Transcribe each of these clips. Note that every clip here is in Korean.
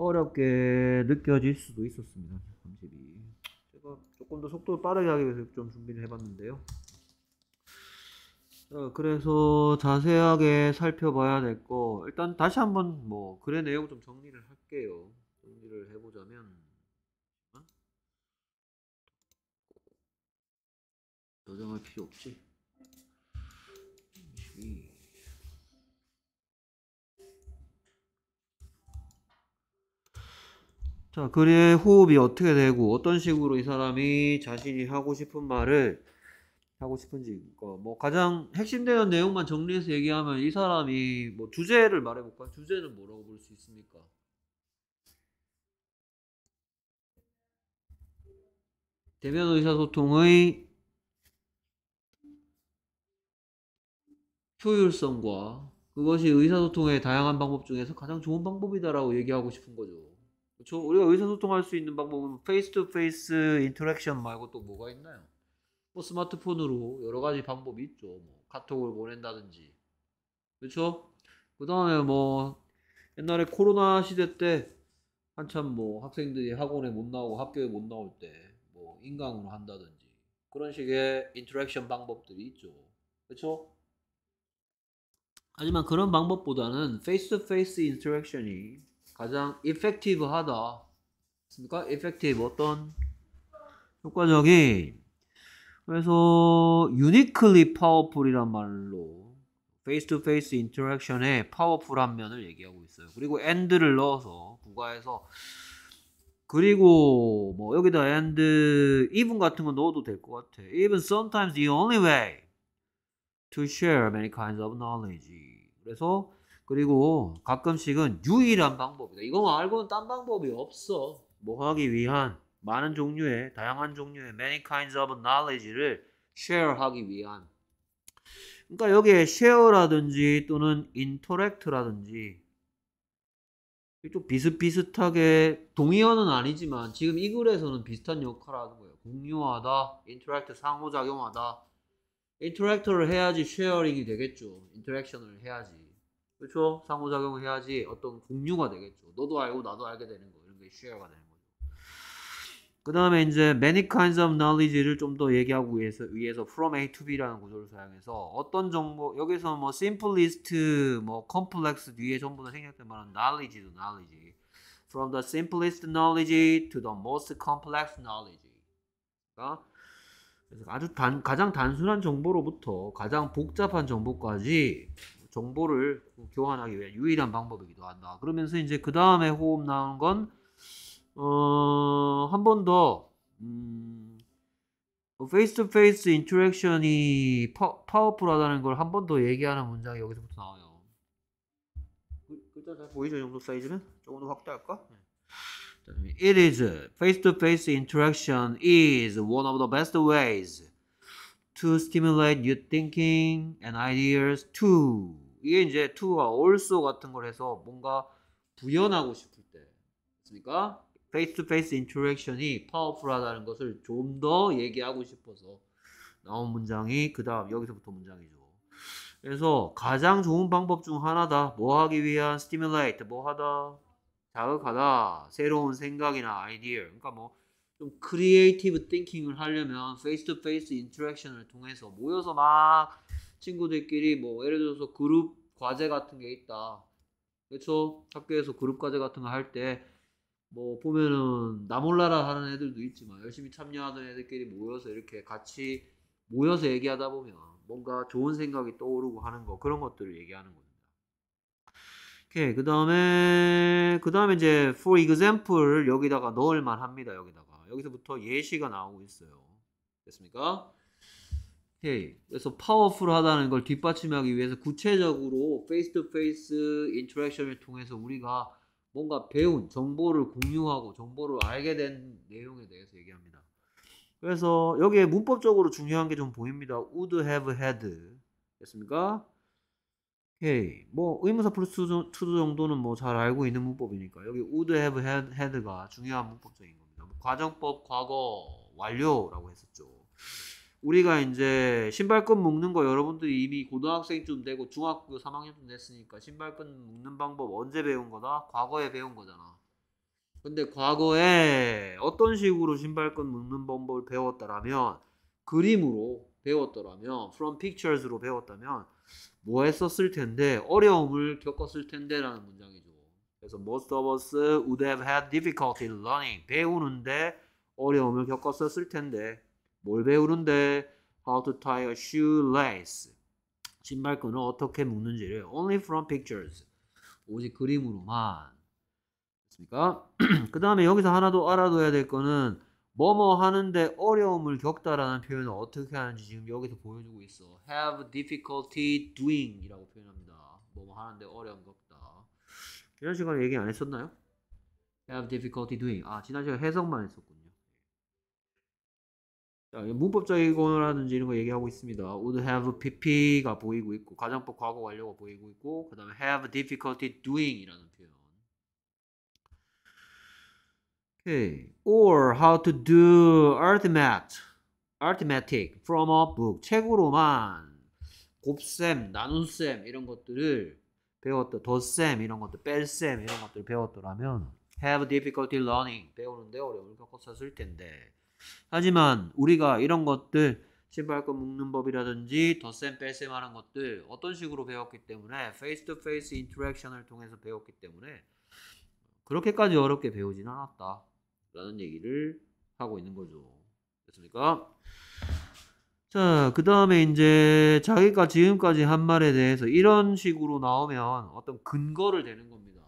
어렵게 느껴질 수도 있었습니다. 3집이 제가 조금 더 속도를 빠르게 하기 위해서 좀 준비를 해봤는데요. 자, 그래서 자세하게 살펴봐야 될 거 일단 다시 한번 뭐 글의 내용 좀 정리를 할게요. 정리를 해보자면 저장할 필요 없지. 22. 자, 그의 호흡이 어떻게 되고 어떤 식으로 이 사람이 자신이 하고 싶은 말을 하고 싶은지 그러니까 뭐 가장 핵심되는 내용만 정리해서 얘기하면 이 사람이 뭐 주제를 말해볼까요? 주제는 뭐라고 볼 수 있습니까? 대면 의사소통의 효율성과 그것이 의사소통의 다양한 방법 중에서 가장 좋은 방법이다라고 얘기하고 싶은 거죠. 저 우리가 의사소통할 수 있는 방법은 페이스 투 페이스 인터랙션 말고 또 뭐가 있나요? 뭐 스마트폰으로 여러 가지 방법이 있죠. 뭐 카톡을 보낸다든지. 그렇죠? 그다음에 뭐 옛날에 코로나 시대 때 한참 뭐 학생들이 학원에 못 나오고 학교에 못 나올 때 뭐 인강으로 한다든지 그런 식의 인터랙션 방법들이 있죠. 그렇죠? 하지만 그런 방법보다는 페이스 투 페이스 인터랙션이 가장 effective하다. 맞습니까? effective 어떤 효과적인 그래서 uniquely powerful이란 말로 face to face interaction의 파워풀한 면을 얘기하고 있어요. 그리고 and를 넣어서 부가해서 그리고 뭐 여기다 and even 같은 거 넣어도 될 것 같아. even sometimes the only way to share many kinds of knowledge. 그래서 그리고 가끔씩은 유일한 방법이다. 이거 말고는 딴 방법이 없어. 뭐 하기 위한 많은 종류의 다양한 종류의 many kinds of knowledge를 share하기 위한 그러니까 여기에 share라든지 또는 interact라든지 좀 비슷비슷하게 동의어는 아니지만 지금 이 글에서는 비슷한 역할을 하는 거예요. 공유하다, interact 상호작용하다. interact를 해야지 sharing이 되겠죠. interaction을 해야지. 그렇죠? 상호작용을 해야지 어떤 공유가 되겠죠. 너도 알고 나도 알게 되는 거 이런 게 쉐어가 되는 거죠. 그 다음에 이제 many kinds of knowledge를 좀 더 얘기하고 위해서, 위해서 from A to B라는 구조를 사용해서 어떤 정보 여기서 뭐 simplest, 뭐 complex 뒤에 전부 다 생략된 말은 knowledge도 knowledge. from the simplest knowledge to the most complex knowledge. 그러니까 아주 단, 가장 단순한 정보로부터 가장 복잡한 정보까지 정보를 교환하기 위한 유일한 방법이기도 한다. 그러면서 이제 그 다음에 호흡 나온 건, 어, 한 번 더, 음, face to face interaction이 파, 파워풀하다는 걸 한 번 더 얘기하는 문장이 여기서부터 나와요. 그, 글자 잘 보이죠? 정도 사이즈면 조금 더 확대할까? 네. It is face to face interaction is one of the best ways to stimulate new thinking and ideas to 이게 이제 to가 also 같은 걸 해서 뭔가 부연하고 싶을 때 그러니까 face to face interaction이 파워풀하다는 것을 좀 더 얘기하고 싶어서 나온 문장이 그 다음 여기서부터 문장이죠 그래서 가장 좋은 방법 중 하나다 뭐 하기 위한 stimulate 뭐 하다 자극하다 새로운 생각이나 아이디어 그러니까 뭐좀 크리에이티브 띵킹을 하려면 페이스 투 페이스 인터랙션을 통해서 모여서 막 친구들끼리 뭐 예를 들어서 그룹 과제 같은 게 있다. 그렇죠? 학교에서 그룹 과제 같은 거 할 때 뭐 보면은 나 몰라라 하는 애들도 있지만 열심히 참여하던 애들끼리 모여서 이렇게 같이 모여서 얘기하다 보면 뭔가 좋은 생각이 떠오르고 하는 거 그런 것들을 얘기하는 거죠. 오케이 그 다음에 그 다음에 이제 for example 여기다가 넣을 만합니다 여기다가 여기서부터 예시가 나오고 있어요. 됐습니까? 오케이. 그래서 파워풀하다는 걸 뒷받침하기 위해서 구체적으로 페이스 투 페이스 인터랙션을 통해서 우리가 뭔가 배운 정보를 공유하고 정보를 알게 된 내용에 대해서 얘기합니다. 그래서 여기에 문법적으로 중요한 게 좀 보입니다. would have had 됐습니까? 오케이. 뭐 의문사 플러스 투 정도는 뭐 잘 알고 있는 문법이니까 여기 would have had, had가 중요한 문법적인 겁니다. 과정법 과거 완료라고 했었죠. 우리가 이제 신발끈 묶는 거 여러분들이 이미 고등학생쯤 되고 중학교 3학년쯤 됐으니까 신발끈 묶는 방법 언제 배운 거다? 과거에 배운 거잖아. 근데 과거에 어떤 식으로 신발끈 묶는 방법을 배웠다라면 그림으로 배웠더라면 from pictures로 배웠다면 뭐 했었을 텐데 어려움을 겪었을 텐데라는 문장이 그래서 most of us would have had difficulty learning. 배우는데 어려움을 겪었을 텐데 뭘 배우는데 how to tie a shoelace. 신발끈을 어떻게 묶는지를 only from pictures. 오직 그림으로만. 됐습니까? 그 다음에 여기서 하나 더 알아둬야 될 거는 뭐 뭐 하는데 어려움을 겪다라는 표현을 어떻게 하는지 지금 여기서 보여주고 있어. have difficulty doing 이라고 표현합니다. 뭐 뭐 하는데 어려움 겪다. 이런 시간에 얘기 안 했었나요? Have difficulty doing. 아, 지난 시간 해석만 했었군요. 예. 자, 문법적이거라든지 이런 거 얘기하고 있습니다. 오늘 have pp가 보이고 있고, 가정법 과거 완료가 보이고 있고, 그 다음에 have difficulty doing 이라는 표현. Okay. or how to do arithmetic. arithmetic from a book. 책으로만 곱셈, 나눗셈 이런 것들을 배웠던 덧셈 이런 것들, 뺄셈 이런 것들 배웠더라면 have difficulty learning 배우는데 어려움을 겪었을 텐데 하지만 우리가 이런 것들 신발끈 묶는 법이라든지 덧셈 뺄셈 하는 것들 어떤 식으로 배웠기 때문에 face to face 인터랙션을 통해서 배웠기 때문에 그렇게까지 어렵게 배우진 않았다라는 얘기를 하고 있는 거죠. 됐습니까? 자, 그 다음에 이제 자기가 지금까지 한 말에 대해서 이런 식으로 나오면 어떤 근거를 대는 겁니다.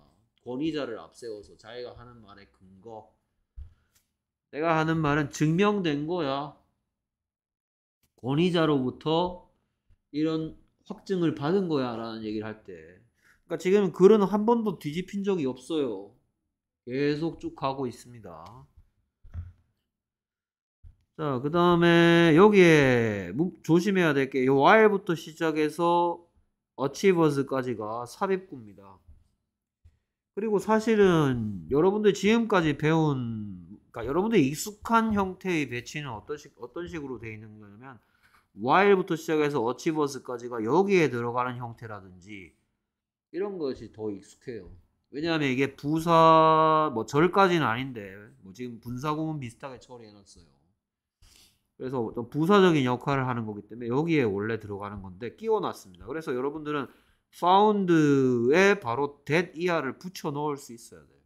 권위자를 앞세워서 자기가 하는 말의 근거. 내가 하는 말은 증명된 거야. 권위자로부터 이런 확증을 받은 거야 라는 얘기를 할 때. 그러니까 지금 글은 한 번도 뒤집힌 적이 없어요. 계속 쭉 가고 있습니다. 자, 그 다음에 여기에 조심해야 될게이 while부터 시작해서 achievers까지가 삽입구입니다. 그리고 사실은 여러분들 지금까지 배운, 그러니까 여러분들 익숙한 형태의 배치는 어떤, 식, 어떤 식으로 되어 있는 거냐면 while부터 시작해서 achievers까지가 여기에 들어가는 형태라든지 이런 것이 더 익숙해요. 왜냐하면 이게 부사, 뭐 절까지는 아닌데 뭐 지금 분사구문 비슷하게 처리해놨어요. 그래서 어 부사적인 역할을 하는 거기 때문에 여기에 원래 들어가는 건데 끼워놨습니다. 그래서 여러분들은 found에 바로 that 이하를 붙여 넣을 수 있어야 돼요.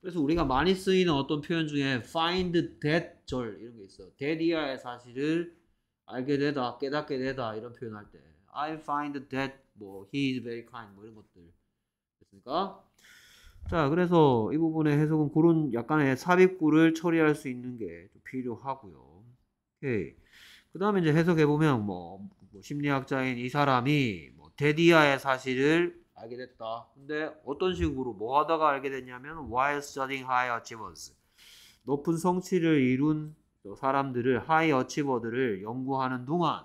그래서 우리가 많이 쓰이는 어떤 표현 중에 find that 절 이런 게 있어요. that 이하의 사실을 알게 되다, 깨닫게 되다 이런 표현할 때 I find that 뭐 he is very kind 뭐 이런 것들 됐습니까? 자, 그래서 이 부분의 해석은 그런 약간의 삽입구를 처리할 수 있는 게 필요하고요. 오케이. 그 다음에 이제 해석해 보면 뭐, 뭐, 심리학자인 이 사람이 뭐 데디아의 사실을 알게 됐다. 근데 어떤 식으로 뭐 하다가 알게 됐냐면 while studying high achievers 높은 성취를 이룬 사람들을 하이 어치버들을 연구하는 동안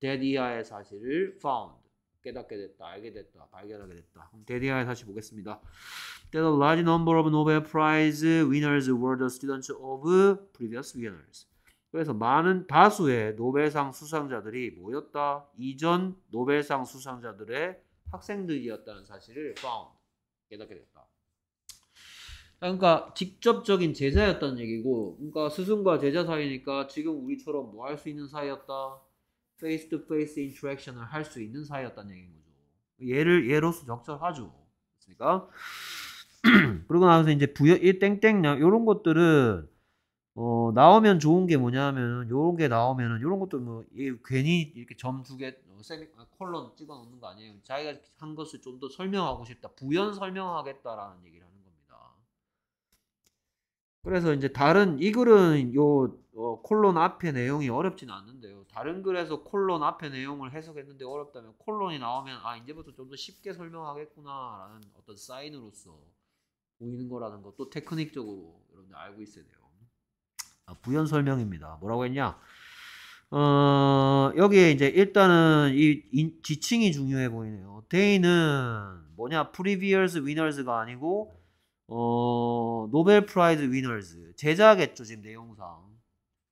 데디아의 사실을 found 깨닫게 됐다 알게 됐다 발견하게 됐다 그럼 데디아의 사실 보겠습니다 t h a large number of Nobel Prize winners were the students of previous winners 그래서 많은 다수의 노벨상 수상자들이 모였다 이전 노벨상 수상자들의 학생들이었다는 사실을 found 깨닫게 됐다. 그러니까 직접적인 제자였다는 얘기고, 그러니까 스승과 제자 사이니까 지금 우리처럼 뭐 할 수 있는 사이였다. face to face interaction을 할 수 있는 사이였다는 얘기인 거죠. 예를 예로서 적절하죠. 그러니까 그리고 나서 이제 부여 이 땡땡량 이런 것들은 어, 나오면 좋은 게 뭐냐 하면은, 요런 게 나오면은, 요런 것도 뭐, 괜히 이렇게 점 두 개, 어, 세미, 아, 콜론 찍어 놓는 거 아니에요. 자기가 한 것을 좀 더 설명하고 싶다. 부연 설명하겠다라는 얘기를 하는 겁니다. 그래서 이제 다른, 이 글은 요, 어, 콜론 앞에 내용이 어렵진 않는데요. 다른 글에서 콜론 앞에 내용을 해석했는데 어렵다면, 콜론이 나오면, 아, 이제부터 좀 더 쉽게 설명하겠구나라는 어떤 사인으로서 보이는 거라는 것도 테크닉적으로 여러분들 알고 있어야 돼요. 아, 부연 설명입니다. 뭐라고 했냐? 어, 여기에 이제 일단은 이 지칭이 중요해 보이네요. 데이는 뭐냐? previous winners가 아니고 어, 노벨 프라이즈 위너즈 제자겠죠 지금 내용상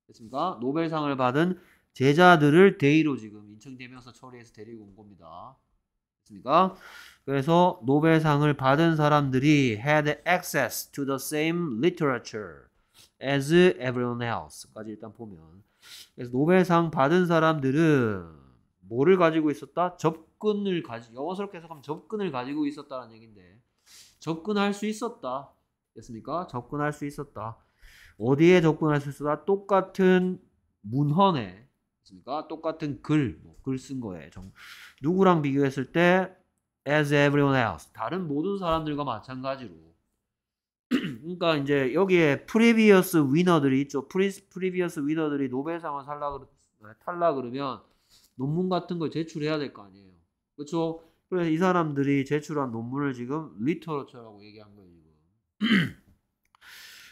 됐습니까? 노벨상을 받은 제자들을 데이로 지금 인칭 대명사 처리해서 데리고 온 겁니다. 됐습니까? 그래서 노벨상을 받은 사람들이 had access to the same literature as everyone else까지 일단 보면 그래서 노벨상 받은 사람들은 뭐를 가지고 있었다? 접근을 가지 영어스럽게 해석하면 접근을 가지고 있었다는 얘기인데 접근할 수 있었다. 됐습니까? 접근할 수 있었다. 어디에 접근할 수 있었다? 똑같은 문헌에 됐습니까? 똑같은 글, 뭐 글 쓴 거에 정, 누구랑 비교했을 때 as everyone else 다른 모든 사람들과 마찬가지로 그러니까 이제 여기에 프리비어스 위너들이 있죠. 프리, 프리비어스 위너들이 노벨상을 살라 탈라 그러면 논문 같은 걸 제출해야 될 거 아니에요. 그렇죠? 그래서 이 사람들이 제출한 논문을 지금 리터러처라고 얘기한 거예요.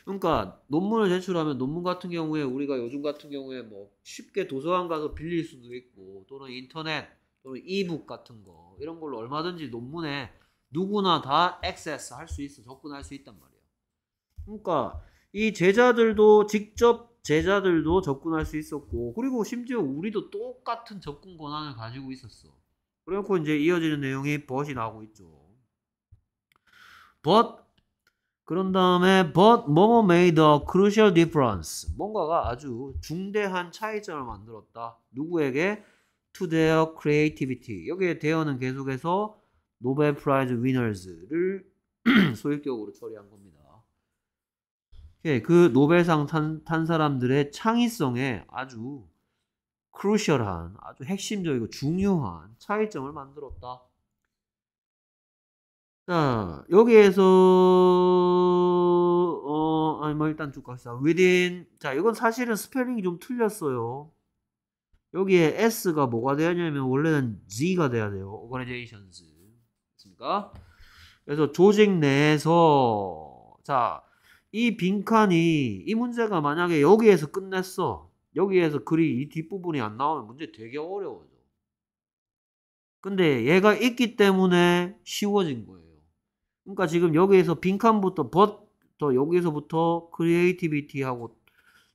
그러니까 논문을 제출하면 논문 같은 경우에 우리가 요즘 같은 경우에 뭐 쉽게 도서관 가서 빌릴 수도 있고 또는 인터넷 또는 이북 같은 거 이런 걸로 얼마든지 논문에 누구나 다 액세스 할수 있어 접근할 수 있단 말이에요. 그러니까 이 제자들도 직접 제자들도 접근할 수 있었고 그리고 심지어 우리도 똑같은 접근 권한을 가지고 있었어. 그래놓고 이제 이어지는 내용이 벗이 나오고 있죠. But 그런 다음에 but 뭐뭐 made a crucial difference. 뭔가가 아주 중대한 차이점을 만들었다. 누구에게? To their creativity. 여기에 대어는 계속해서 노벨 프라이즈 위너즈를 소유격으로 처리한 겁니다. 예, 그 노벨상 탄, 탄 사람들의 창의성에 아주 크루셜한 아주 핵심적이고 중요한 차이점을 만들었다. 자 여기에서 어 아니 뭐 일단 쭉 갑시다. within 자 이건 사실은 스펠링이 좀 틀렸어요. 여기에 s가 뭐가 되냐면 원래는 g가 돼야 돼요. organizations. 그니까 그래서 조직 내에서 자이 빈칸이 이 문제가 만약에 여기에서 끝냈어 여기에서 글이 이 뒷부분이 안 나오면 문제 되게 어려워져. 근데 얘가 있기 때문에 쉬워진 거예요. 그러니까 지금 여기에서 빈칸부터 버터 여기서부터 크리에이티비티하고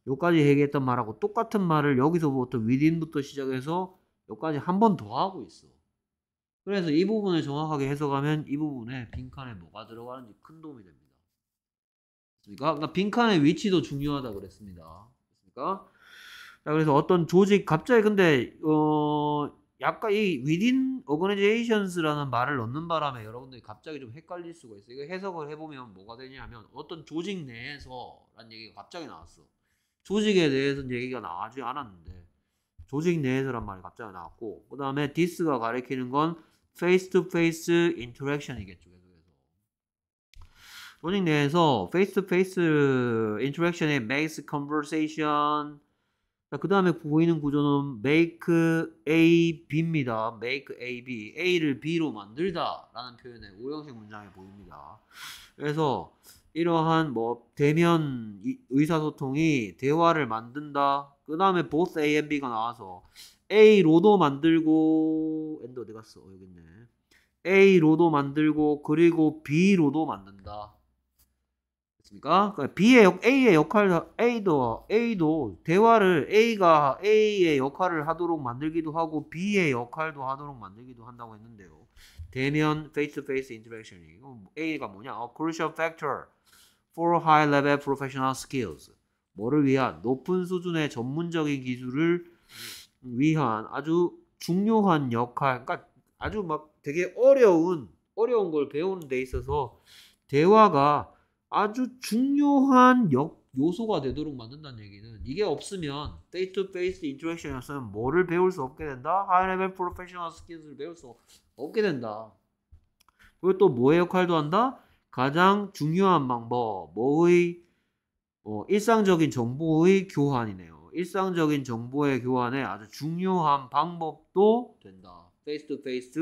여기까지 얘기했던 말하고 똑같은 말을 여기서부터 위딘부터 시작해서 여기까지 한 번 더 하고 있어. 그래서 이 부분을 정확하게 해석하면 이 부분에 빈칸에 뭐가 들어가는지 큰 도움이 됩니다. 그러니까 빈칸의 위치도 중요하다고 그랬습니다. 그러니까 그래서 어떤 조직 갑자기 근데 어 약간 이 within organizations라는 말을 넣는 바람에 여러분들이 갑자기 좀 헷갈릴 수가 있어요. 이거 해석을 해보면 뭐가 되냐면 어떤 조직 내에서라는 얘기가 갑자기 나왔어. 조직에 대해서 얘기가 나지 않았는데 조직 내에서란 말이 갑자기 나왔고 그 다음에 this가 가리키는 건 face to face interaction이겠죠. 소닉 내에서 face to face interaction의 makes conversation 그 다음에 보이는 구조는 make A, B입니다. make A, B. A를 B로 만들다 라는 표현의 오형식 문장이 보입니다. 그래서 이러한 뭐 대면 의사소통이 대화를 만든다. 그 다음에 both A and B가 나와서 A로도 만들고 엔드 어디 갔어? 어, 여기 있네. A로도 만들고 그리고 B로도 만든다. 않습니까? 그러니까 B의 역, A의 역할 A도 A도 대화를 A가 A의 역할을 하도록 만들기도 하고 B의 역할도 하도록 만들기도 한다고 했는데요. 대면 face-to-face interaction A가 뭐냐? A 어, crucial factor for high-level professional skills. 뭐를 위한 높은 수준의 전문적인 기술을 위한 아주 중요한 역할. 그러니까 아주 막 되게 어려운 어려운 걸 배우는 데 있어서 대화가 아주 중요한 역, 요소가 되도록 만든다는 얘기는 이게 없으면 페이스투페이스 인터랙션이 없으면 뭐를 배울 수 없게 된다? high-level professional skills를 배울 수 없게 된다. 그리고 또 뭐의 역할도 한다? 가장 중요한 방법, 뭐의 어, 일상적인 정보의 교환이네요. 일상적인 정보의 교환에 아주 중요한 방법도 된다. 페이스투페이스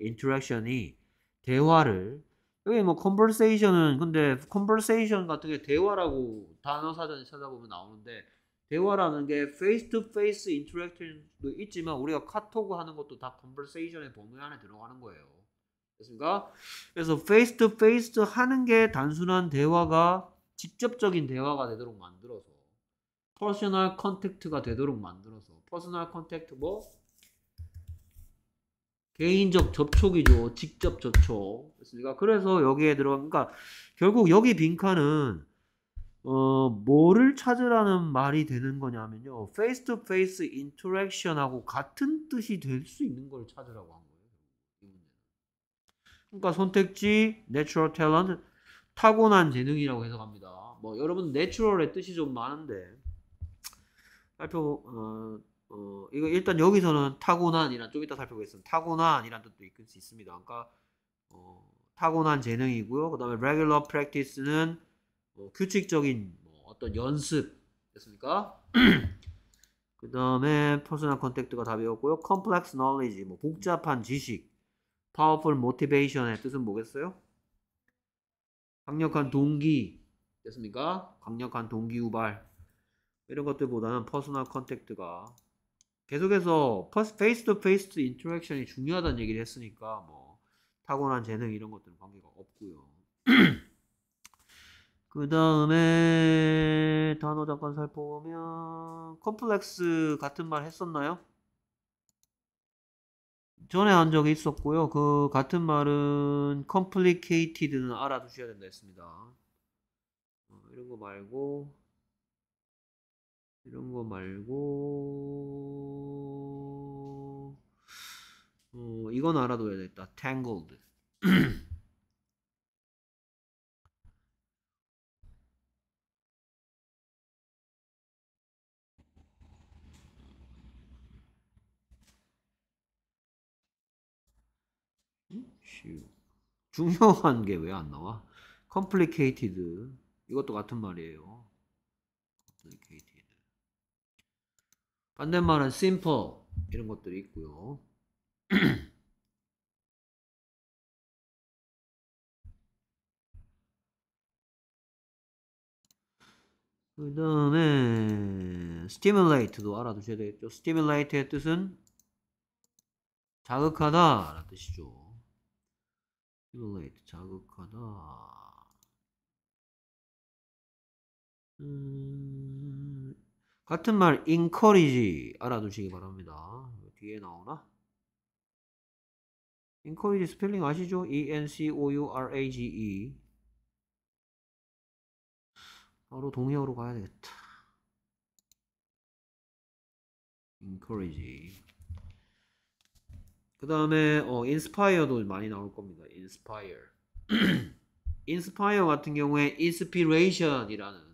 인터랙션이 대화를 여기 뭐 conversation은 근데 conversation 같은 게 대화라고 단어 사전에 찾아보면 나오는데 대화라는 게 face to face interaction도 있지만 우리가 카톡 하는 것도 다 conversation의 범위 안에 들어가는 거예요. 그습니까 그래서 face to face 하는 게 단순한 대화가 직접적인 대화가 되도록 만들어서 personal contact가 되도록 만들어서 personal contact 뭐 개인적 접촉이죠. 직접 접촉. 있습니까? 그래서 여기에 들어가니까 그러니까 결국 여기 빈칸은 어, 뭐를 찾으라는 말이 되는 거냐면요. face to face interaction하고 같은 뜻이 될 수 있는 걸 찾으라고 한 거예요. 그러니까 선택지 natural talent 타고난 재능이라고 해석합니다. 뭐 여러분 내추럴의 뜻이 좀 많은데 살펴 어, 어, 이거 일단 여기서는 타고난이란 좀 이따 살펴보겠습니다. 타고난이란 뜻도 있을 수 있습니다. 그러니까 어, 타고난 재능이고요. 그 다음에 regular practice는 뭐 규칙적인 뭐 어떤 연습 됐습니까? 그 다음에 personal contact가 답이었고요. complex knowledge, 뭐 복잡한 지식, powerful motivation의 뜻은 뭐겠어요? 강력한 동기 됐습니까? 강력한 동기 우발 이런 것들보다는 퍼스널 컨택트가 계속해서 페이스 투 페이스 인터랙션이 중요하다는 얘기를 했으니까 뭐 타고난 재능 이런 것들은 관계가 없고요. 그 다음에 단어 잠깐 살펴보면 컴플렉스 같은 말 했었나요? 전에 한 적이 있었고요. 그 같은 말은 complicated는 알아두셔야 된다 했습니다. 어, 이런 거 말고 이런 거 말고 어, 이건 알아둬야겠다. Tangled. 중요한 게 왜 안 나와? complicated 이것도 같은 말이에요. complicated 반대말은 simple 이런 것들이 있고요. 그 다음에 스티뮬레이트도 알아두셔야 되겠죠. 스티뮬레이트의 뜻은 자극하다 라는 뜻이죠. 스티뮬레이트 자극하다. 음, 같은 말 encourage 알아두시기 바랍니다. 뒤에 나오나? 인코이지 스펠링 아시죠? E-N-C-O-U-R-A-G-E e. 바로 동해어로 가야 되겠다 encourage 그 다음에 어, inspire도 많이 나올 겁니다 inspire inspire 같은 경우에 inspiration이라는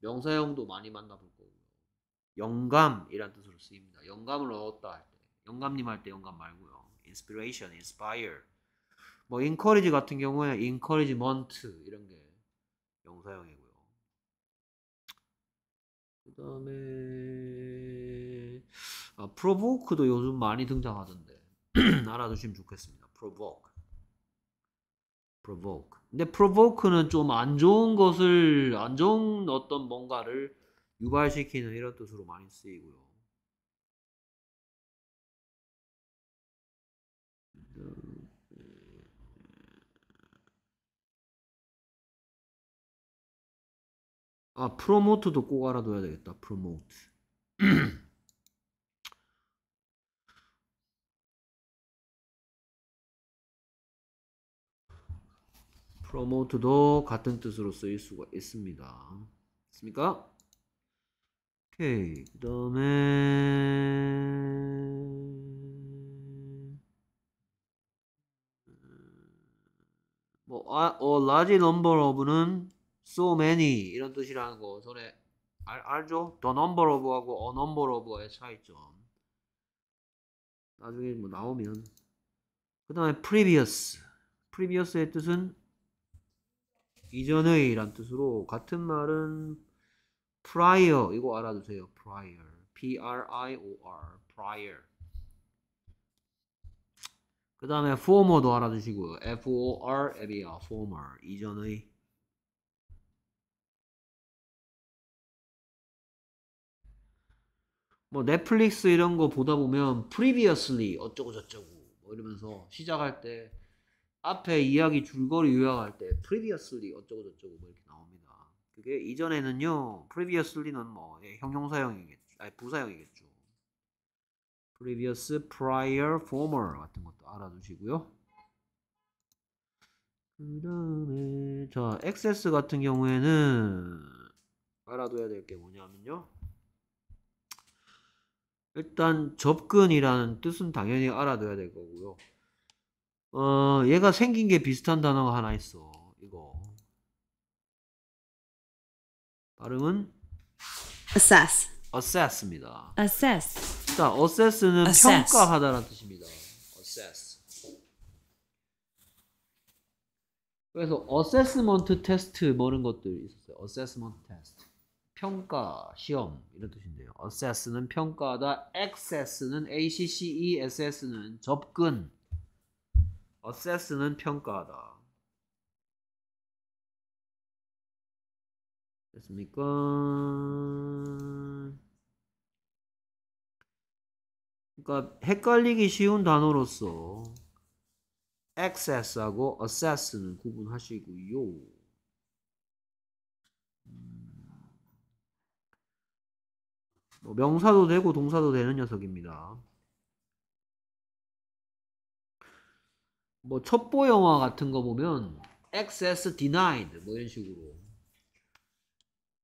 명사형도 많이 만나볼 거고요 영감이라 뜻으로 쓰입니다 영감을 얻었다 할때 영감님 할 때 영감 말고요 inspiration, inspire. 뭐 encourage 같은 경우에 encouragement 이런 게 명사형이고요. 그다음에 아, provoke도 요즘 많이 등장하던데 알아두시면 좋겠습니다. provoke. provoke. 근데 provoke는 좀 안 좋은 것을 안 좋은 어떤 뭔가를 유발시키는 이런 뜻으로 많이 쓰이고요. 아 프로모트도 꼭 알아둬야 되겠다 프로모트 프로모트도 같은 뜻으로 쓰일 수가 있습니다 있습니까? 오케이 그 다음에 뭐 a, a large number of는 so many 이런 뜻이라는 거 전에 알, 알죠? the number of하고 a number of의 차이점 나중에 뭐 나오면 그 다음에 previous previous의 뜻은 이전의 란 뜻으로 같은 말은 prior 이거 알아두세요 prior p-r-i-o-r prior 그 다음에 former도 알아두시고요 f-o-r-m-e-r former 이전의 뭐 넷플릭스 이런 거 보다 보면 프리비어슬리 어쩌고 저쩌고 뭐 이러면서 시작할 때 앞에 이야기 줄거리 요약할 때 프리비어슬리 어쩌고 저쩌고 뭐 이렇게 나옵니다. 그게 이전에는요 프리비어슬리는 뭐 예, 형용사형이겠죠, 아니 부사형이겠죠. previous, prior, former 같은 것도 알아두시고요. 그 다음에 자, 액세스 같은 경우에는 알아둬야 될 게 뭐냐면요. 일단 접근이라는 뜻은 당연히 알아둬야 될 거고요. 어, 얘가 생긴 게 비슷한 단어가 하나 있어. 이거. 발음은 assess. assess입니다. assess. 자, assess는 assess. 평가하다라는 뜻입니다. assess. 그래서 assessment test 뭐이 것들 있었어요. assessment test. 평가, 시험 이런 뜻인데요. assess는 평가하다, access는 access는 접근, assess는 평가하다. 됐습니까? 그러니까 헷갈리기 쉬운 단어로서 access하고 assess는 구분하시고요. 뭐 명사도 되고 동사도 되는 녀석입니다. 뭐 첩보 영화 같은 거 보면 access denied 뭐 이런 식으로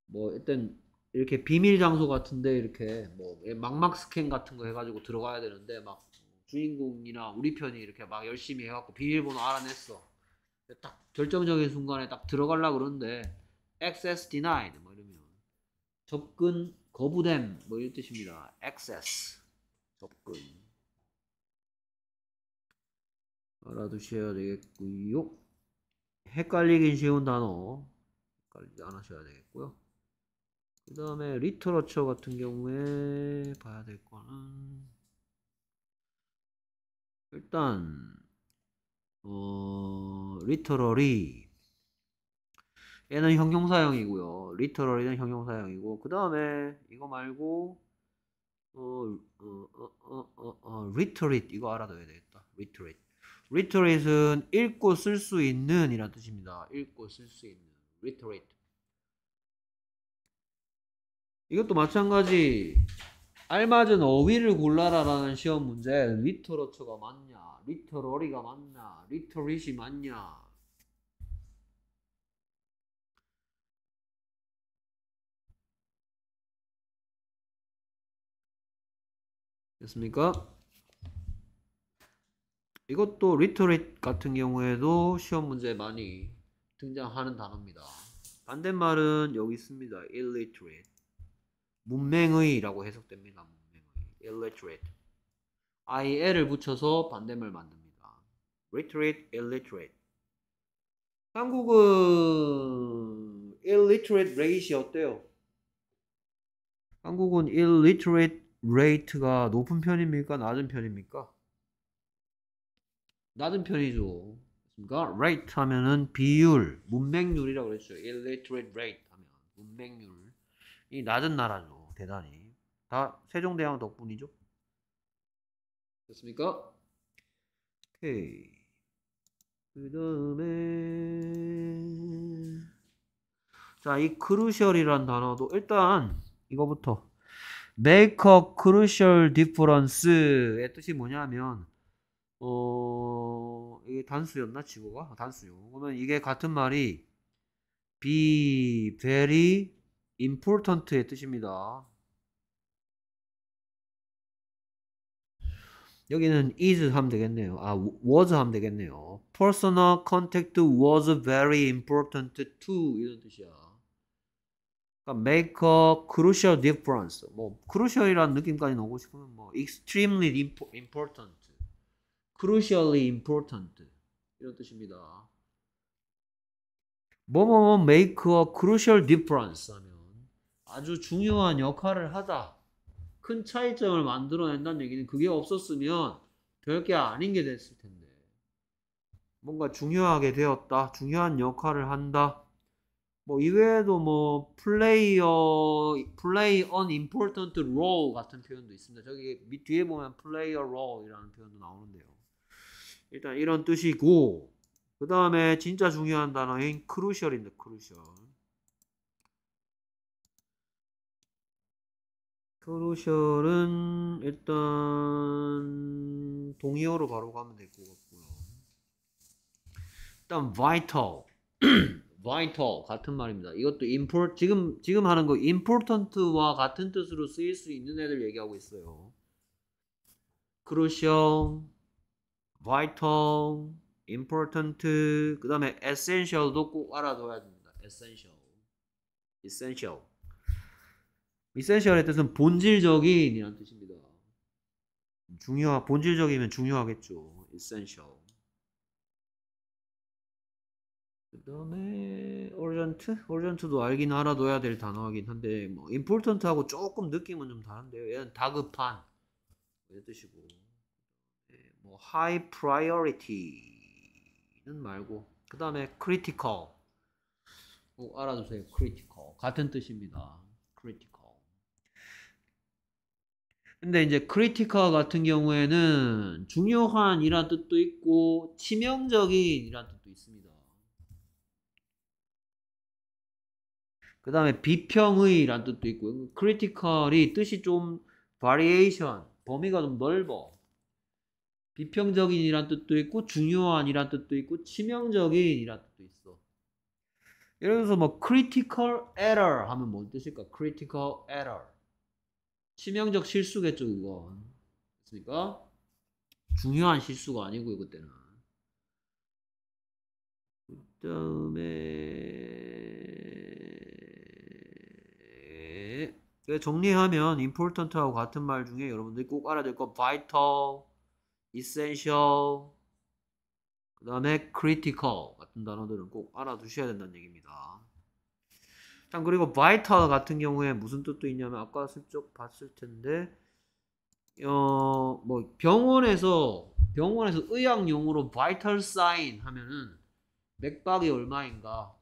뭐 일단 이렇게 비밀 장소 같은데 이렇게 뭐 예, 망막 스캔 같은 거 해가지고 들어가야 되는데 막 주인공이나 우리 편이 이렇게 막 열심히 해갖고 비밀번호 알아냈어. 딱 결정적인 순간에 딱 들어가려 그러는데 access denied 뭐 이러면 접근 거부된 뭐 이런 뜻입니다. access 접근 알아두셔야 되겠고요. 헷갈리긴 쉬운 단어 헷갈리지 않으셔야 되겠고요. 그 다음에 리터러처 같은 경우에 봐야 될 거는 일단 어, 리터러리 얘는 형용사형이고요. 리터럴이는 형용사형이고 그 다음에 이거 말고 어, 어, 어, 어, 어, 리터릿 어, 이거 알아둬야 되겠다. 리터릿 리터릿은 읽고 쓸 수 있는 이란 뜻입니다. 읽고 쓸 수 있는 리터릿 이것도 마찬가지 알맞은 어휘를 골라라라는 시험 문제 리터러처가 맞냐 리터러리가 맞냐 리터릿이 맞냐 됐습니까? 이것도 리토릭 같은 경우에도 시험 문제에 많이 등장하는 단어입니다. 반대말은 여기 있습니다. illiterate. 문맹의라고 해석됩니다. 문맹의. illiterate. IL을 붙여서 반대말 만듭니다. literate, illiterate. 한국은 illiterate rate이 어때요? 한국은 illiterate 레이트가 높은 편입니까? 낮은 편입니까? 낮은 편이죠. 그러니까 rate 하면은 비율, 문맹률이라고 그랬죠. illiterate rate 하면 문맹률이 낮은 나라죠. 대단히. 다 세종대왕 덕분이죠. 됐습니까? 오케이. 그 다음에 자, 이 크루셜이란 단어도 일단 이거부터 make a crucial difference의 뜻이 뭐냐면 어 이게 단수였나 지구가 단수요. 그러면 이게 같은 말이 be very important의 뜻입니다. 여기는 is 하면 되겠네요. 아, was 하면 되겠네요. Personal contact was very important to 이런 뜻이야. 그러니까 make a crucial difference. 뭐 crucial이라는 느낌까지 나오고 싶으면 뭐 extremely important, crucially important 이런 뜻입니다. 뭐뭐뭐 make a crucial difference 하면 아주 중요한 역할을 하다. 큰 차이점을 만들어낸다는 얘기는 그게 없었으면 별게 아닌 게 됐을 텐데. 뭔가 중요하게 되었다. 중요한 역할을 한다. 뭐 이외에도 뭐 플레이어 플레이 언 임포턴트 롤 같은 표현도 있습니다. 저기 밑 뒤에 보면 플레이어 롤이라는 표현도 나오는데요. 일단 이런 뜻이고 그 다음에 진짜 중요한 단어인 크루셜인데 크루셜 크루셜은 일단 동의어로 바로 가면 될 것 같고요. 일단 vital vital 같은 말입니다. 이것도 import 지금 지금 하는 거 important와 같은 뜻으로 쓰일 수 있는 애들 얘기하고 있어요. crucial, vital, important 그다음에 essential도 꼭 알아둬야 됩니다. essential. essential. essential의 뜻은 본질적인이라는 뜻입니다. 중요하 본질적이면 중요하겠죠. essential. 그 다음에 urgent? urgent도 알긴 알아둬야 될 단어이긴 한데 뭐 important하고 조금 느낌은 좀 다른데요 얘는 다급한 이런 그 뜻이고 네, 뭐 high priority는 말고 그 다음에 critical 꼭 어, 알아두세요 critical 같은 뜻입니다 critical 근데 이제 critical 같은 경우에는 중요한 이란 뜻도 있고 치명적인 이란 뜻도 있습니다 그 다음에 비평의란 뜻도 있고 크리티컬이 뜻이 좀 variation 범위가 좀 넓어 비평적인이란 뜻도 있고 중요한이란 뜻도 있고 치명적인이란 뜻도 있어 예를 들어서 뭐 critical error 하면 뭔 뜻일까? critical error 치명적 실수겠죠 그건 그러니까 중요한 실수가 아니고요 그때는 그 다음에 정리하면 important하고 같은 말 중에 여러분들이 꼭 알아야 될거 vital, essential, 그 다음에 critical 같은 단어들은 꼭 알아두셔야 된다는 얘기입니다. 참 그리고 vital 같은 경우에 무슨 뜻도 있냐면 아까 슬쩍 봤을 텐데 어 뭐 병원에서 병원에서 의학 용으로 vital sign 하면은 맥박이 얼마인가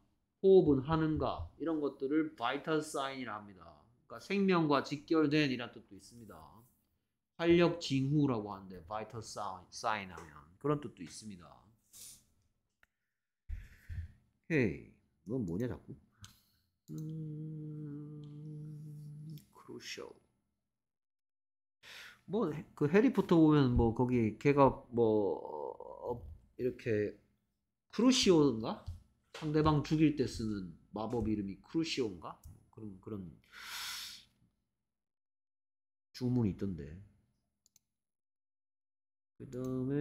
호흡은 하는가 이런 것들을 vital sign이라 합니다. 그러니까 생명과 직결된 이란 뜻도 있습니다. 활력 징후라고 하는데 vital sign 하면 그런 뜻도 있습니다. 헤이 이건 뭐냐 자꾸 음... 크루쇼 뭐그 해리포터 보면 뭐 거기 걔가 뭐 어, 이렇게 크루시오인가 상대방 죽일 때 쓰는 마법 이름이 크루시오인가 뭐 그런 그런 주문이 있던데. 그 다음에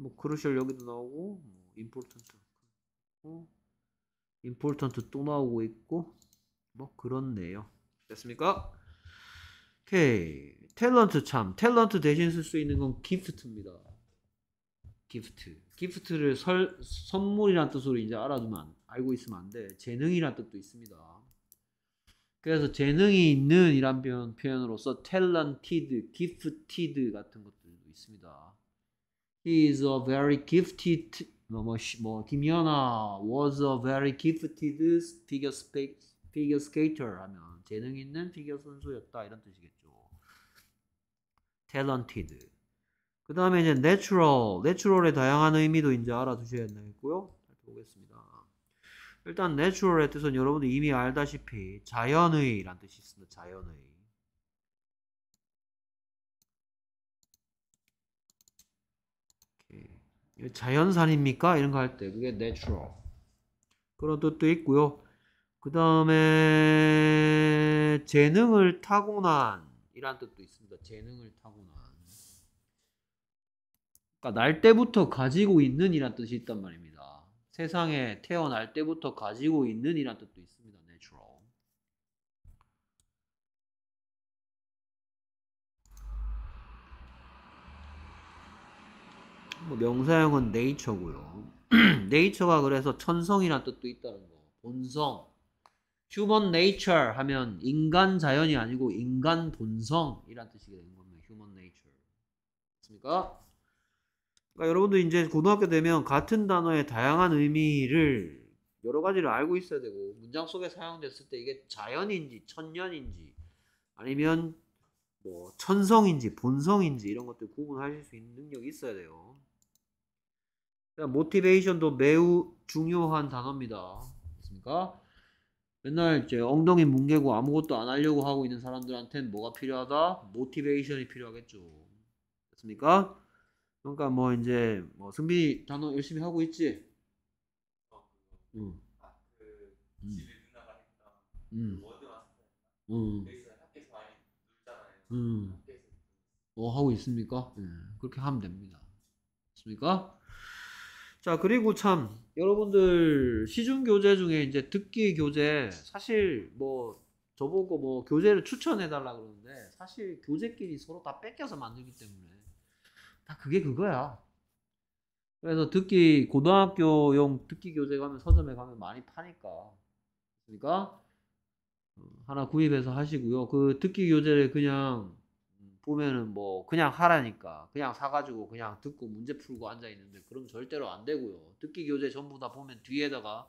뭐 크루셜 여기도 나오고 뭐 임포턴트 임포턴트 또 나오고 있고 뭐 그렇네요. 됐습니까? 오케이 탤런트 참 탤런트 대신 쓸 수 있는 건 기프트입니다. 기프트 기프트를 설, 선물이란 뜻으로 이제 알아두면 알고 있으면 안 돼. 재능이란 뜻도 있습니다. 그래서 재능이 있는 이란 표현, 으로서 talented, gifted 같은 것들도 있습니다. He is a very gifted 뭐, 뭐, 뭐 김연아 was a very gifted figure, spe, figure skater 하면 재능 있는 피겨 선수였다 이런 뜻이겠죠. talented 그 다음에 이제 natural, natural의 다양한 의미도 이제 알아두셔야 되겠고요. 일단 n a t u r a l 의 뜻은 여러분들 이미 알다시피 자연의 란 뜻이 있습니다. 자연의. 자연산입니까? 이런 거 할 때 그게 natural 그런 뜻도 있고요. 그 다음에 재능을 타고난 이란 뜻도 있습니다. 재능을 타고난 그러니까 날 때부터 가지고 있는 이란 뜻이 있단 말입니다. 세상에 태어날 때부터 가지고 있는 이란 뜻도 있습니다. natural. 뭐 명사형은 네이처고요. 네이처가 그래서 천성이란 뜻도 있다는 거. 본성. 휴먼 네이처 하면 인간 자연이 아니고 인간 본성이란 뜻이 되는 겁니다. 휴먼 네이처. 맞습니까? 그러니까 여러분도 이제 고등학교 되면 같은 단어의 다양한 의미를 여러 가지를 알고 있어야 되고 문장 속에 사용됐을 때 이게 자연인지 천년인지 아니면 뭐 천성인지 본성인지 이런 것들 구분하실 수 있는 능력이 있어야 돼요. 모티베이션도 매우 중요한 단어입니다. 있습니까? 맨날 이제 엉덩이 뭉개고 아무것도 안 하려고 하고 있는 사람들한테는 뭐가 필요하다? 모티베이션이 필요하겠죠. 됐습니까? 그러니까 뭐 이제 뭐 승빈이 단어 열심히 하고 있지. 응. 아그 집에 누나가 했던 응. 그 워드 마스터 응. 학교에서 많이 놀잖아요. 응. 학 뭐 하고 있습니까? 네. 그렇게 하면 됩니다. 맞습니까? 자 그리고 참 여러분들 시중 교재 중에 이제 듣기 교재 사실 뭐 저보고 뭐 교재를 추천해 달라 그러는데 사실 교재끼리 서로 다 뺏겨서 만들기 때문에 다 그게 그거야. 그래서 듣기 고등학교용 듣기 교재 가면 서점에 가면 많이 파니까 그러니까 음, 하나 구입해서 하시고요. 그 듣기 교재를 그냥 보면은 뭐 그냥 하라니까 그냥 사가지고 그냥 듣고 문제 풀고 앉아 있는데 그럼 절대로 안 되고요. 듣기 교재 전부 다 보면 뒤에다가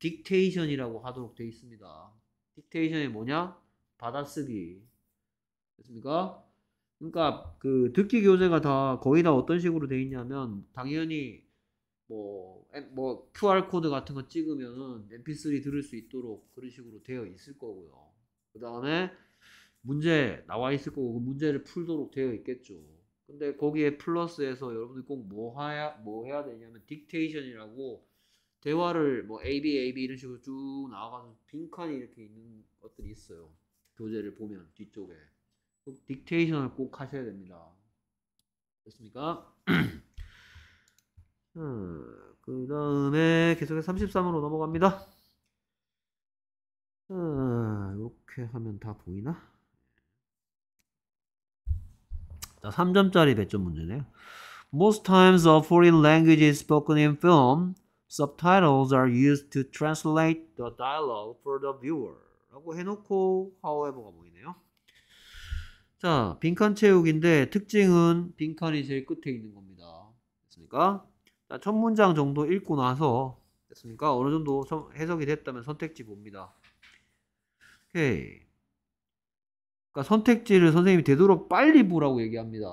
딕테이션이라고 하도록 되어 있습니다. 딕테이션이 뭐냐? 받아쓰기. 됐습니까? 그러니까 그 듣기 교재가 다 거의 다 어떤 식으로 돼 있냐면 당연히 뭐, 뭐 QR 코드 같은 거 찍으면은 MP3 들을 수 있도록 그런 식으로 되어 있을 거고요. 그 다음에 문제 나와 있을 거고 그 문제를 풀도록 되어 있겠죠. 근데 거기에 플러스에서 여러분들꼭뭐 해야 뭐 해야 되냐면 딕테이션이라고 대화를 뭐 A B A B 이런 식으로 쭉 나와가지고 빈칸이 이렇게 있는 것들이 있어요. 교재를 보면 뒤쪽에. 꼭 딕테이션을 꼭 하셔야 됩니다. 됐습니까? 그 다음에 계속해서 33으로 넘어갑니다. 자, 이렇게 하면 다 보이나? 자, 3점짜리 배점 문제네요. Most times a foreign language is spoken in film. Subtitles are used to translate the dialogue for the viewer. 라고 해놓고 however가 보이네요. 자, 빈칸 채우기인데 특징은 빈칸이 제일 끝에 있는 겁니다. 됐습니까? 자, 첫 문장 정도 읽고 나서 됐습니까? 어느 정도 해석이 됐다면 선택지 봅니다. 오케이. 그러니까 선택지를 선생님이 되도록 빨리 보라고 얘기합니다.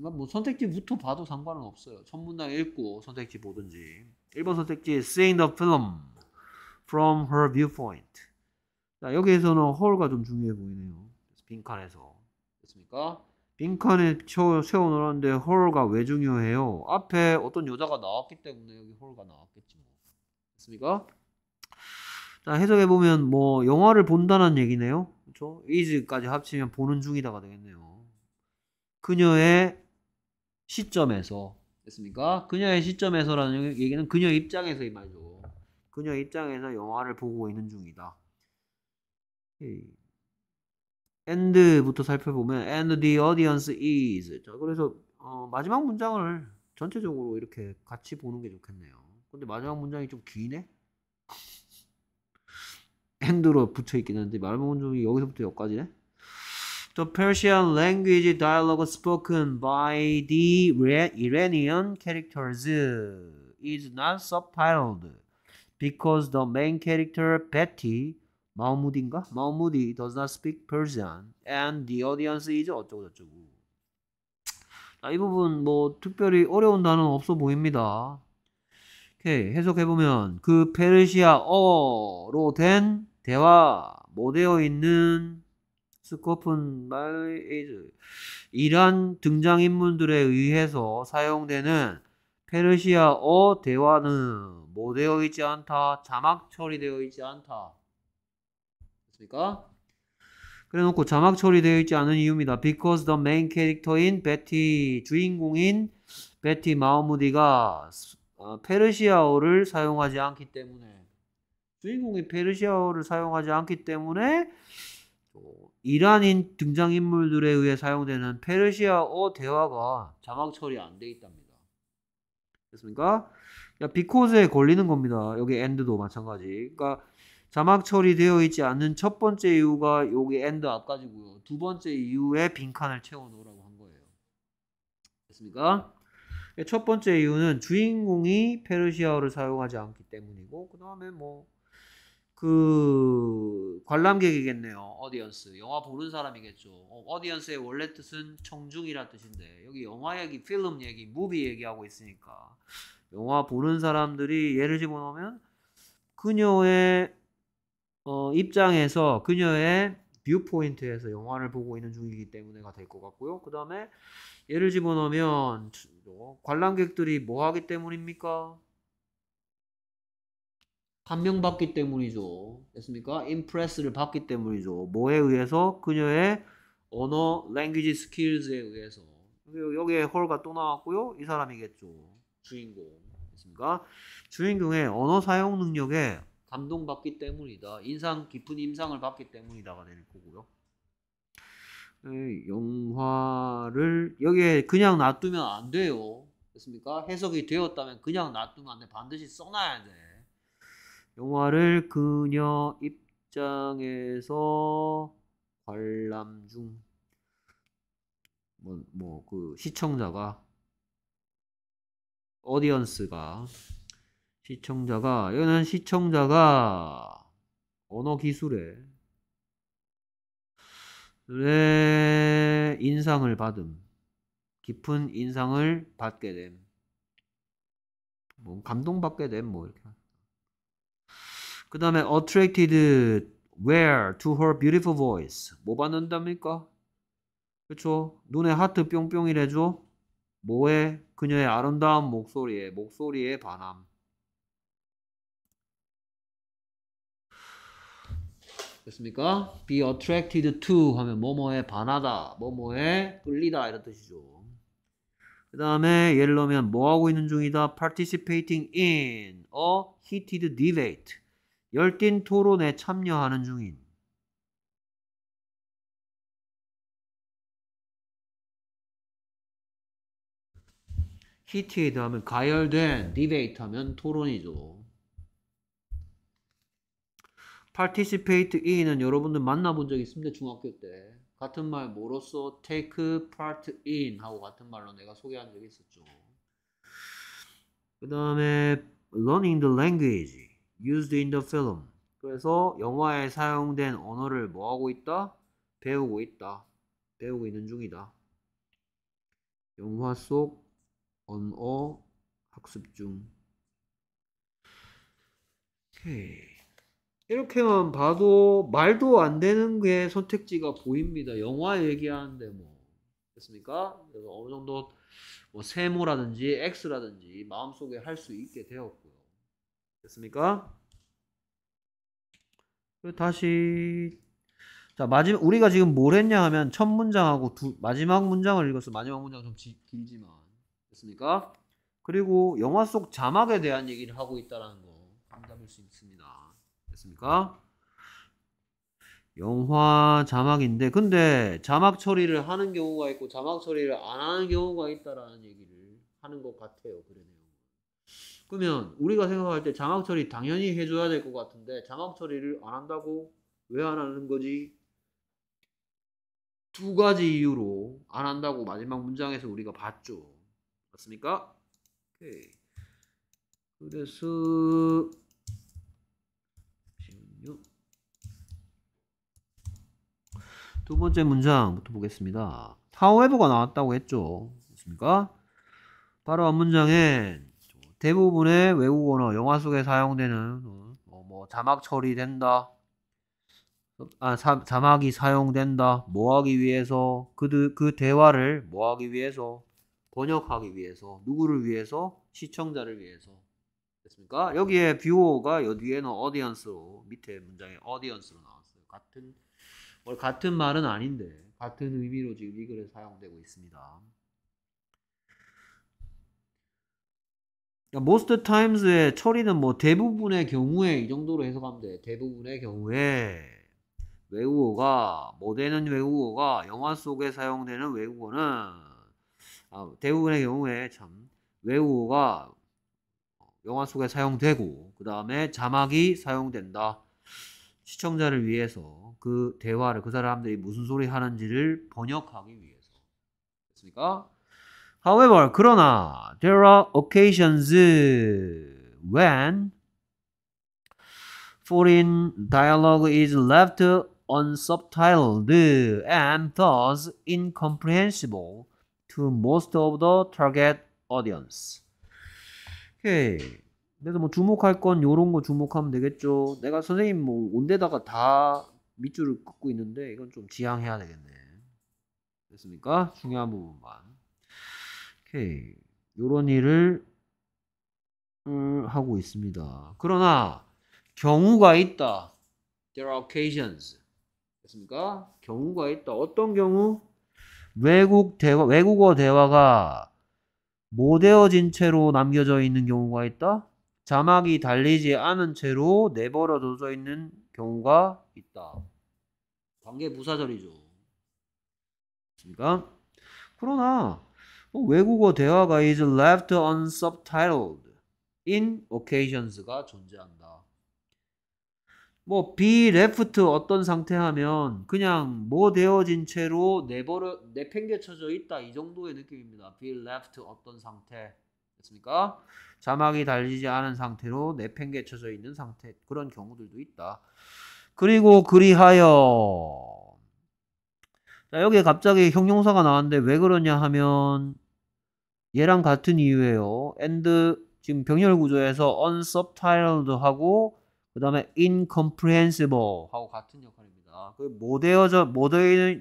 뭐 선택지부터 봐도 상관은 없어요. 첫 문장 읽고 선택지 보든지. 1번 선택지 seeing the film from her viewpoint. 자, 여기에서는 헐가 좀 중요해 보이네요. 빈칸에서. 않습니까? 빈칸에 세워 놓았는데 홀가 왜 중요해요? 앞에 어떤 여자가 나왔기 때문에 여기 홀가 나왔겠지 뭐. 됐습니까? 자, 해석해 보면 뭐 영화를 본다는 얘기네요. 그렇죠? is까지 합치면 보는 중이다가 되겠네요. 그녀의 시점에서 됐습니까? 그녀의 시점에서라는 얘기는 그녀 입장에서의 말이죠. 그녀 입장에서 영화를 보고 있는 중이다. 오케이. 예. and부터 살펴보면 and the audience is 자 그래서 어, 마지막 문장을 전체적으로 이렇게 같이 보는 게 좋겠네요. 근데 마지막 문장이 좀 기네? and로 붙여 있긴 한데 말문이 여기서부터 여기까지네. The Persian language dialogue spoken by the Iranian characters is not subtitled because the main character Betty 마우무디인가? 마우무디 does not speak Persian and the audience is 어쩌고저쩌고 자, 이 부분 뭐 특별히 어려운 단어는 없어 보입니다 오케이 해석해보면 그 페르시아어로 된 대화 못되어 뭐 있는 스코픈 말이즈 이란 등장인물들에 의해서 사용되는 페르시아어 대화는 뭐되어 있지 않다 자막 처리되어 있지 않다 않습니까? 그래놓고 자막 처리되어 있지 않은 이유입니다. Because the main character인 베티 주인공인 베티 마우무디가 어, 페르시아어를 사용하지 않기 때문에 주인공이 페르시아어를 사용하지 않기 때문에 어, 이란인 등장인물들에 의해 사용되는 페르시아어 대화가 자막 처리 안돼 있답니다. 됐습니까? 야, 그러니까 비코즈에 걸리는 겁니다. 여기 엔드도 마찬가지. 그러니까 자막 처리되어 있지 않는 첫 번째 이유가 여기 end 앞까지고요. 두 번째 이유에 빈칸을 채워 놓으라고한 거예요. 됐습니까? 네, 첫 번째 이유는 주인공이 페르시아어를 사용하지 않기 때문이고 그다음에 뭐 그 관람객이겠네요. 어디언스. 영화 보는 사람이겠죠. 어디언스의 원래 뜻은 청중이라 뜻인데 여기 영화 얘기, 필름 얘기, 무비 얘기하고 있으니까 영화 보는 사람들이 예를 집어넣으면 그녀의 어, 입장에서 그녀의 뷰포인트에서 영화를 보고 있는 중이기 때문에가 될 것 같고요. 그 다음에 예를 집어넣으면 어, 관람객들이 뭐 하기 때문입니까? 감명받기 때문이죠. 됐습니까? 임프레스를 받기 때문이죠. 뭐에 의해서? 그녀의 언어, 랭귀지 스킬즈에 의해서. 여기에 홀가 또 나왔고요. 이 사람이겠죠. 주인공. 됐습니까? 주인공의 언어 사용 능력에 감동받기 때문이다. 인상 깊은 임상을 받기 때문이다가 될 거고요. 그 영화를 여기에 그냥 놔두면 안 돼요. 됐습니까? 해석이 되었다면 그냥 놔두면 안 돼. 반드시 써놔야 돼. 영화를 그녀 입장에서 관람 중. 뭐, 뭐, 그 시청자가, 어디언스가 시청자가 이거는 시청자가 언어 기술에 의 인상을 받음 깊은 인상을 받게 됨. 뭐 감동받게 됨, 뭐 이렇게. 그 다음에 attracted where to her beautiful voice. 뭐 받는답니까? 그쵸? 눈에 하트 뿅뿅이래줘 뭐에? 그녀의 아름다운 목소리에, 목소리에 반함. 됐습니까? be attracted to 하면 뭐뭐에 반하다, 뭐뭐에 끌리다 이런 뜻이죠. 그 다음에 예를 넣면 뭐하고 있는 중이다? participating in a heated debate 열띤 토론에 참여하는 중인 h e a 하면 가열된 d e b a 하면 토론이죠. participate in은 여러분들 만나본 적 있습니다. 중학교 때. 같은 말 뭐로써 take part in 하고 같은 말로 내가 소개한 적이 있었죠. 그 다음에 learning the language used in the film 그래서 영화에 사용된 언어를 뭐하고 있다? 배우고 있다. 배우고 있는 중이다. 영화 속 언어 학습 중. 오케이. 이렇게만 봐도 말도 안 되는 게 선택지가 보입니다. 영화 얘기하는데 뭐 됐습니까? 그래서 어느 정도 뭐 세모라든지 x라든지 마음속에 할 수 있게 되었고요. 됐습니까? 다시 자 마지막 우리가 지금 뭘 했냐 하면 첫 문장하고 두 마지막 문장을 읽었어. 마지막 문장 좀 지, 길지만 됐습니까? 그리고 영화 속 자막에 대한 얘기를 하고 있다는 거. 않습니까? 영화 자막인데 근데 자막 처리를 하는 경우가 있고 자막 처리를 안 하는 경우가 있다라는 얘기를 하는 것 같아요. 그러네요. 그러면 우리가 생각할 때 자막 처리 당연히 해줘야 될 것 같은데 자막 처리를 안 한다고 왜 안 하는 거지? 두 가지 이유로 안 한다고 마지막 문장에서 우리가 봤죠. 맞습니까? 오케이. 그래서 두 번째 문장부터 보겠습니다. h o w e 가 나왔다고 했죠. 맞습니까? 바로 앞 문장엔 대부분의 외국 언어, 영화 속에 사용되는 뭐, 뭐 자막 처리된다. 아, 사, 자막이 사용된다. 뭐 하기 위해서 그, 그 대화를 뭐 하기 위해서 번역하기 위해서 누구를 위해서 시청자를 위해서 됐습니까? 여기에 뷰어가 여기에는 어디언스로 밑에 문장에 어디언스로 나왔어요. 같은 뭐 같은 말은 아닌데 같은 의미로 지금 이 글에 사용되고 있습니다. 그러니까 most times의 처리는 뭐 대부분의 경우에 이 정도로 해석하면 돼. 대부분의 경우에 외국어가 뭐 되는 외국어가 영화 속에 사용되는 외국어는 아, 대부분의 경우에 참 외국어가 영화 속에 사용되고 그 다음에 자막이 사용된다. 시청자를 위해서 그 대화를 그 사람들이 무슨 소리 하는지를 번역하기 위해서. 됐습니까? However, 그러나 there are occasions when foreign dialogue is left unsubtitled and thus incomprehensible to most of the target audience. 오케이. 그래서 뭐 주목할 건 요런 거 주목하면 되겠죠. 내가 선생님 뭐 온데다가 다 밑줄을 긋고 있는데 이건 좀 지양해야 되겠네. 됐습니까? 중요한 부분만. 오케이. 요런 일을 어, 하고 있습니다. 그러나 경우가 있다. There are occasions. 됐습니까? 경우가 있다. 어떤 경우? 외국 대화, 외국어 대화가 못되어진 채로 남겨져 있는 경우가 있다. 자막이 달리지 않은 채로 내버려둬져 있는 경우가 있다. 관계 부사절이죠. 그렇니까 그러나 뭐 외국어 대화가 is left unsubtitled in occasions가 존재한다. 뭐 be left 어떤 상태하면 그냥 뭐 되어진 채로 내버려 내팽개쳐져 있다 이 정도의 느낌입니다. be left 어떤 상태. 됐습니까? 자막이 달리지 않은 상태로 내팽개쳐져 있는 상태 그런 경우들도 있다. 그리고 그리하여 자 여기에 갑자기 형용사가 나왔는데 왜 그러냐 하면 얘랑 같은 이유예요. and 지금 병렬 구조에서 unsubtitled하고 그 다음에 incomprehensible 하고 같은 역할입니다. 그 외워져, 못외우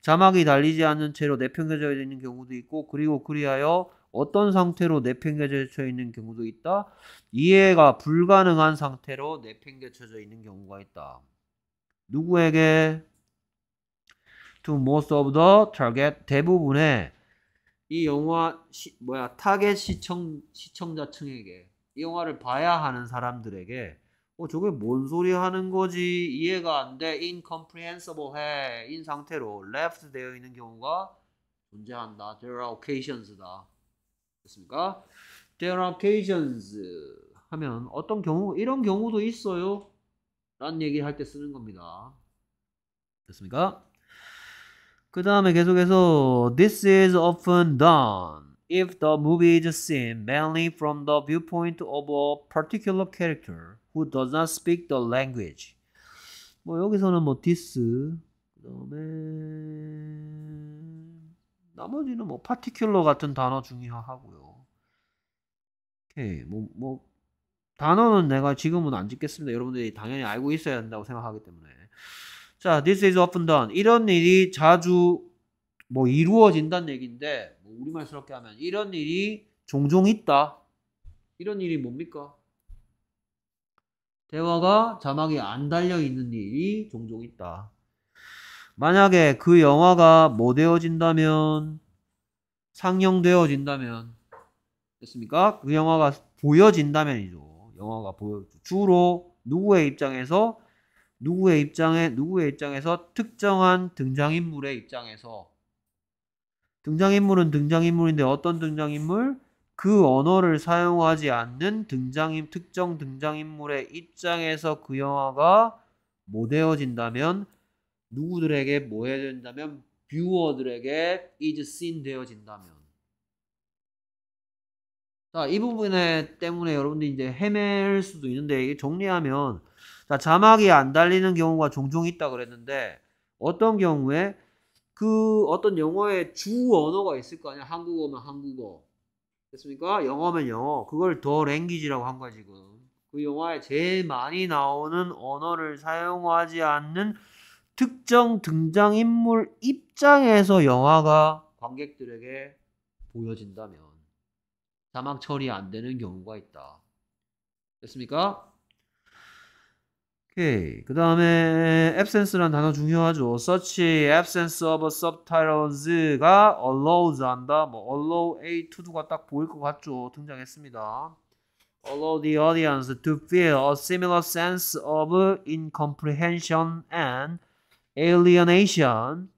자막이 달리지 않는 채로 내팽개져 있는 경우도 있고 그리고 그리하여 어떤 상태로 내팽개쳐져 있는 경우도 있다. 이해가 불가능한 상태로 내팽개쳐져 있는 경우가 있다. 누구에게? To most of the target 대부분의 이 영화 시, 뭐야 타겟 시청 시청자층에게 이 영화를 봐야 하는 사람들에게 어 저게 뭔 소리 하는 거지 이해가 안돼 incomprehensible해 인 상태로 left 되어 있는 경우가 존재한다. There are occasions다. 됐습니까? There are occasions 하면 어떤 경우 이런 경우도 있어요. 라는 얘기를 할때 쓰는 겁니다. 됐습니까? 그 다음에 계속해서 This is often done if the movie is seen mainly from the viewpoint of a particular character who does not speak the language 뭐 여기서는 뭐 this 그 다음에 나머지는 뭐 파티큘러 같은 단어 중요하고요. 오케이 뭐뭐 뭐 단어는 내가 지금은 안 짓겠습니다. 여러분들이 당연히 알고 있어야 한다고 생각하기 때문에 자 this is often done 이런 일이 자주 뭐 이루어진다는 얘기인데 뭐 우리말스럽게 하면 이런 일이 종종 있다. 이런 일이 뭡니까? 대화가 자막에 안 달려 있는 일이 종종 있다. 만약에 그 영화가 뭐 되어진다면 상영되어진다면 됐습니까? 그 영화가 보여진다면이죠. 영화가 보여 주로 누구의 입장에서 누구의 입장에 누구의 입장에서 특정한 등장인물의 입장에서 등장인물은 등장인물인데 어떤 등장인물? 그 언어를 사용하지 않는 등장인 특정 등장인물의 입장에서 그 영화가 모델어진다면 뭐 누구들에게 뭐 해야 된다면 뷰어들에게 is seen 되어진다면 자, 이 부분에 때문에 여러분들이 이제 헤맬 수도 있는데 정리하면 자, 자막이 안 달리는 경우가 종종 있다 그랬는데 어떤 경우에 그 어떤 영어의 주 언어가 있을 거 아니야. 한국어면 한국어. 됐습니까? 영어면 영어. 그걸 더 랭귀지라고 한 거야, 지금. 그 영화에 제일 많이 나오는 언어를 사용하지 않는 특정 등장인물 입장에서 영화가 관객들에게 보여진다면 자막 처리 안 되는 경우가 있다. 됐습니까? 오케이. 그 다음에 absence란 단어 중요하죠. such absence of subtitles가 allows 한다. 뭐 allow a to do가 딱 보일 것 같죠. 등장했습니다. allow the audience to feel a similar sense of incomprehension and alienation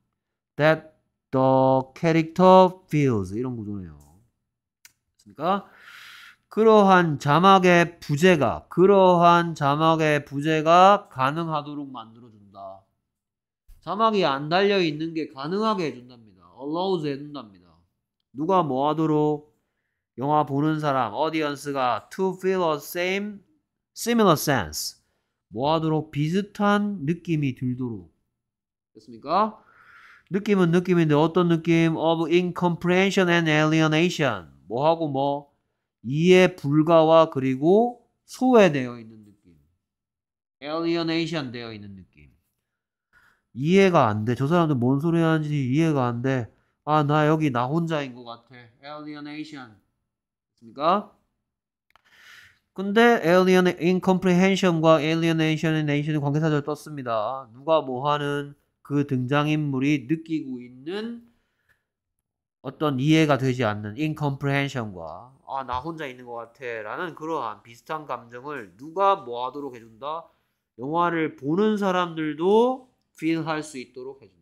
that the character feels 이런 구조네요. 그러니까 그러한 자막의 부재가 그러한 자막의 부재가 가능하도록 만들어 준다. 자막이 안 달려 있는 게 가능하게 해 준답니다. allows 해 준답니다. 누가 뭐 하도록 영화 보는 사람 audience가 to feel a same similar sense 뭐 하도록 비슷한 느낌이 들도록 됐습니까? 느낌은 느낌인데 어떤 느낌? of incomprehension and alienation. 뭐하고 뭐? 이해 불가와 그리고 소외되어 있는 느낌. alienation 되어 있는 느낌. 이해가 안 돼. 저 사람들 뭔 소리 하는지 이해가 안 돼. 아, 나 여기 나 혼자인 것 같아. alienation. 됐습니까? 근데 alien, incomprehension과 alienation, 의 관계사절 떴습니다. 누가 뭐 하는 그 등장인물이 느끼고 있는 어떤 이해가 되지 않는 incomprehension과 아, 나 혼자 있는 것 같아 라는 그러한 비슷한 감정을 누가 뭐 하도록 해준다? 영화를 보는 사람들도 feel 할수 있도록 해준다.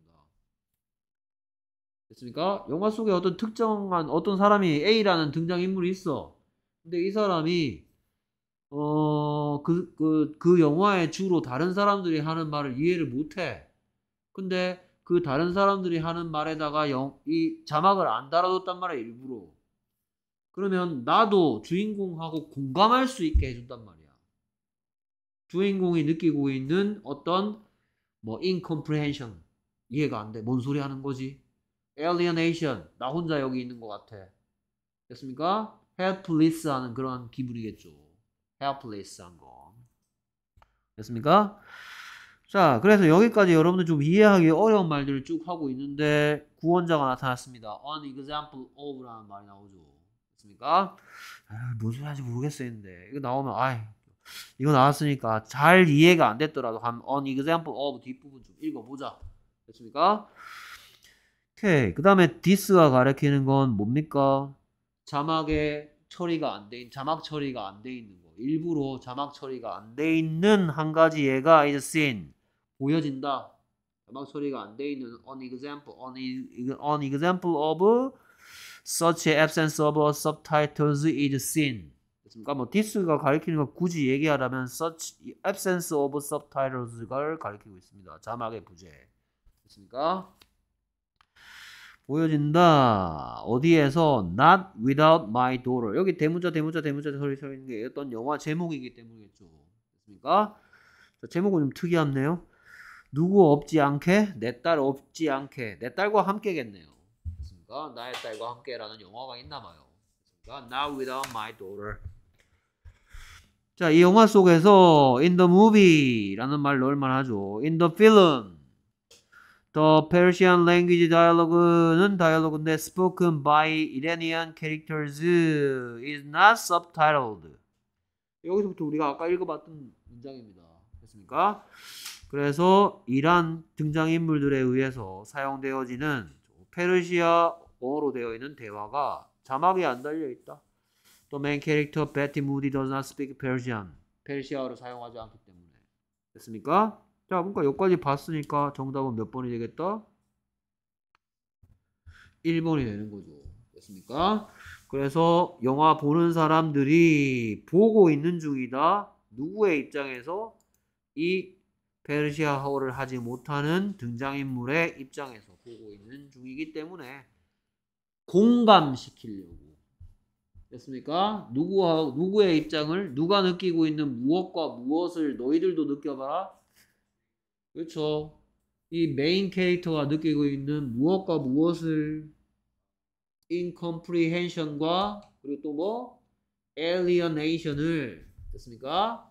됐습니까? 영화 속에 어떤 특정한 어떤 사람이 A라는 등장인물이 있어. 근데 이 사람이 어, 그, 그, 그 영화의 주로 다른 사람들이 하는 말을 이해를 못해. 근데 그 다른 사람들이 하는 말에다가 영, 이 자막을 안 달아줬단 말이야 일부러. 그러면 나도 주인공하고 공감할 수 있게 해준단 말이야. 주인공이 느끼고 있는 어떤 뭐 incomprehension 이해가 안 돼. 뭔 소리 하는 거지? alienation 나 혼자 여기 있는 것 같아. 됐습니까? helpless 하는 그런 기분이겠죠. helpless 한 거. 됐습니까? 자, 그래서 여기까지 여러분들 좀 이해하기 어려운 말들을 쭉 하고 있는데 구원자가 나타났습니다. An example of라는 말이 나오죠. 맞습니까? 무슨 말인지 모르겠어요 이거 나오면 아 이거 나왔으니까 잘 이해가 안 됐더라도 한 an example of 뒷부분 좀 읽어보자. 됐습니까? 오케이. 그 다음에 this가 가리키는 건 뭡니까? 자막에 처리가 안 돼, 자막 처리가 안 돼 있는 거. 일부러 자막 처리가 안 돼 있는 한 가지 예가 is seen. 보여진다. 자막 소리가 안 돼 있는 an example, an, example of such absence of subtitles is seen. 됐습니까? 뭐 this가 가리키는 거 굳이 얘기하라면 such absence of subtitles를 가리키고 있습니다. 자막의 부재. 됐습니까? 보여진다. 어디에서 not without my daughter. 여기 대문자 대문자 대문자 소리 소리인 게 어떤 영화 제목이기 때문이겠죠. 됐습니까? 자, 제목은 좀 특이한데요. 누구 없지 않게 내 딸 없지 않게 내 딸과 함께겠네요. 그러니까 나의 딸과 함께라는 영화가 있나봐요. 그러니까 Not without my daughter. 자, 이 영화 속에서 in the movie라는 말 넣을 만하죠. in the film, the Persian language dialogue는 다이얼로그인데 spoken by Iranian characters is not subtitled. 여기서부터 우리가 아까 읽어봤던 문장입니다. 됐습니까? 그래서 이란 등장인물들에 의해서 사용되어지는 페르시아 어로 되어 있는 대화가 자막이 안 달려 있다. 또맨 캐릭터 베티 무디 does not speak Persian. 페르시아어를 사용하지 않기 때문에 됐습니까? 자, 그러니까 여기까지 봤으니까 정답은 몇 번이 되겠다? 1번이 되는 거죠. 됐습니까? 그래서 영화 보는 사람들이 보고 있는 중이다. 누구의 입장에서 이 페르시아어를 하지 못하는 등장인물의 입장에서 보고 있는 중이기 때문에 공감시키려고 됐습니까? 누구와 누구의 입장을 누가 느끼고 있는 무엇과 무엇을 너희들도 느껴봐라. 그렇죠. 이 메인 캐릭터가 느끼고 있는 무엇과 무엇을 incomprehension과 그리고 또뭐 alienation을 됐습니까?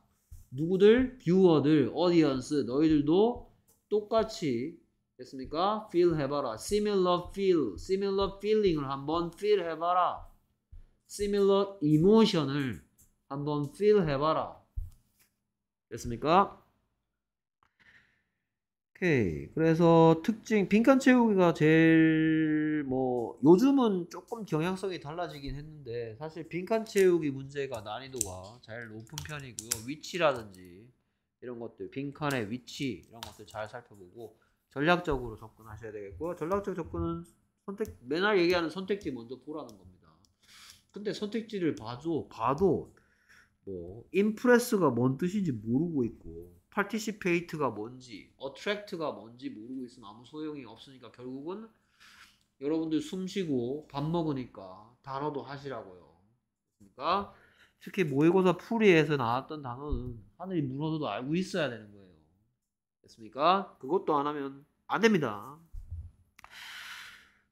누구들? 뷰어들, 어디언스 너희들도 똑같이 됐습니까? feel 해봐라. similar feel, similar feeling을 한번 feel 해봐라. similar emotion을 한번 feel 해봐라. 됐습니까? 오케이. 그래서 특징 빈칸 채우기가 제일 뭐 요즘은 조금 경향성이 달라지긴 했는데 사실 빈칸 채우기 문제가 난이도가 제일 높은 편이고요. 위치라든지 이런 것들 빈칸의 위치 이런 것들 잘 살펴보고 전략적으로 접근하셔야 되겠고요. 전략적 접근은 선택 맨날 얘기하는 선택지 먼저 보라는 겁니다. 근데 선택지를 봐도 봐도 뭐 인프레스가 뭔 뜻인지 모르고 있고 participate가 뭔지, attract가 뭔지 모르고 있으면 아무 소용이 없으니까 결국은 여러분들 숨 쉬고 밥 먹으니까 단어도 하시라고요. 그러니까 특히 모의고사 풀이에서 나왔던 단어는 하늘이 무너져도 알고 있어야 되는 거예요. 됐습니까? 그것도 안 하면 안 됩니다.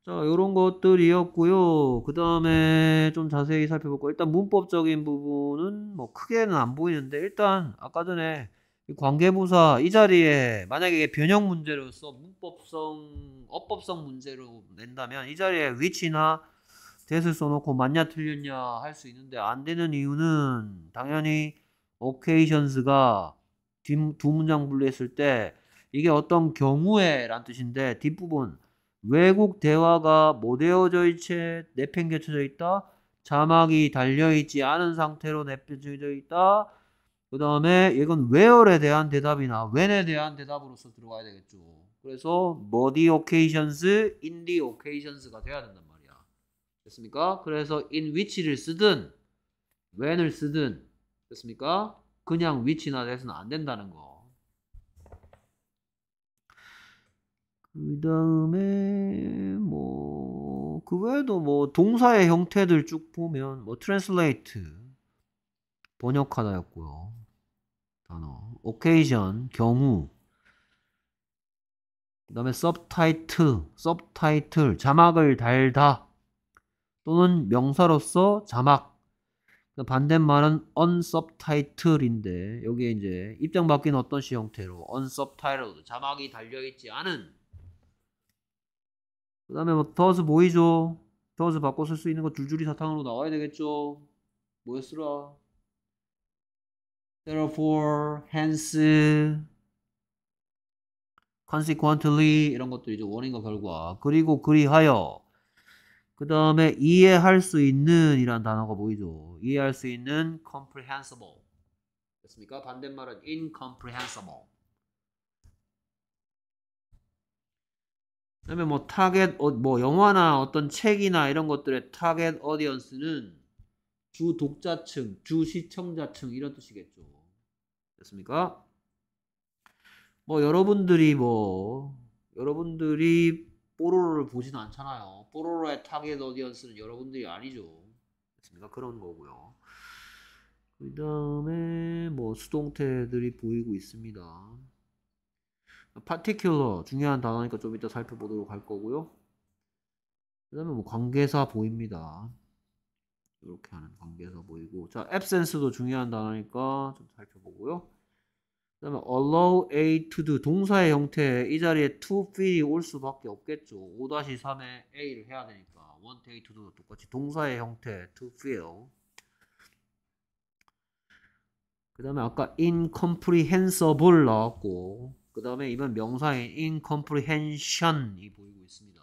자, 요런 것들이었고요. 그 다음에 좀 자세히 살펴볼고 일단 문법적인 부분은 뭐 크게는 안 보이는데 일단 아까 전에 관계부사 이 자리에 만약에 변형 문제로서 문법성, 어법성 문제로 낸다면 이 자리에 위치나 대을 써놓고 맞냐 틀렸냐 할 수 있는데 안 되는 이유는 당연히 occasions,가 두 문장 분리했을 때 이게 어떤 경우에 란 뜻인데 뒷부분 외국 대화가 못 외워져 있채 내팽개쳐져 있다 자막이 달려있지 않은 상태로 내팽개쳐져 있다 그 다음에 이건 where에 대한 대답이나 when에 대한 대답으로서 들어가야 되겠죠. 그래서 muddy occasions, in the occasions가 돼야 된단 말이야. 됐습니까? 그래서 in which를 쓰든 when을 쓰든 됐습니까? 그냥 위치나 돼서는 안 된다는 거. 뭐, 그 다음에 뭐 그 외에도 뭐 동사의 형태들 쭉 보면 뭐 translate 번역하다였고요. 단어. occasion, 경우. 그 다음에 subtitle, subtitle, 자막을 달다. 또는 명사로서 자막. 반대말은 unsubtitle인데, 여기에 이제 입장 바뀐 어떤 시 형태로 u n s u b t i t l e 자막이 달려있지 않은. 그 다음에 뭐, 더스 보이죠? 더스 바꿔 쓸 수 있는 거 줄줄이 사탕으로 나와야 되겠죠? 뭐였으라? therefore, hence, consequently 이런 것도 이제 원인과 결과 그리고 그리하여 그 다음에 이해할 수 있는 이란 단어가 보이죠 이해할 수 있는 comprehensible 됐습니까? 반대말은 incomprehensible 그 다음에 뭐 타겟 어, 뭐 영화나 어떤 책이나 이런 것들의 타겟 어디언스는 주 독자층, 주 시청자층 이런 뜻이겠죠 됐습니까? 뭐 여러분들이 뭐 여러분들이 뽀로로를 보지는 않잖아요. 뽀로로의 타겟 어디언스는 여러분들이 아니죠. 됐습니까? 그런 거고요. 그 다음에 뭐 수동태들이 보이고 있습니다. particular 중요한 단어니까 좀 이따 살펴보도록 할 거고요. 그 다음에 뭐 관계사 보입니다. 이렇게 하는 관계에서 보이고 자 absence도 중요한 단어니까 좀 살펴보고요 그 다음에 allow A to do 동사의 형태 이 자리에 to f i l 이올 수밖에 없겠죠 5-3에 A를 해야 되니까 want A to do 도 똑같이 동사의 형태 to f e l l 그 다음에 아까 incomprehensible 나왔고 그 다음에 이번 명사인 incomprehension이 보이고 있습니다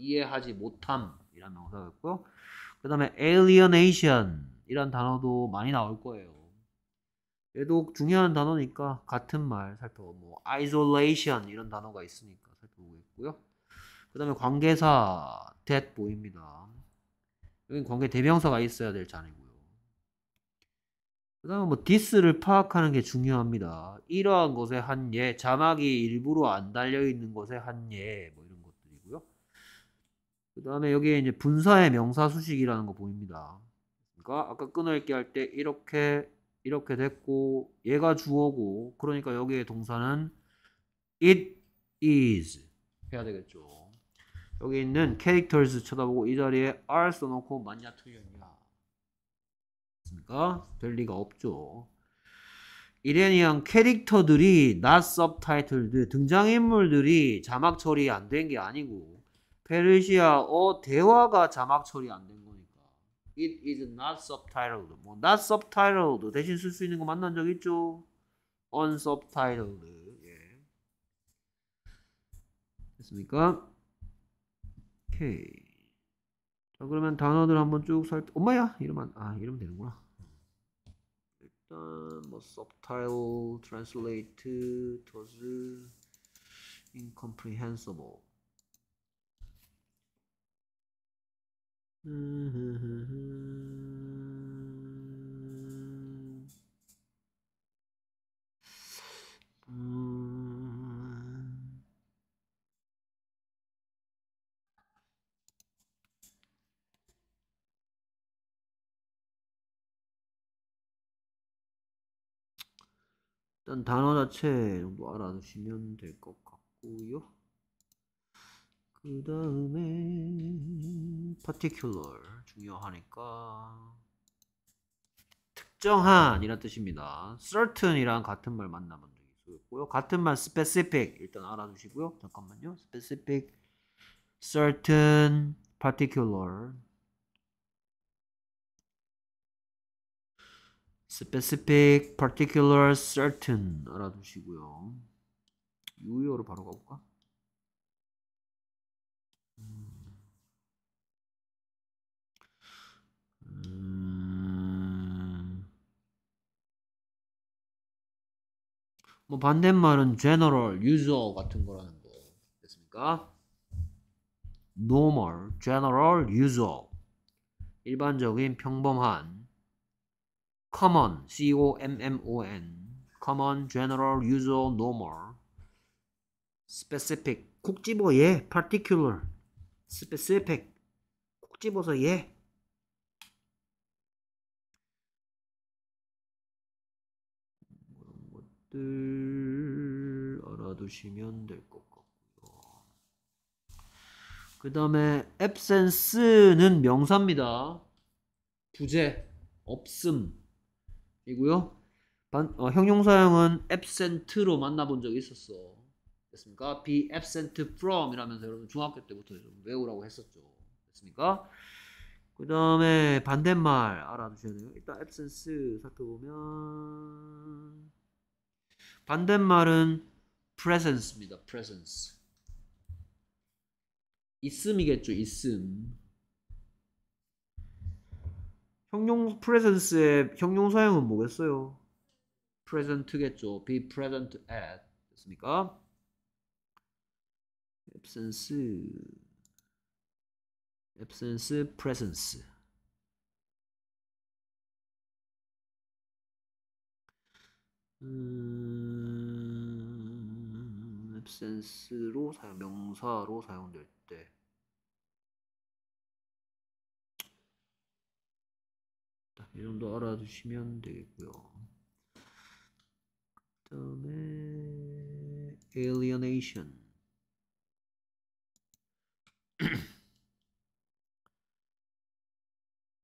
이해하지 못함이라는 명사였고요 그 다음에 alienation 이런 단어도 많이 나올 거예요. 얘도 중요한 단어니까 같은 말 살펴보 뭐 isolation 이런 단어가 있으니까 살펴보겠고요. 그 다음에 관계사 that 보입니다. 여긴 관계 대명사가 있어야 될 자리고요. 그 다음에 뭐 this를 파악하는 게 중요합니다. 이러한 것에 한 예, 자막이 일부러 안 달려있는 것에 한 예, 뭐그 다음에 여기에 이제 분사의 명사 수식이라는 거 보입니다. 그러니까 아까 끊어읽기 할 때 이렇게 이렇게 됐고 얘가 주어고 그러니까 여기에 동사는 it is 해야 되겠죠. 여기 있는 characters 쳐다보고 이 자리에 are 써놓고 맞냐 틀렸냐 있습니까? 될 리가 없죠. 이레니안 캐릭터들이 not subtitled 등장인물들이 자막 처리 안 된 게 아니고 페르시아 어 대화가 자막 처리 안 된 거니까 it is not subtitled 뭐 not subtitled 대신 쓸 수 있는 거 만난 적 있죠? unsubtitled 예 됐습니까? 오케이 자 그러면 단어들 한번 쭉 살펴 엄마야 이러면 아 이러면 되는구나 일단 뭐 subtitle translate does incomprehensible 일단 단어 자체 정도 뭐 알아두시면 될 것 같고요. 그 다음에 particular 중요하니까 특정한 이란 뜻입니다. certain이랑 같은 말 만나본 적이 있었고요. 같은 말 specific 일단 알아두시고요. 잠깐만요. specific, certain, particular specific, particular, certain 알아두시고요. 유효로 바로 가볼까? 뭐 반대말은 general, usual 같은 거라는 거 됐습니까? normal, general, usual 일반적인, 평범한 common, c-o-m-m-o-n common, general, usual, normal specific, 콕 집어 예, particular specific 콕 집어서 예 것들 알아두시면 될 것 같고요. 그 다음에 absence는 명사입니다. 부재, 없음이고요. 반, 어, 형용사형은 absent로 만나본 적이 있었어. 됐습니까? be absent from 이라면서 여러분 중학교 때부터 여 외우라고 했었죠. 됐습니까? 그 다음에 반대말 알아두셔야 돼요. 일단 absence 살펴보면 반대말은 presence입니다. presence. 있음이겠죠. 있음. 형용 presence의 형용 사용은 뭐겠어요? present겠죠. be present at 됐습니까? absence absence presence 음, absence로 사용, 명사로 사용될 때. 이 정도 알아두시면 되겠고요. 그 다음에 alienation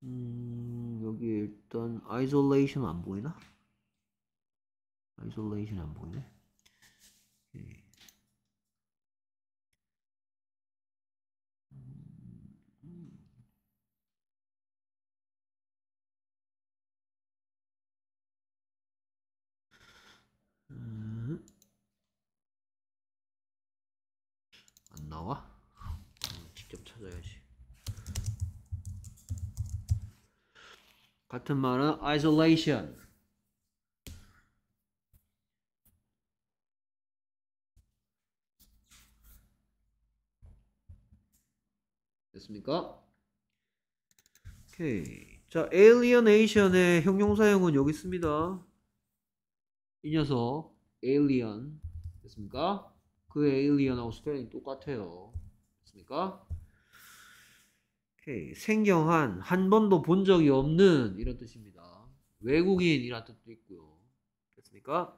음, 여기 일단 isolation 안 보이나? i s o l a t 안 보이네. 오케이. 음. 안 나와? 음, 직접 찾아야지. 같은 말은 isolation. 됐습니까? 오케이. 자, alienation의 형용사형은 여기 있습니다. 이 녀석, alien. 됐습니까? 그 alien하고 스펠링 똑같아요. 됐습니까? 오케이. 생경한, 한 번도 본 적이 없는 이런 뜻입니다. 외국인이라는 뜻도 있고요. 됐습니까?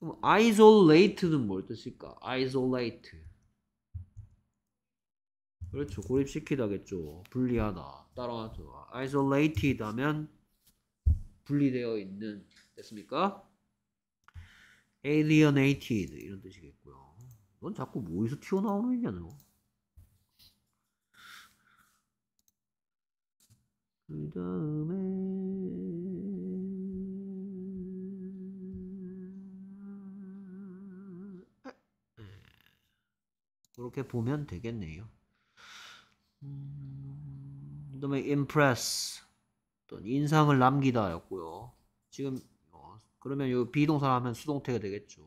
그럼 isolate는 뭘 뜻일까? isolate. 그렇죠. 고립시키다겠죠. 분리하다. 따라와서 isolated 하면 분리되어 있는 됐습니까? alienated 이런 뜻이겠고요. 넌 자꾸 뭐에서 튀어나오는 있냐 너. 그 다음에 그렇게 보면 되겠네요. 음, 그 다음에 impress 어 인상을 남기다 였고요. 지금 어, 그러면 이 비동사를 면 수동태가 되겠죠.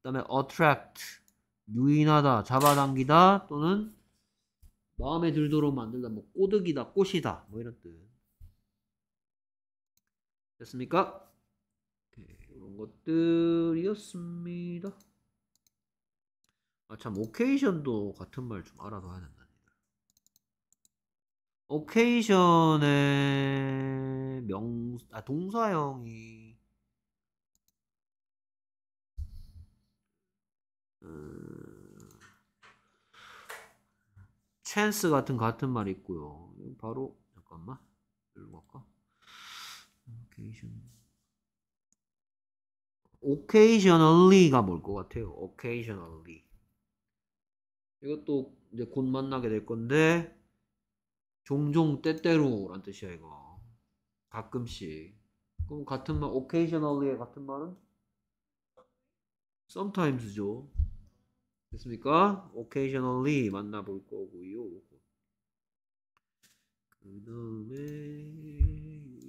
그 다음에 attract 유인하다 잡아당기다 또는 마음에 들도록 만들다 뭐 꼬드기다 꼬시다 뭐 이런 뜻 됐습니까? 이런 네, 것들이었습니다. 아참 오케이션도 같은 말 좀 알아서 해야 된다 오케이션의 명, 아, 동사형이, 음, 찬스 같은, 같은 말 있고요. 바로, 잠깐만, 일로 갈까? 오케이션. o c c a s i 가뭘 것 같아요? 오케이 a s 리 이것도 이제 곧 만나게 될 건데 종종 때때로란 뜻이야 이거 가끔씩 그럼 같은 말 occasionally의 같은 말은 sometimes죠 됐습니까? occasionally 만나볼 거고요 그 다음에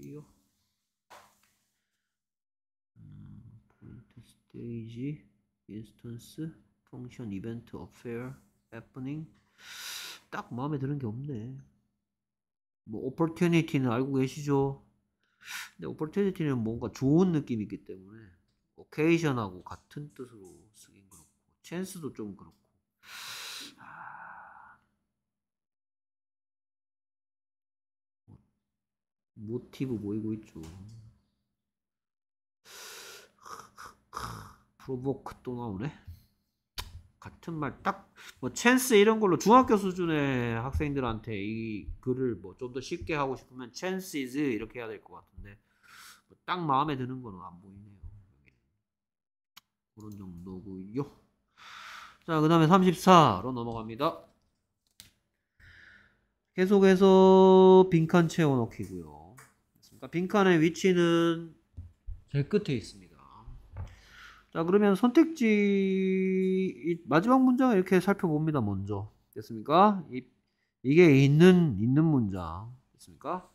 이거 포인트 음, 스테이지 인스턴스 펑션 이벤트 어페어 h 프닝딱 마음에 드는 게 없네 뭐 o p p o r 는 알고 계시죠 근데 o p p o r 는 뭔가 좋은 느낌이기 때문에 오케이션하고 같은 뜻으로 쓰긴 그렇고 c 스도좀 그렇고 아. 모티브 보이고 있죠 프로보크 또 나오네 같은 말 딱뭐 찬스 이런 걸로 중학교 수준의 학생들한테 이 글을 뭐 좀 더 쉽게 하고 싶으면 찬스 이즈 이렇게 해야 될 것 같은데 뭐딱 마음에 드는 거는 안 보이네요. 그런 정도고요. 자, 그 다음에 34로 넘어갑니다. 계속해서 빈칸 채워넣기고요. 빈칸의 위치는 제일 끝에 있습니다. 자 그러면 선택지 마지막 문장을 이렇게 살펴봅니다 먼저 됐습니까? 이, 게 있는 있는 문장 됐습니까?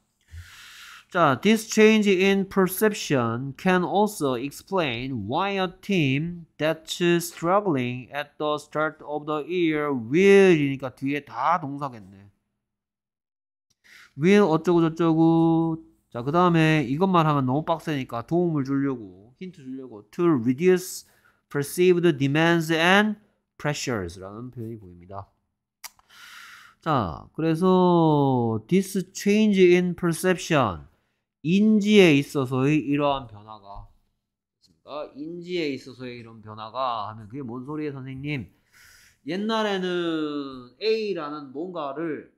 자, this change in perception can also explain why a team that's struggling at the start of the year will이니까 뒤에 다 동사겠네. will 어쩌고 저쩌고 자, 그 다음에 이것만 하면 너무 빡세니까 도움을 주려고 힌트 주려고 to reduce perceived demands and pressures라는 표현이 보입니다. 자, 그래서 this change in perception 인지에 있어서의 이러한 변화가 있습니까? 인지에 있어서의 이런 변화가 하면 그게 뭔 소리예요, 선생님? 옛날에는 A라는 뭔가를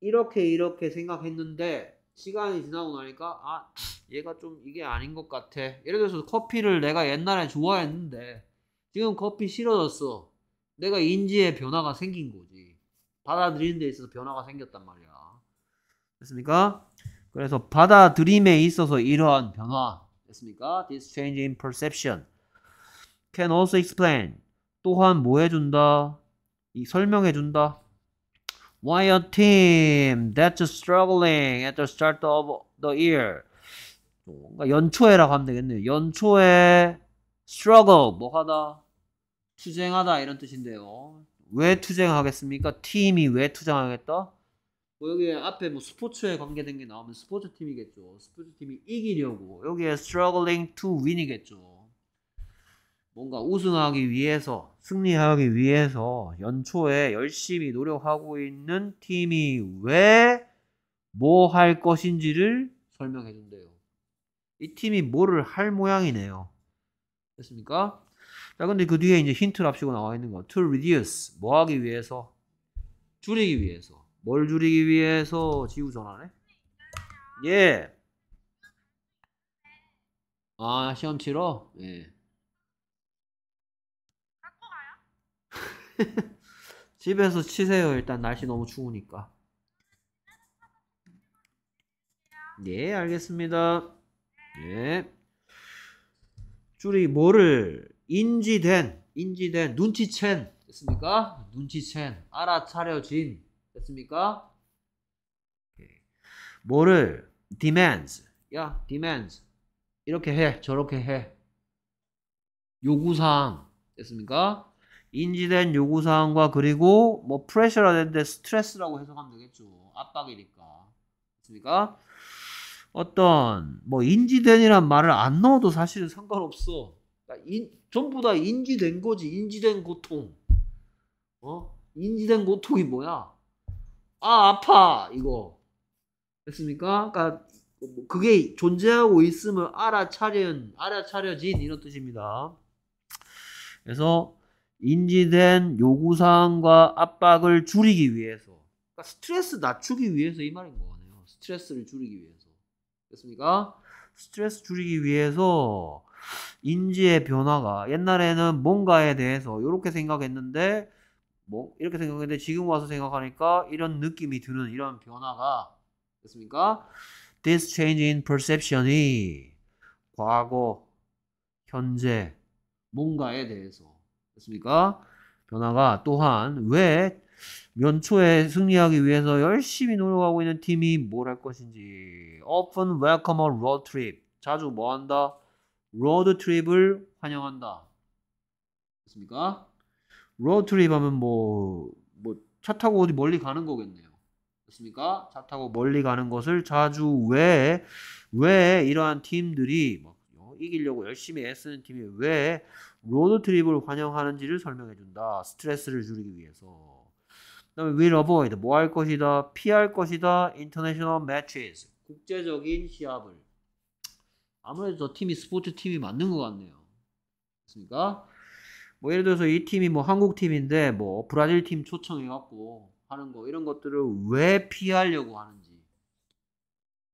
이렇게 이렇게 생각했는데 시간이 지나고 나니까 아 얘가 좀 이게 아닌 것 같아. 예를 들어서 커피를 내가 옛날에 좋아했는데 지금 커피 싫어졌어. 내가 인지의 변화가 생긴 거지. 받아들이는 데 있어서 변화가 생겼단 말이야. 됐습니까? 그래서 받아들임에 있어서 이러한 변화 됐습니까? This change in perception can also explain 또한 뭐 해준다? 이 설명해준다. Why a team that's struggling at the start of the year 그러 연초에라고 하면 되겠네요. 연초에 struggle 뭐 하다 투쟁하다 이런 뜻인데요. 왜 투쟁하겠습니까? 팀이 왜 투쟁하겠다? 뭐 여기 앞에 뭐 스포츠에 관계된 게 나오면 스포츠 팀이겠죠. 스포츠 팀이 이기려고 여기에 struggling to win이겠죠. 뭔가 우승하기 위해서 승리하기 위해서 연초에 열심히 노력하고 있는 팀이 왜 뭐 할 것인지를 설명해 준대요. 이 팀이 뭐를 할 모양이네요. 됐습니까? 자, 근데 그 뒤에 이제 힌트를 합시고 나와 있는 거. To reduce. 뭐 하기 위해서? 줄이기 위해서. 뭘 줄이기 위해서 지우 전환해? 예. 아, 시험 치러? 예. 갖고 가요? 집에서 치세요. 일단 날씨 너무 추우니까. 네, 알겠습니다. 예. 줄이 뭐를 인지된 인지된 눈치챈 됐습니까? 눈치챈 알아차려진 됐습니까? 예. 뭐를 demands 야 demands 이렇게 해 저렇게 해 요구사항 됐습니까? 인지된 요구사항과 그리고 뭐 프레셔라 되는데 스트레스라고 해석하면 되겠죠 압박이니까 됐습니까? 어떤 뭐 인지된이란 말을 안 넣어도 사실은 상관없어. 인, 전부 다 인지된 거지. 인지된 고통. 어? 인지된 고통이 뭐야? 아 아파 이거 됐습니까? 그러니까 뭐 그게 존재하고 있음을 알아차린 알아차려진 이런 뜻입니다. 그래서 인지된 요구사항과 압박을 줄이기 위해서 그러니까 스트레스 낮추기 위해서 이 말인 거네요. 스트레스를 줄이기 위해서. 됐습니까? 스트레스 줄이기 위해서 인지의 변화가 옛날에는 뭔가에 대해서 이렇게 생각했는데 뭐 이렇게 생각했는데 지금 와서 생각하니까 이런 느낌이 드는 이런 변화가 됐습니까? This change in perception이 과거, 현재 뭔가에 대해서 됐습니까? 변화가 또한 왜 연초에 승리하기 위해서 열심히 노력하고 있는 팀이 뭘 할 것인지. Often welcome a road trip. 자주 뭐 한다? road 을 환영한다. 됐습니까? road 하면 뭐, 뭐, 차 타고 어디 멀리 가는 거겠네요. 됐습니까? 차 타고 멀리 가는 것을 자주 왜, 왜 이러한 팀들이 막 뭐 이기려고 열심히 애쓰는 팀이 왜 로드 트립을 환영하는지를 설명해 준다. 스트레스를 줄이기 위해서. 그다음에 will avoid 뭐 할 것이다 피할 것이다 international matches 국제적인 시합을 아무래도 팀이 스포츠 팀이 맞는 것 같네요. 그렇습니까? 뭐 예를 들어서 이 팀이 뭐 한국 팀인데 뭐 브라질 팀 초청해갖고 하는 거 이런 것들을 왜 피하려고 하는지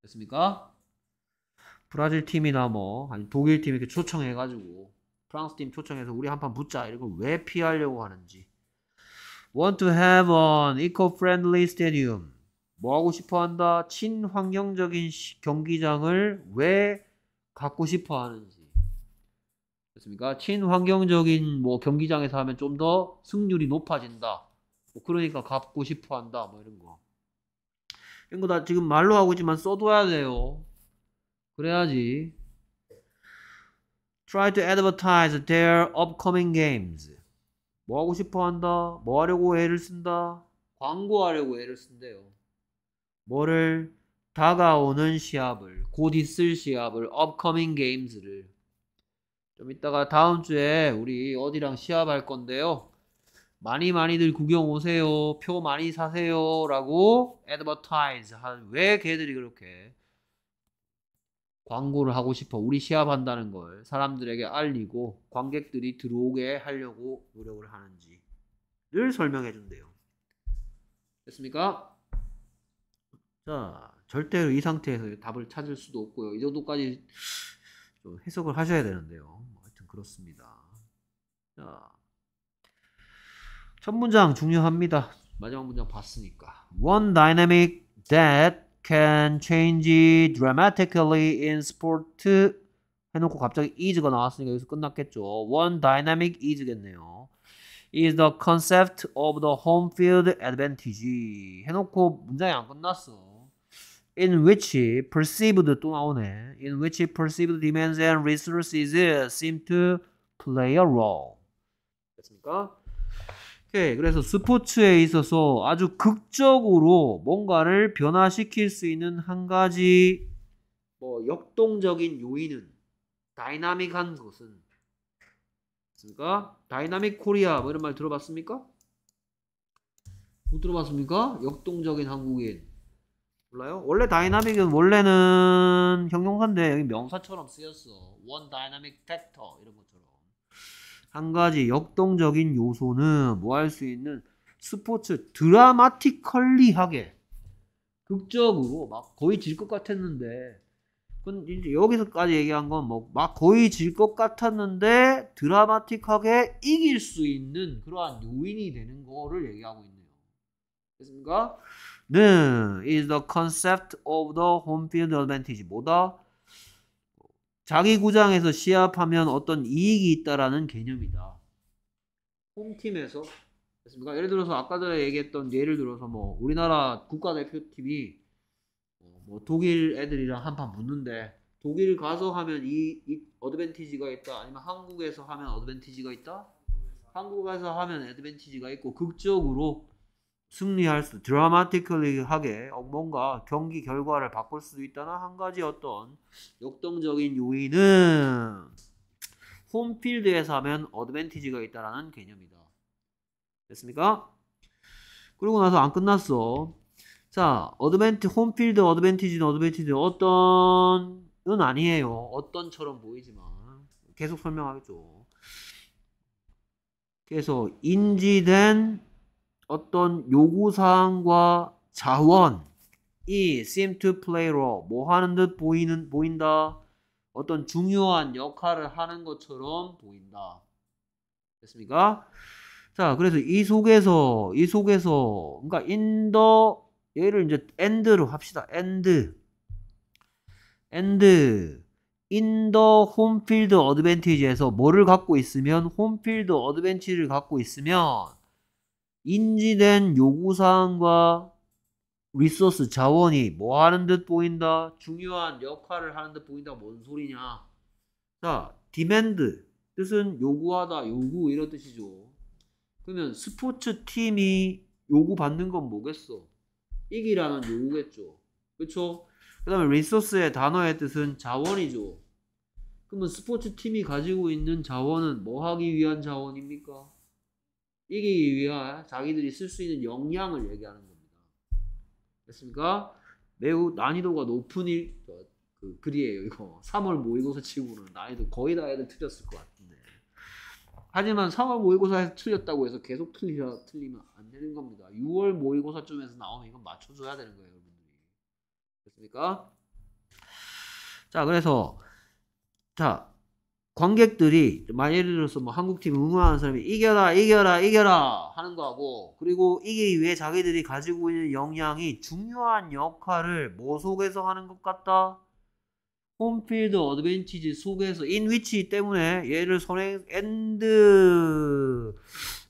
됐습니까? 브라질 팀이나 뭐 아니 독일 팀 이렇게 초청해가지고 프랑스 팀 초청해서 우리 한 판 붙자 이런 걸 왜 피하려고 하는지 want to have an eco-friendly stadium. 뭐 하고 싶어 한다? 친환경적인 경기장을 왜 갖고 싶어 하는지. 그렇습니까? 친환경적인 뭐 경기장에서 하면 좀 더 승률이 높아진다. 뭐 그러니까 갖고 싶어 한다. 뭐 이런 거. 이런 거다 지금 말로 하고 있지만 써둬야 돼요. 그래야지. Try to advertise their upcoming games. 뭐 하고 싶어 한다. 뭐 하려고 애를 쓴다. 광고하려고 애를 쓴대요. 뭐를 다가오는 시합을 곧 있을 시합을 upcoming games를 좀 이따가 다음 주에 우리 어디랑 시합할 건데요. 많이 많이들 구경 오세요. 표 많이 사세요라고 advertise 한왜 걔들이 그렇게 광고를 하고 싶어 우리 시합한다는 걸 사람들에게 알리고 관객들이 들어오게 하려고 노력을 하는지를 설명해 준대요. 됐습니까? 자, 절대로 이 상태에서 답을 찾을 수도 없고요. 이 정도까지 좀 해석을 하셔야 되는데요. 뭐 하여튼 그렇습니다. 자, 첫 문장 중요합니다. 마지막 문장 봤으니까. One dynamic that can change dramatically in sport 해놓고 갑자기 is가 나왔으니까 여기서 끝났겠죠. One dynamic is겠네요. is the concept of the home field advantage 해놓고 문장이 안 끝났어. in which perceived 또 나오네. in which perceived demands and resources seem to play a role. 됐습니까? 오케이. 예, 그래서 스포츠에 있어서 아주 극적으로 뭔가를 변화시킬 수 있는 한 가지 뭐 역동적인 요인은 다이나믹한 것은 있습니까? 다이나믹 코리아 뭐 이런 말 들어봤습니까? 못 들어봤습니까? 역동적인 한국인 몰라요? 원래 다이나믹은 원래는 형용사인데 여기 명사처럼 쓰였어. 원 다이나믹 팩터 이런 것처럼. 한 가지 역동적인 요소는 뭐 할 수 있는 스포츠 드라마틱컬리하게 극적으로 막 거의 질 것 같았는데 근데 여기서까지 얘기한 건 뭐 막 거의 질 것 같았는데 드라마틱하게 이길 수 있는 그러한 요인이 되는 거를 얘기하고 있네요. 됐습니까? 네, is the concept of the home field advantage 뭐다? 자기 구장에서 시합하면 어떤 이익이 있다라는 개념이다. 홈팀에서 그러니까 예를 들어서 아까 전에 얘기했던 예를 들어서 뭐 우리나라 국가대표팀이 뭐 독일 애들이랑 한판 붙는데 독일 가서 하면 이, 이 어드밴티지가 있다 아니면 한국에서 하면 어드밴티지가 있다 한국에서 하면 어드밴티지가 있고 극적으로 승리할 수, 드라마틱컬리하게 뭔가 경기 결과를 바꿀 수도 있다는 한 가지 어떤 역동적인 요인은 홈필드에서 하면 어드밴티지가 있다라는 개념이다. 됐습니까? 그리고 나서 안 끝났어. 자, 어드밴티 홈필드 어드밴티지는 어드밴티지 어떤은 아니에요. 어떤처럼 보이지만 계속 설명하겠죠. 그래서 인지된 어떤 요구사항과 자원이 seem to play role 뭐 하는 듯 보이는 보인다 어떤 중요한 역할을 하는 것처럼 보인다 됐습니까? 자 그래서 이 속에서 이 속에서 그러니까 in the 얘를 이제 and로 합시다 and and 인더 홈필드 어드밴티지에서 뭐를 갖고 있으면 홈필드 어드밴티지를 갖고 있으면 인지된 요구사항과 리소스 자원이 뭐 하는 듯 보인다? 중요한 역할을 하는 듯 보인다. 뭔 소리냐? 자, 디 e 드 뜻은 요구하다, 요구 이런 뜻이죠. 그러면 스포츠 팀이 요구받는 건 뭐겠어? 이기라는 요구겠죠. 그렇죠? 그다음에 리소스의 단어의 뜻은 자원이죠. 그러면 스포츠 팀이 가지고 있는 자원은 뭐 하기 위한 자원입니까? 이기기 위해 자기들이 쓸 수 있는 역량을 얘기하는 겁니다. 됐습니까? 매우 난이도가 높은 일, 그 글이에요 이거 3월 모의고사 치고는 난이도 거의 다 애들 틀렸을 것 같은데 하지만 3월 모의고사에서 틀렸다고 해서 계속 틀려, 틀리면 안 되는 겁니다 6월 모의고사쯤에서 나오면 이건 맞춰줘야 되는 거예요 여러분들이 됐습니까? 자 그래서 자 관객들이 예를 들어서 뭐 한국팀 응원하는 사람이 이겨라 이겨라 이겨라 하는 거하고 그리고 이기기 위해 자기들이 가지고 있는 역량이 중요한 역할을 뭐 속에서 하는 것 같다? 홈필드 어드벤티지 속에서 인위치 때문에 얘를 선행 엔드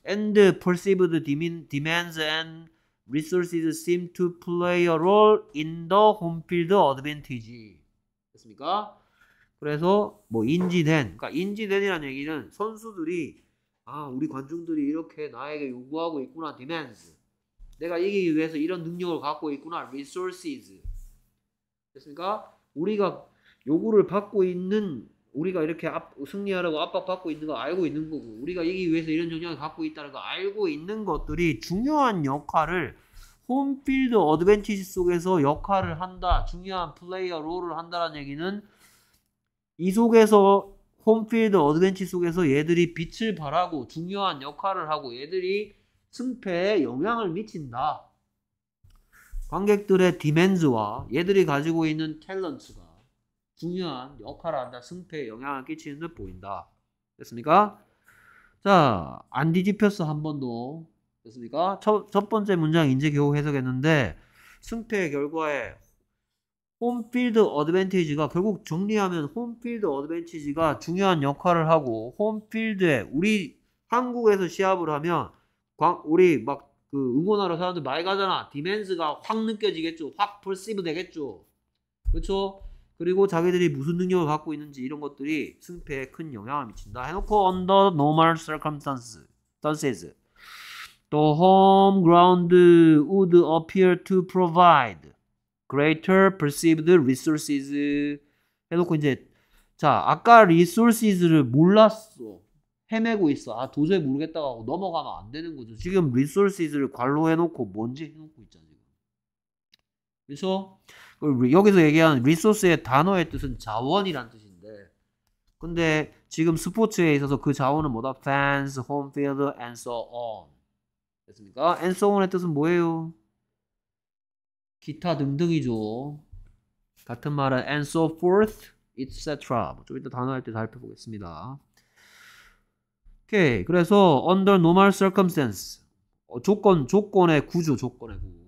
엔드 perceived demands and resources seem to play a role in the home field advantage 됐습니까? 그래서 뭐 인지된, 그러니까 인지된이라는 얘기는 선수들이 아 우리 관중들이 이렇게 나에게 요구하고 있구나, demands. 내가 이기기 위해서 이런 능력을 갖고 있구나, resources. 됐습니까? 우리가 요구를 받고 있는 우리가 이렇게 압, 승리하려고 압박받고 있는 거 알고 있는 거고 우리가 이기기 위해서 이런 역량을 갖고 있다는 거 알고 있는 것들이 중요한 역할을 홈필드 어드밴티지 속에서 역할을 한다 중요한 플레이어 롤을 한다는 얘기는 이 속에서 홈필드 어드벤치 속에서 얘들이 빛을 발하고 중요한 역할을 하고 얘들이 승패에 영향을 미친다. 관객들의 디멘즈와 얘들이 가지고 있는 탤런트가 중요한 역할을 한다. 승패에 영향을 끼치는 듯 보인다. 됐습니까? 자, 안 뒤집혔어 한 번도. 됐습니까? 첫, 첫 번째 문장 인제 겨우 해석했는데 승패의 결과에 홈필드 어드밴티지가 결국 정리하면 홈필드 어드밴티지가 중요한 역할을 하고 홈필드에 우리 한국에서 시합을 하면 우리 막 그 응원하러 사람들 많이 가잖아. 디멘스가 확 느껴지겠죠. 확 퍼시브 되겠죠. 그렇죠? 그리고 자기들이 무슨 능력을 갖고 있는지 이런 것들이 승패에 큰 영향을 미친다. 해놓고 under normal circumstances, the home ground would appear to provide greater perceived resources 해놓고 이제 자 아까 resources를 몰랐어 헤매고 있어 아 도저히 모르겠다고 하고 넘어가면 안 되는 거죠 지금 resources를 괄로 해놓고 뭔지 해놓고 있잖아 지금 그래서 여기서 얘기한 리소스의 단어의 뜻은 자원이란 뜻인데 근데 지금 스포츠에 있어서 그 자원은 뭐다? fans, home field, and so on 됐습니까? and so on의 뜻은 뭐예요? 기타 등등이죠. 같은 말은 and so forth, etc. 뭐 좀 이따 단어 할때 살펴보겠습니다. 오케이. 그래서 under normal circumstance 어, 조건 조건의 구조 조건의 구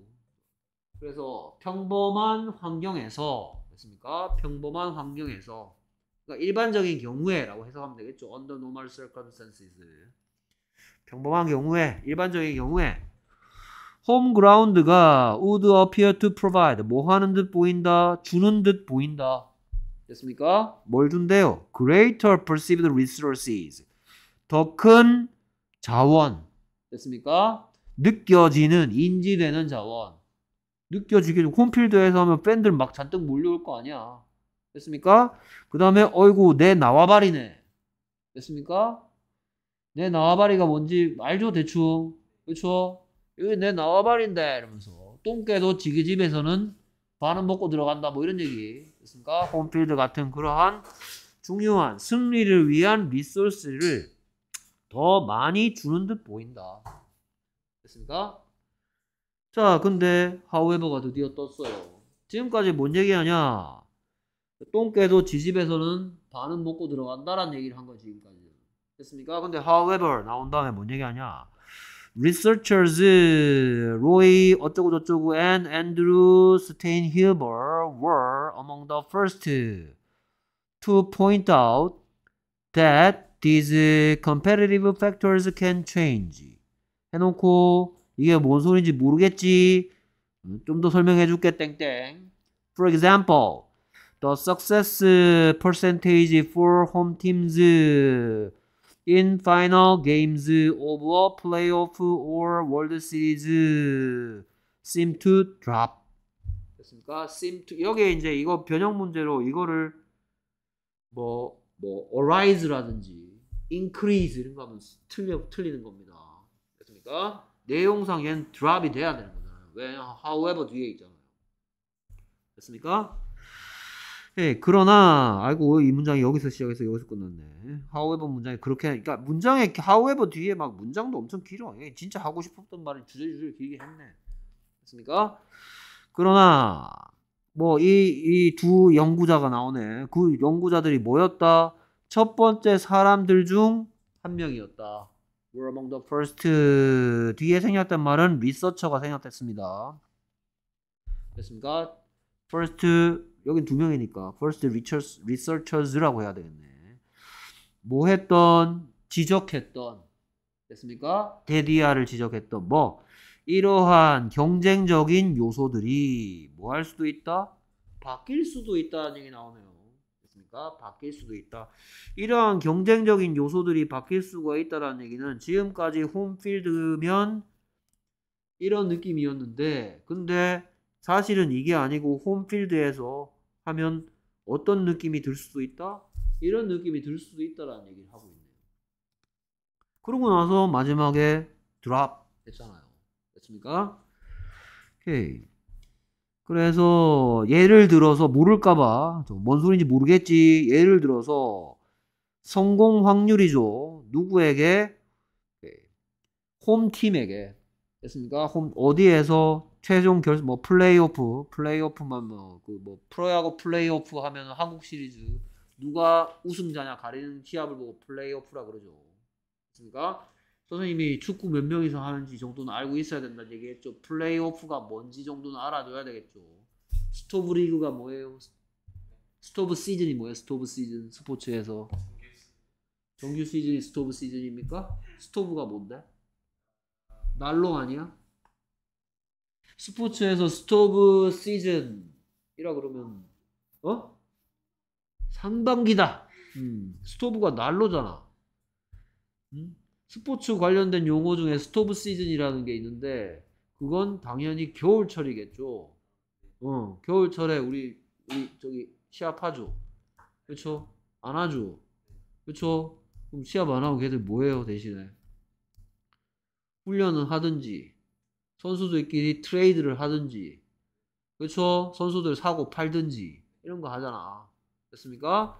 그래서 평범한 환경에서 됐습니까? 평범한 환경에서 그러니까 일반적인 경우에라고 해석하면 되겠죠. under normal circumstances 평범한 경우에 일반적인 경우에 홈그라운드가 would appear to provide 뭐 하는 듯 보인다 주는 듯 보인다 됐습니까? 뭘 준대요? greater perceived resources 더 큰 자원 됐습니까? 느껴지는 인지되는 자원 느껴지게 홈필드에서 하면 팬들 막 잔뜩 몰려올 거 아니야 됐습니까? 그 다음에 어이구 내 나와바리네 됐습니까? 내 나와바리가 뭔지 알죠 대충 그렇죠? 여기 내 나와버린다 이러면서 똥개도 지기 집에서는 반은 먹고 들어간다 뭐 이런 얘기 있습니까 홈필드 같은 그러한 중요한 승리를 위한 리소스를 더 많이 주는 듯 보인다 됐습니까? 자 근데 하우에버가 드디어 떴어요 지금까지 뭔 얘기하냐 똥개도 지집에서는 반은 먹고 들어간다라는 얘기를 한 거지 지금까지 됐습니까? 근데 하우 w 버 v 나온 다음에 뭔 얘기하냐 Researchers Roy 어쩌고 저쩌고 and Andrew s t e i n h i b e r were among the first to point out that these competitive factors can change. 해놓고 이게 뭔 소리인지 모르겠지. 좀 더 설명해 줄게 땡땡. For example, the success percentage for home teams in final games of a playoff or World Series seem to drop. 됐습니까? seem to 여기에 이제 이거 변형 문제로 이거를 뭐뭐 뭐 arise라든지 increase 이런 거 하면 틀려 틀리는 겁니다. 됐습니까? 내용상 얘는 drop이 돼야 되는 거잖아요. 왜 however 뒤에 있잖아요. 됐습니까? 네, 그러나 아이고 이 문장이 여기서 시작해서 여기서 끝났네. 하우 w 버 문장이 그렇게 그러니까 문장에 하우 w 버 뒤에 막 문장도 엄청 길어. 예, 진짜 하고 싶었던 말을 주저주저 길게 했네. 맞습니까? 그러나 뭐 이 이 두 연구자가 나오네. 그 연구자들이 모였다첫 번째 사람들 중 한 명이었다. were among the first 뒤에 생략된 말은 리서처가 생략됐습니다. 됐습니까? first 여긴 두 명이니까 first researchers라고 해야 되겠네. 뭐 했던 지적했던 됐습니까? 데디아를 지적했던 뭐 이러한 경쟁적인 요소들이 뭐 할 수도 있다? 바뀔 수도 있다는 얘기 나오네요. 됐습니까? 바뀔 수도 있다. 이러한 경쟁적인 요소들이 바뀔 수가 있다라는 얘기는 지금까지 홈필드면 이런 느낌이었는데 근데 사실은 이게 아니고 홈필드에서 하면 어떤 느낌이 들 수도 있다? 이런 느낌이 들 수도 있다라는 얘기를 하고 있네요. 그러고 나서 마지막에 드랍 했잖아요. 됐습니까? 오케이. 그래서 예를 들어서 모를까봐 뭔 소리인지 모르겠지. 예를 들어서 성공 확률이죠. 누구에게 네. 홈팀에게 됐습니까? 홈 어디에서 최종 결, 뭐 플레이오프, 플레이오프만 뭐, 그 뭐 프로야구 플레이오프 하면 한국 시리즈 누가 우승자냐 가리는 시합을 보고 플레이오프라 그러죠. 그러니까 선생님이 축구 몇 명이서 하는지 정도는 알고 있어야 된다는 얘기했죠. 플레이오프가 뭔지 정도는 알아줘야 되겠죠. 스토브 리그가 뭐예요? 스토브 시즌이 뭐예요? 스토브 시즌 스포츠에서 정규 시즌이 스토브 시즌입니까? 스토브가 뭔데? 난로 아니야? 스포츠에서 스토브 시즌이라 그러면 어? 상반기다. 음. 스토브가 난로잖아. 음? 스포츠 관련된 용어 중에 스토브 시즌이라는 게 있는데 그건 당연히 겨울철이겠죠. 어, 겨울철에 우리 우리 저기 시합하죠. 그렇죠? 안 하죠. 그렇죠? 그럼 시합 안 하고 걔들 뭐 해요 대신에? 훈련은 하든지 선수들끼리 트레이드를 하든지, 그렇죠? 선수들 사고 팔든지 이런 거 하잖아. 됐습니까?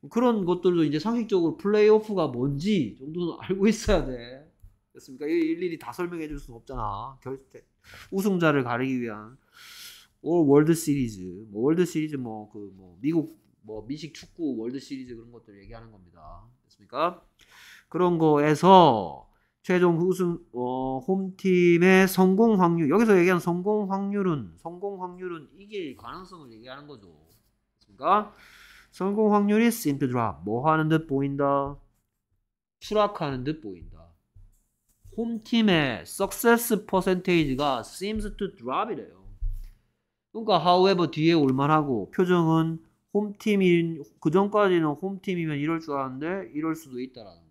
뭐 그런 것들도 이제 상식적으로 플레이오프가 뭔지 정도는 알고 있어야 돼. 됐습니까? 일일이 다 설명해 줄 수는 없잖아. 결 우승자를 가리기 위한 올 월드 시리즈, 뭐 월드 시리즈 뭐그뭐 그 뭐 미국 뭐 미식 축구 월드 시리즈 그런 것들 얘기하는 겁니다. 됐습니까? 그런 거에서 최종 우승 어, 홈팀의 성공 확률 여기서 얘기한 성공 확률은 성공 확률은 이길 가능성을 얘기하는 거죠. 그러니까 성공 확률이 심플 드랍 뭐 하는 듯 보인다. 추락하는 듯 보인다. 홈팀의 석세스 퍼센테이지가 seems to drop이래요. 그러니까 however 뒤에 올만하고 표정은 홈팀인 그 전까지는 홈팀이면 이럴 줄 알았는데 이럴 수도 있다라는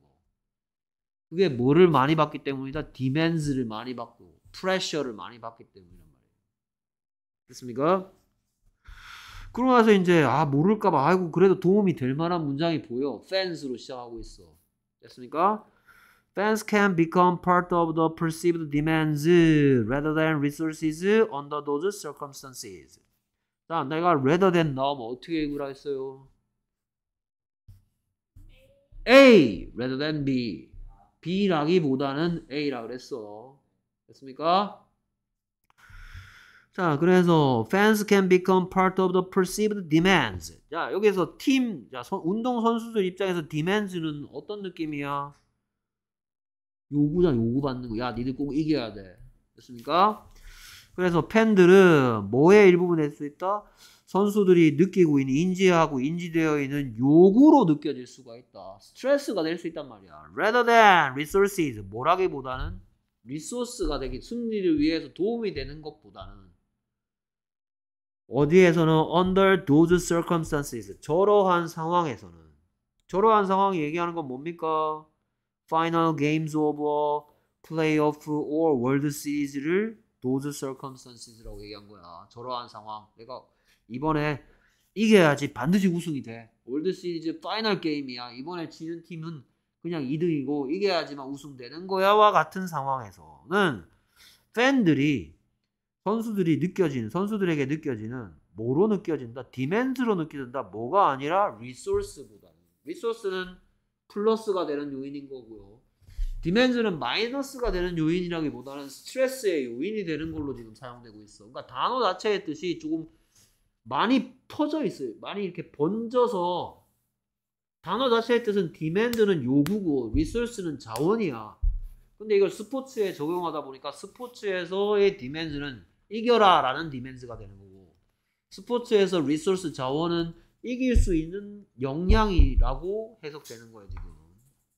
그게 뭐를 많이 받기 때문이다? 디멘즈를 많이 받고 프레셔를 많이 받기 때문이란 말이에요. 됐습니까? 그러고 나서 이제 아 모를까봐 아이고 그래도 도움이 될 만한 문장이 보여. fence로 시작하고 있어. 됐습니까? Fence can become part of the perceived demands rather than resources under those circumstances. 자, 내가 rather than 나오면 어떻게 구라 했어요? A rather than B. B라기보다는 A라 그랬어. 됐습니까? 자, 그래서 fans can become part of the perceived demands. 자, 여기서 팀, 자, 선, 운동 선수들 입장에서 demands는 어떤 느낌이야? 요구자 요구 받는 거. 야, 니들 꼭 이겨야 돼. 됐습니까? 그래서 팬들은 뭐의 일부분이 될수 있다? 선수들이 느끼고 있는 인지하고 인지되어 있는 요구로 느껴질 수가 있다. 스트레스가 될 수 있단 말이야. Rather than resources 뭐라기보다는 리소스가 되기 승리를 위해서 도움이 되는 것보다는 어디에서는 under those circumstances 저러한 상황에서는 저러한 상황 얘기하는 건 뭡니까? Final games of playoff or world series를 those circumstances라고 얘기한 거야. 저러한 상황 내가 이번에 이겨야지 반드시 우승이 돼. 월드 시리즈 파이널 게임이야. 이번에 지는 팀은 그냥 2등이고 이겨야지만 우승되는 거야와 같은 상황에서는 팬들이 선수들이 느껴지는 선수들에게 느껴지는 뭐로 느껴진다? 디멘트로 느껴진다. 뭐가 아니라 리소스보다는 리소스는 플러스가 되는 요인인 거고요. 디멘트는 마이너스가 되는 요인이라기보다는 스트레스의 요인이 되는 걸로 지금 사용되고 있어. 그러니까 단어 자체의 뜻이 조금 많이 퍼져 있어요. 많이 이렇게 번져서 단어 자체의 뜻은 demand는 요구고 resource는 자원이야. 근데 이걸 스포츠에 적용하다 보니까 스포츠에서의 demand는 이겨라 라는 demand가 되는 거고 스포츠에서 resource 자원은 이길 수 있는 역량이라고 해석되는 거예요 지금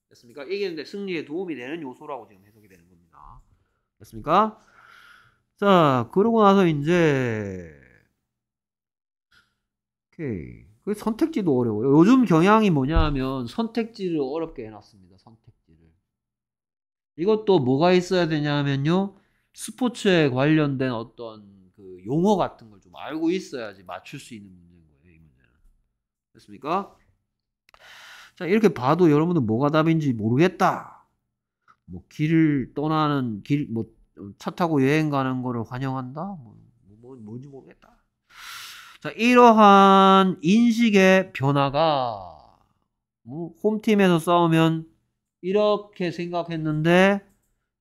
됐습니까? 이기는데 승리에 도움이 되는 요소라고 지금 해석이 되는 겁니다 됐습니까? 자 그러고 나서 이제 오케이. 그 선택지도 어려워요. 요즘 경향이 뭐냐면 선택지를 어렵게 해놨습니다. 선택지를. 이것도 뭐가 있어야 되냐면요. 스포츠에 관련된 어떤 그 용어 같은 걸 좀 알고 있어야지 맞출 수 있는 문제인 거예요. 이 문제는. 됐습니까? 자, 이렇게 봐도 여러분은 뭐가 답인지 모르겠다. 뭐 길을 떠나는 길뭐 차 타고 여행 가는 거를 환영한다. 뭐, 뭐 뭔지 모르겠다. 자, 이러한 인식의 변화가 뭐 홈팀에서 싸우면 이렇게 생각했는데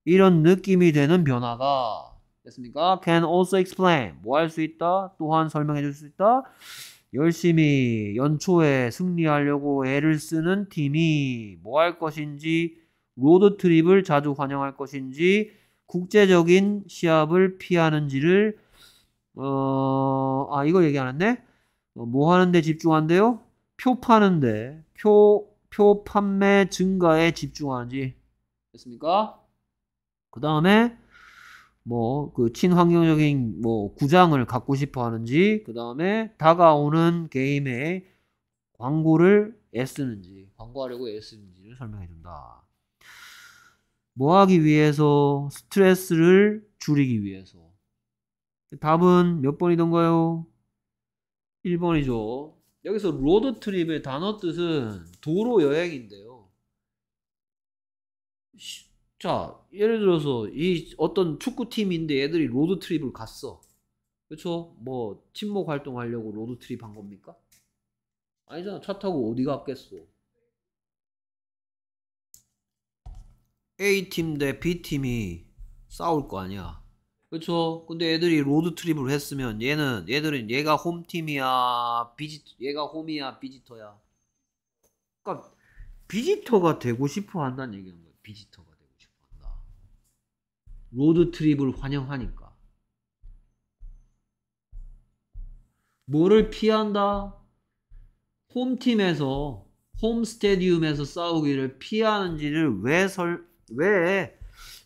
이런 느낌이 되는 변화가 됐습니까? Can also explain. 뭐 할 수 있다? 또한 설명해 줄 수 있다? 열심히 연초에 승리하려고 애를 쓰는 팀이 뭐 할 것인지 로드 트립을 자주 환영할 것인지 국제적인 시합을 피하는지를 어, 아, 이거 얘기 안 했네? 어, 뭐 하는데 집중한대요? 표 파는데, 표, 표 판매 증가에 집중하는지. 됐습니까? 그 다음에, 뭐, 그 친환경적인 뭐 구장을 갖고 싶어 하는지, 그 다음에 다가오는 게임에 광고를 애쓰는지, 광고하려고 애쓰는지를 설명해 준다. 뭐 하기 위해서? 스트레스를 줄이기 위해서. 답은 몇 번이던가요? 1번이죠. 여기서 로드 트립의 단어 뜻은 도로 여행인데요. 자, 예를 들어서 이 어떤 축구팀인데 애들이 로드 트립을 갔어. 그렇죠? 뭐 친목 활동하려고 로드 트립 한 겁니까? 아니잖아. 차 타고 어디 갔겠어. A팀 대 B팀이 싸울 거 아니야. 그렇죠. 근데 애들이 로드 트립을 했으면 얘는 얘들은 얘가 홈팀이야, 비지 얘가 홈이야, 비지터야. 그러니까 비지터가 되고 싶어 한다는 얘기는 거야. 비지터가 되고 싶어 한다. 로드 트립을 환영하니까. 뭐를 피한다? 홈팀에서 홈 스테디움에서 싸우기를 피하는지를 왜설왜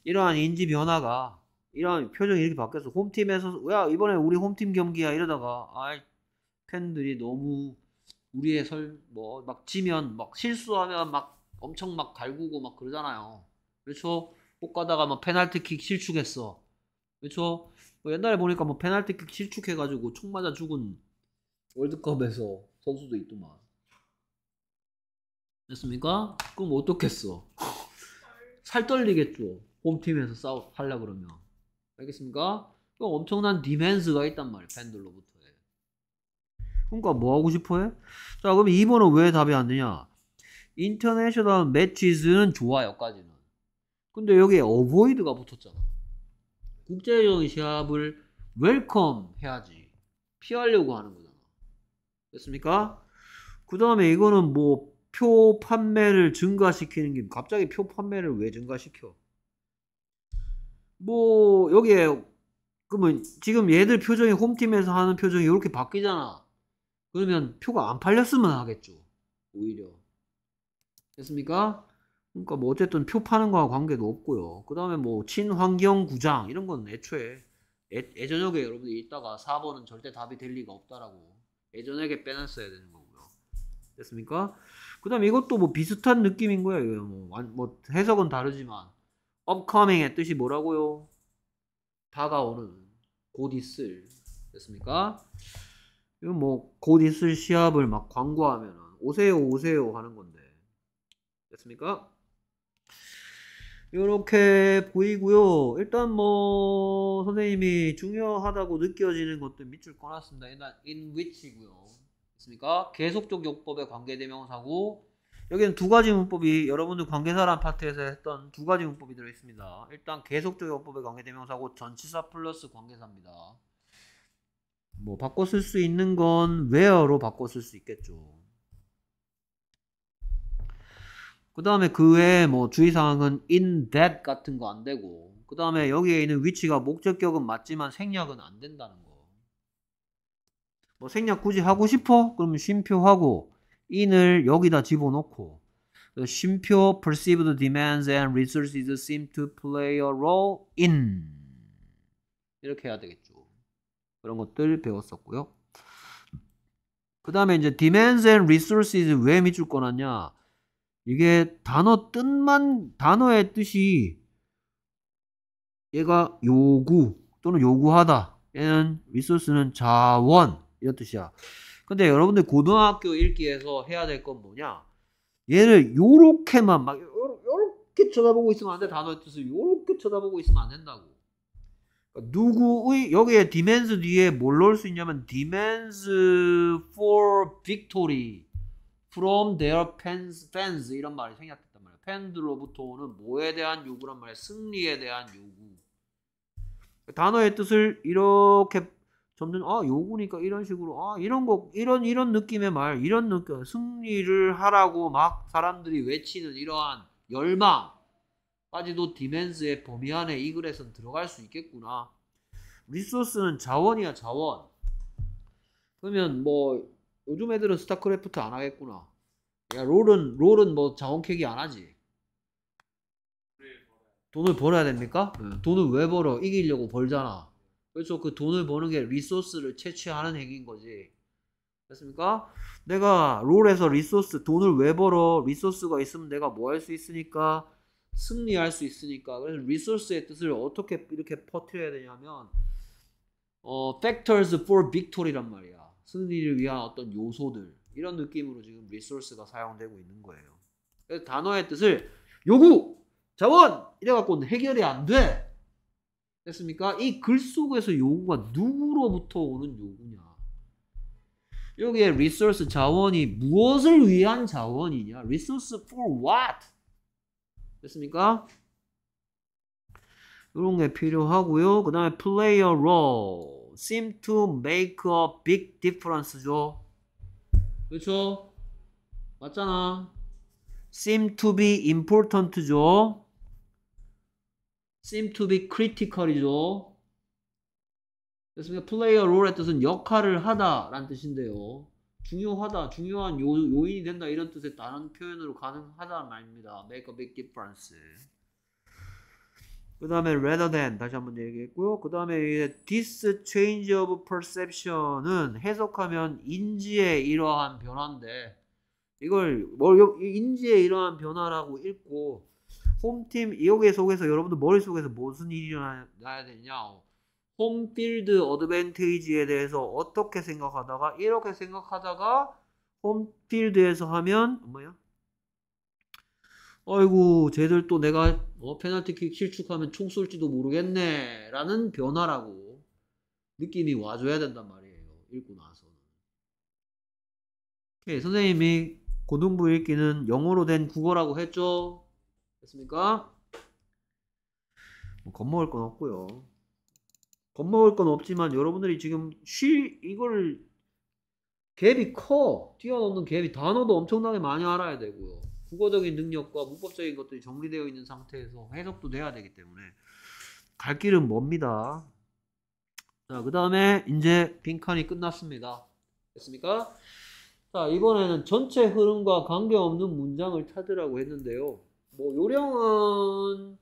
이러한 인지 변화가 이런 표정이 이렇게 바뀌어서 홈팀에서 야 이번에 우리 홈팀 경기야 이러다가 아이 팬들이 너무 우리의 설 뭐 막 지면 막 실수하면 막 엄청 막 갈구고 막 그러잖아요. 그렇죠? 꼭 가다가 막 뭐 페널티킥 실축했어. 그렇죠? 뭐 옛날에 보니까 뭐 페널티킥 실축해가지고 총 맞아 죽은 월드컵에서 선수도 있더만. 됐습니까? 그럼 어떻겠어? 살 떨리겠죠. 홈팀에서 싸우 하려 그러면. 알겠습니까? 그 엄청난 디맨스가 있단 말이에요. 팬들로부터 그러니까 뭐 하고 싶어해? 자 그럼 2번은 왜 답이 안 되냐? 인터내셔널 매치즈는 좋아 여까지는 근데 여기에 어보이드가 붙었잖아. 국제적인 시합을 웰컴 해야지. 피하려고 하는 거잖아. 됐습니까? 그 다음에 이거는 뭐 표 판매를 증가시키는 게 갑자기 표 판매를 왜 증가시켜? 뭐 여기에 그러면 지금 얘들 표정이 홈팀에서 하는 표정이 이렇게 바뀌잖아. 그러면 표가 안 팔렸으면 하겠죠. 오히려 됐습니까? 그러니까 뭐 어쨌든 표 파는 거와 관계도 없고요. 그 다음에 뭐 친환경 구장 이런 건 애초에 예, 전역에 여러분들이 있다가 4번은 절대 답이 될 리가 없다라고 예전역에 빼놨어야 되는 거고요. 됐습니까? 그 다음에 이것도 뭐 비슷한 느낌인 거야. 이거 뭐, 뭐 해석은 다르지만 upcoming의 뜻이 뭐라고요? 다가오는 곧 있을 됐습니까? 이건 뭐 곧 있을 시합을 막 광고하면 오세요 오세요 하는 건데 됐습니까? 이렇게 보이고요. 일단 뭐 선생님이 중요하다고 느껴지는 것도 밑줄 꺼놨습니다. 일단 in w h i c h 고요 됐습니까? 계속적 요법의 관계 대명사고 여기는 두 가지 문법이 여러분들 관계사란 파트에서 했던 두 가지 문법이 들어있습니다. 일단 계속적 요법의 관계대명사고 전치사 플러스 관계사입니다. 뭐 바꿔 쓸 수 있는 건 where로 바꿔 쓸 수 있겠죠. 그 다음에 그 외에 뭐 주의사항은 in that 같은 거 안 되고 그 다음에 여기에 있는 위치가 목적격은 맞지만 생략은 안 된다는 거. 뭐 생략 굳이 하고 싶어? 그러면 쉼표하고 in을 여기다 집어넣고 쉼표 perceived demands and resources seem to play a role in 이렇게 해야 되겠죠. 그런 것들 배웠었고요. 그 다음에 이제 demands and resources 왜 밑줄 꺼놨냐? 이게 단어 뜻만 단어의 뜻이 얘가 요구 또는 요구하다. 얘는 resource는 자원 이런 뜻이야. 근데 여러분들 고등학교 읽기에서 해야 될 건 뭐냐? 얘를 요렇게만 막 요렇게 쳐다보고 있으면 안 돼. 단어의 뜻을 요렇게 쳐다보고 있으면 안 된다고. 그러니까 누구의 여기에 디멘스 뒤에 뭘 넣을 수 있냐면 디멘스 for victory from their fans, fans 이런 말이 생략됐단 말이야. 팬들로부터 오는 뭐에 대한 요구란 말이야. 승리에 대한 요구. 단어의 뜻을 이렇게 점점 아 요구니까 이런 식으로 아 이런 거 이런 이런 느낌의 말 이런 느낌 승리를 하라고 막 사람들이 외치는 이러한 열망까지도 디멘스의 범위 안에 이 글에선 들어갈 수 있겠구나 리소스는 자원이야 자원 그러면 뭐 요즘 애들은 스타크래프트 안 하겠구나 야 롤은 롤은 뭐 자원 캐기 안 하지 돈을 벌어야 됩니까? 네. 돈을 왜 벌어 이기려고 벌잖아 그래서 그 돈을 버는 게 리소스를 채취하는 행위인 거지. 됐습니까? 내가 롤에서 리소스, 돈을 왜 벌어? 리소스가 있으면 내가 뭐 할 수 있으니까? 승리할 수 있으니까. 그래서 리소스의 뜻을 어떻게 이렇게 퍼트려야 되냐면, 어, factors for victory란 말이야. 승리를 위한 어떤 요소들. 이런 느낌으로 지금 리소스가 사용되고 있는 거예요. 그래서 단어의 뜻을 요구, 자원! 이래갖고 해결이 안 돼. 됐습니까? 이 글 속에서 요구가 누구로부터 오는 요구냐? 여기에 resource 자원이 무엇을 위한 자원이냐? resource for what? 됐습니까? 이런 게 필요하고요. 그 다음에 player role seem to make a big difference죠. 그렇죠? 맞잖아. seem to be important죠. seem to be critical이죠. 그렇습니다. play a role의 뜻은 역할을 하다라는 뜻인데요. 중요하다, 중요한 요, 요인이 된다 이런 뜻의 다른 표현으로 가능하다는 말입니다. make a big difference. 그 다음에 rather than 다시 한번 얘기했고요. 그 다음에 this change of perception은 해석하면 인지의 이러한 변화인데 이걸 뭐 인지의 이러한 변화라고 읽고 홈팀 이호의 속에서 여러분들 머릿속에서 무슨 일이 일어나야 되냐 홈필드 어드밴테이지에 대해서 어떻게 생각하다가 이렇게 생각하다가 홈필드에서 하면 뭐야 아이고 쟤들 또 내가 어, 뭐 페널티킥 실축하면 총 쏠지도 모르겠네 라는 변화라고 느낌이 와줘야 된단 말이에요 읽고 나서는 오케이, 예, 선생님이 고등부 읽기는 영어로 된 국어라고 했죠 됐습니까? 뭐 겁먹을 건 없고요. 겁먹을 건 없지만 여러분들이 지금 쉬 이걸 갭이 커 뛰어넘는 갭이 단어도 엄청나게 많이 알아야 되고요. 국어적인 능력과 문법적인 것들이 정리되어 있는 상태에서 해석도 돼야 되기 때문에 갈 길은 멉니다. 자, 그 다음에 이제 빈칸이 끝났습니다. 됐습니까? 자, 이번에는 전체 흐름과 관계없는 문장을 찾으라고 했는데요. 뭐 요령은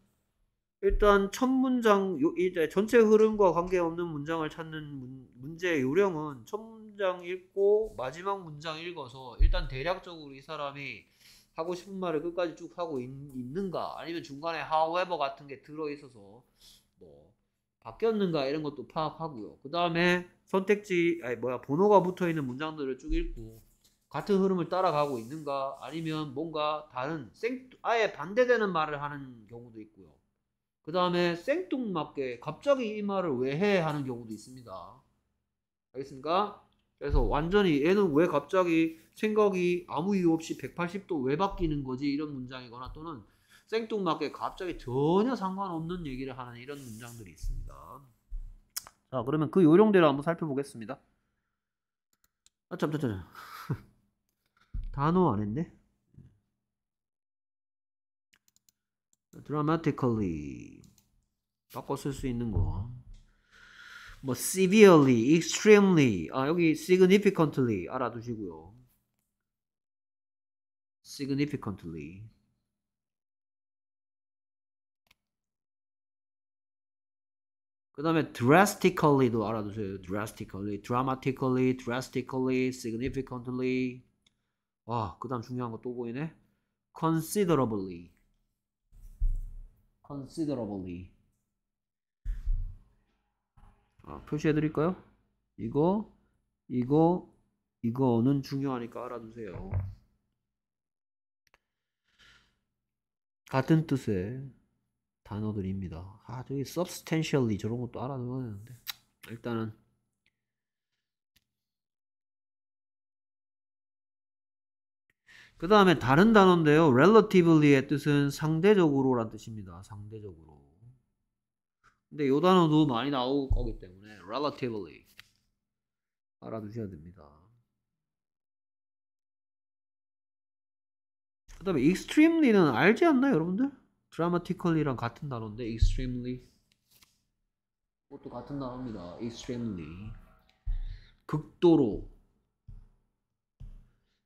일단 첫 문장 요, 이제 전체 흐름과 관계없는 문장을 찾는 문, 문제의 요령은 첫 문장 읽고 마지막 문장 읽어서 일단 대략적으로 이 사람이 하고 싶은 말을 끝까지 쭉 하고 있, 는가 아니면 중간에 however 같은 게 들어 있어서 뭐 바뀌었는가 이런 것도 파악하고요. 그 다음에 선택지 아니 뭐야 번호가 붙어 있는 문장들을 쭉 읽고 같은 흐름을 따라가고 있는가 아니면 뭔가 다른 생 아예 반대되는 말을 하는 경우도 있고요. 그 다음에 생뚱맞게 갑자기 이 말을 왜 해 하는 경우도 있습니다. 알겠습니까? 그래서 완전히 얘는 왜 갑자기 생각이 아무 이유 없이 180도 왜 바뀌는 거지 이런 문장이거나 또는 생뚱맞게 갑자기 전혀 상관없는 얘기를 하는 이런 문장들이 있습니다. 자 그러면 그 요령대로 한번 살펴보겠습니다. 아, 참, 참, 참. 단어 안 했네. dramatically 바꿔 쓸 수 있는 거. 뭐 severely, extremely. 아, 여기 significantly 알아두시고요. significantly 그 다음에 drastically도 알아두세요. drastically, dramatically, drastically, significantly 아, 그 다음 중요한 거 또 보이네. considerably. considerably. 아, 표시해 드릴까요? 이거, 이거, 이거는 중요하니까 알아두세요. 같은 뜻의 단어들입니다. 아, 저기 substantially 저런 것도 알아두어야 되는데. 일단은 그 다음에 다른 단어인데요. r e l a t i v e l y 의 뜻은 상대적으로란 뜻입니다. 상대적으로. 근데 이 단어도 많이 나올 거기 때문에 relatively 알아두셔야 됩니다. 그 다음에 extremely는 알지 않나요 여러분들? dramatically랑 같은 단어인데 extremely 그것도 같은 단어입니다. extremely 극도로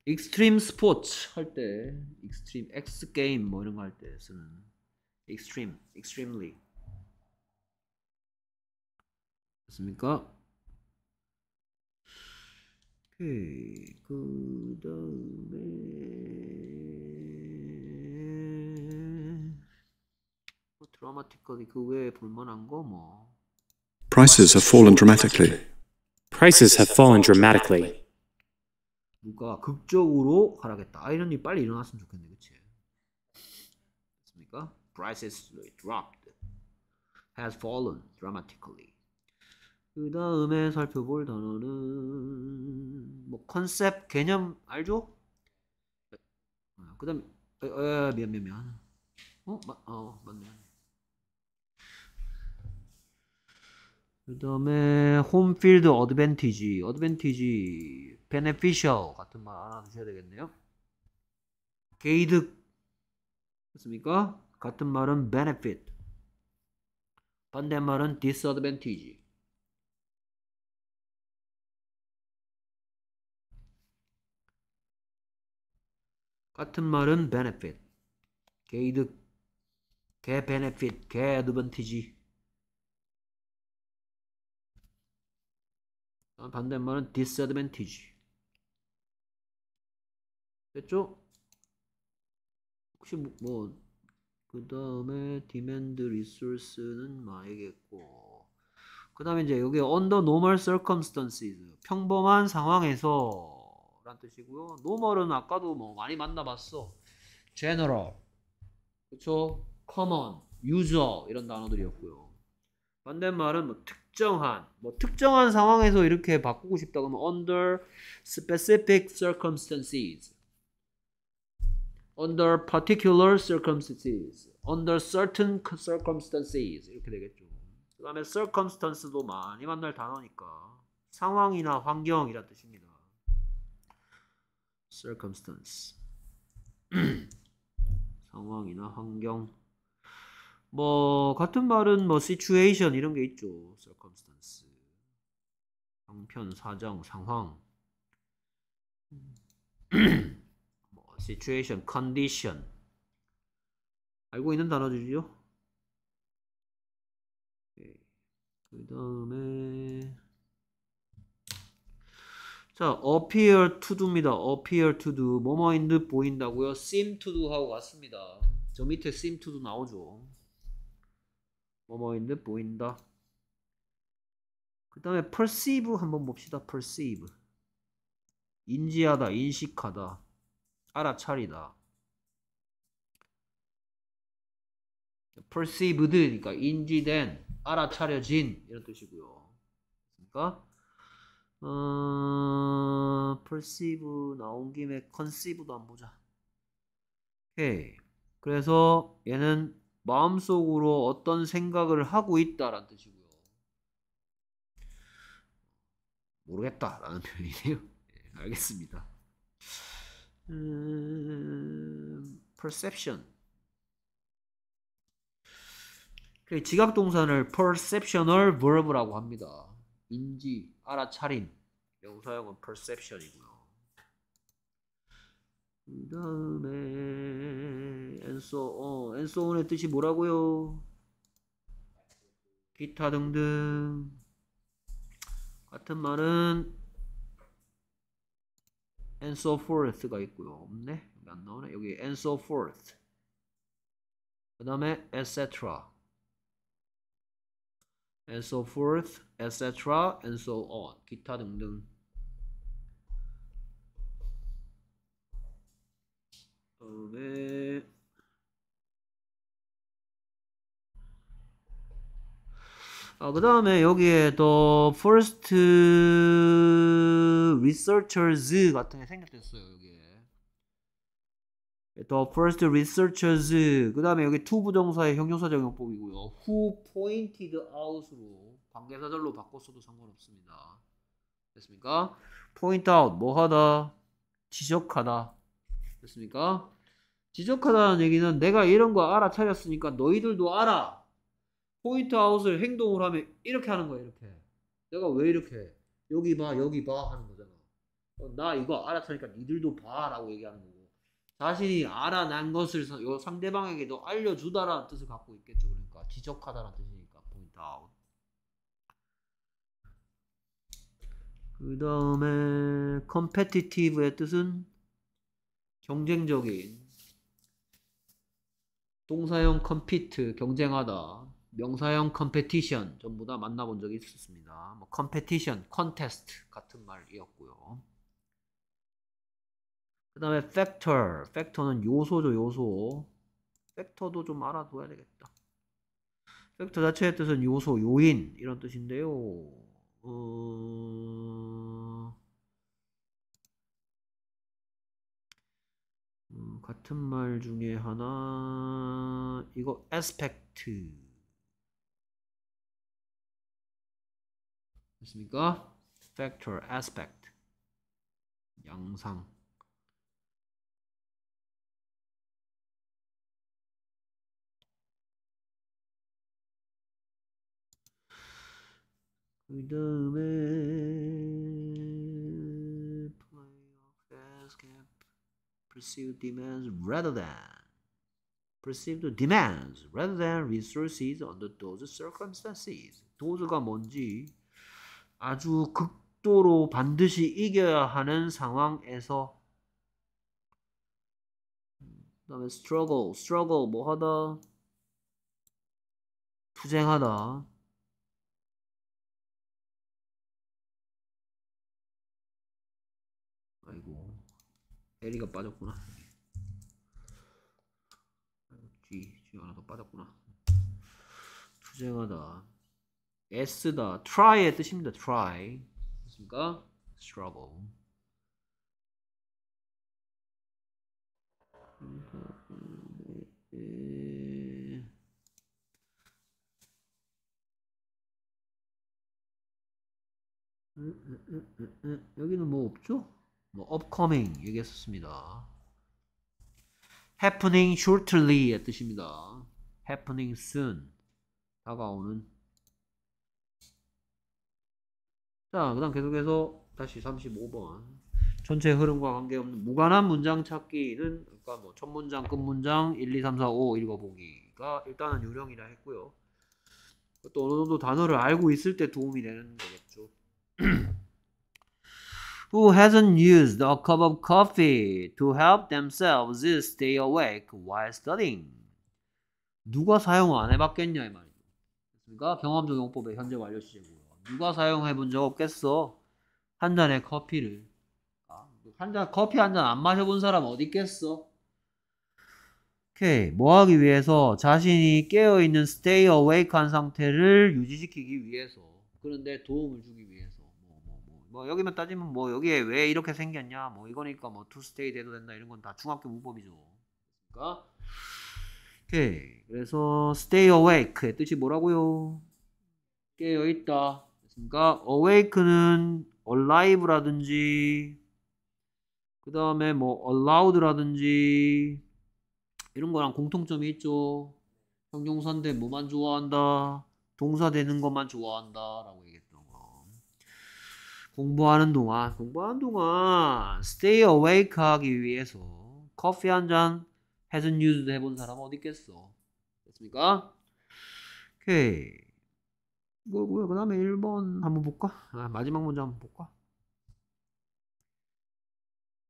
익스트림 스포츠 할때 익스트림 X 게임 뭐 이런 거 할때 쓰는 익스트림, extremely 됐습니까? 오케이 그 다음에 뭐 드라마틱하게 그 외에 볼만한 거뭐 Prices have fallen dramatically. Prices have fallen dramatically. 물가가 극적으로 하락했다. 아, 이런 일이 빨리 일어났으면 좋겠네, 그치? 됐습니까? Prices dropped, has fallen dramatically. 그 다음에 살펴볼 단어는 뭐 컨셉 개념 알죠? 어, 그 다음에 에, 에, 미안 미안 미안 어? 마, 어 맞네 그 다음에 홈필드 어드밴티지 어드밴티지 beneficial 같은 말 알아두셔야 되겠네요. 개이득 그렇습니까? 같은 말은 benefit 반대말은 disadvantage 같은 말은 benefit 개이득 개 benefit 개 advantage 반대말은 disadvantage 됐죠? 혹시 뭐, 뭐그 다음에 디맨드 리소스는 말겠고그 다음에 이제 여기 under normal circumstances 평범한 상황에서 라는 뜻이고요 normal은 아까도 뭐 많이 만나봤어 general 그쵸? common, usual 이런 단어들이었고요 반대말은 뭐 특정한 뭐 특정한 상황에서 이렇게 바꾸고 싶다 그러면 under specific circumstances under particular circumstances, under certain circumstances 이렇게 되겠죠. 그 다음에 circumstance도 많이 만날 단어니까 상황이나 환경이란 뜻입니다. circumstance 상황이나 환경 뭐 같은 말은 뭐 situation 이런 게 있죠. circumstance 형편, 사정, 상황 situation, condition. 알고 있는 단어들이죠? 그 다음에 자, appear to do입니다. appear to do. 뭐뭐인 듯 보인다고요? seem to do 하고 갔습니다. 저 밑에 seem to do 나오죠. 뭐뭐인 듯 보인다. 그 다음에 perceive 한번 봅시다. perceive. 인지하다, 인식하다. 알아차리다. perceived니까 그러니까 인지된, 알아차려진 이런 뜻이고요. 그러니까 어, perceive 나온 김에 conceive도 안 보자. 오케이. 그래서 얘는 마음속으로 어떤 생각을 하고 있다라는 뜻이고요. 모르겠다라는 표현이네요. 네, 알겠습니다. 음, perception. 그 지각 동사를 perceptional verb라고 합니다. 인지, 알아차림. 명사형은 perception이고요. 그다음에 and so on. and so on의 뜻이 뭐라고요? 기타 등등. 같은 말은 and so forth가 있고요. 없네. 여기 안 나오네. 여기 and so forth. 그 다음에 etc. and so forth, etc. and so on. 기타 등등. 그 다음에 어, 그 다음에 여기에 더 first researchers 같은 게생겼됐어요 여기에 예, 더 first researchers 그 다음에 여기 to 부정사의 형용사 적용법이고요 who pointed out로 관계사절로 바꿨어도 상관없습니다 됐습니까? point out 뭐하다 지적하다 됐습니까? 지적하다는 얘기는 내가 이런 거 알아차렸으니까 너희들도 알아 포인트 아웃을 행동으로 하면 이렇게 하는 거야 이렇게 내가 왜 이렇게 여기 봐 여기 봐 하는 거잖아 어, 나 이거 알았으니까 니들도 봐 라고 얘기하는 거고 자신이 알아낸 것을 요 상대방에게도 알려주다라는 뜻을 갖고 있겠죠 그러니까 지적하다라는 뜻이니까 포인트 아웃 그 다음에 competitive의 뜻은 경쟁적인 동사형 compete 경쟁하다 명사형 컴페티션 전부 다 만나본 적이 있었습니다. 뭐 컴페티션, 컨테스트 같은 말이었고요. 그 다음에 factor, f a 는 요소죠 요소. 팩터도좀 알아둬야 되겠다. 팩터 자체의 뜻은 요소, 요인 이런 뜻인데요. 어... 음, 같은 말 중에 하나 이거 aspect 됐습니까? factor, aspect 영상 그 다음에 perceived demands rather than perceived demands rather than resources under those circumstances. Those가 뭔지 아주 극도로 반드시 이겨야 하는 상황에서 그다음에 struggle, struggle 뭐 하다 투쟁하다 아이고 에리가 빠졌구나 G, G 하나 더 빠졌구나 투쟁하다 애쓰다 try의 뜻입니다. try 맞습니까? struggle 여기는 뭐 없죠? 뭐 upcoming 얘기했었습니다. happening shortly의 뜻입니다. happening soon 다가오는 자, 그 다음 계속해서 다시 35번. 전체 흐름과 관계없는 무관한 문장 찾기는 아까 그러니까 뭐첫 문장, 끝 문장 1, 2, 3, 4, 5 읽어보기가 일단은 유령이라 했고요. 또 어느 정도 단어를 알고 있을 때 도움이 되는 거겠죠. Who hasn't used a cup of coffee to help themselves stay awake while studying? 누가 사용 안 해봤겠냐 이 말이죠. 그러니까 경험적 용법의 현재 완료 시제고. 누가 사용해 본 적 없겠어? 한 잔의 커피를. 아, 뭐 한 잔, 커피 한 잔 안 마셔본 사람 어디 있겠어? 오케이. 뭐 하기 위해서? 자신이 깨어있는 stay awake 한 상태를 유지시키기 위해서. 그런데 도움을 주기 위해서. 뭐, 뭐, 뭐, 여기만 따지면 뭐, 여기에 왜 이렇게 생겼냐? 뭐, 이거니까 뭐, to stay 돼도 된다. 이런 건 다 중학교 문법이죠. 그러니까. 오케이. 그래서 stay awake의 뜻이 뭐라고요? 깨어있다. 그러니까 awake는 alive라든지 그 다음에 뭐 allowed라든지 이런 거랑 공통점이 있죠. 형용사인데 뭐만 좋아한다. 동사 되는 것만 좋아한다. 라고 얘기했던 거. 공부하는 동안, 공부하는 동안 stay awake 하기 위해서 커피 한 잔 h a 뉴스 해본 사람 어디 있겠어. 됐습니까? 오케이. 뭐, 거고그 다음에 1번 한번 볼까? 아, 마지막 문제 한번 볼까?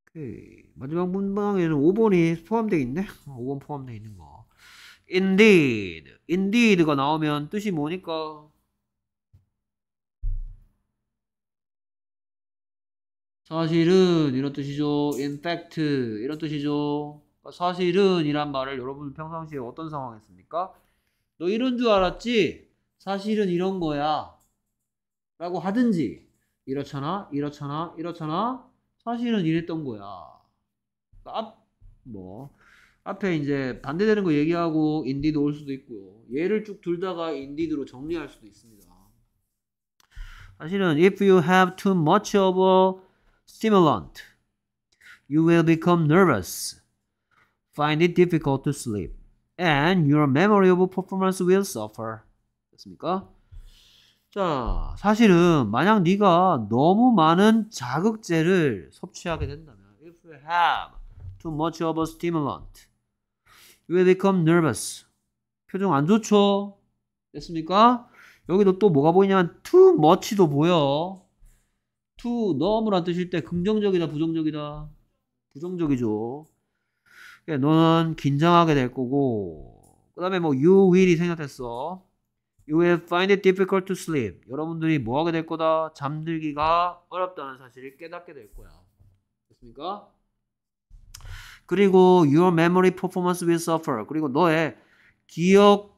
오케이. 마지막 문방에는 5번이 포함되어 있네? 5번 아, 포함되어 있는 거. indeed. indeed가 나오면 뜻이 뭐니까? 사실은 이런 뜻이죠. in fact 이런 뜻이죠. 그러니까 사실은 이란 말을 여러분 평상시에 어떤 상황에 습니까너 이런 줄 알았지? 사실은 이런 거야. 라고 하든지, 이렇잖아, 이렇잖아, 이렇잖아, 사실은 이랬던 거야. 앞, 뭐, 앞에 이제 반대되는 거 얘기하고 인디드 올 수도 있고요. 얘를 쭉 둘다가 인디드로 정리할 수도 있습니다. 사실은 if you have too much of a stimulant, you will become nervous, find it difficult to sleep, and your memory of performance will suffer. 그습니까 자, 사실은 만약 네가 너무 많은 자극제를 섭취하게 된다면 if you have too much of a stimulant you will become nervous. 표정 안 좋죠? 됐습니까? 여기도 또 뭐가 보이냐면 too much도 보여. too 너무란 뜻일 때 긍정적이다 부정적이다. 부정적이죠. 그러니까 너는 긴장하게 될 거고 그 다음에 뭐 you will이 생각됐어 You will find it difficult to sleep. 여러분들이 뭐 하게 될 거다? 잠들기가 어렵다는 사실을 깨닫게 될 거야. 됐습니까? 그리고 your memory performance will suffer. 그리고 너의 기억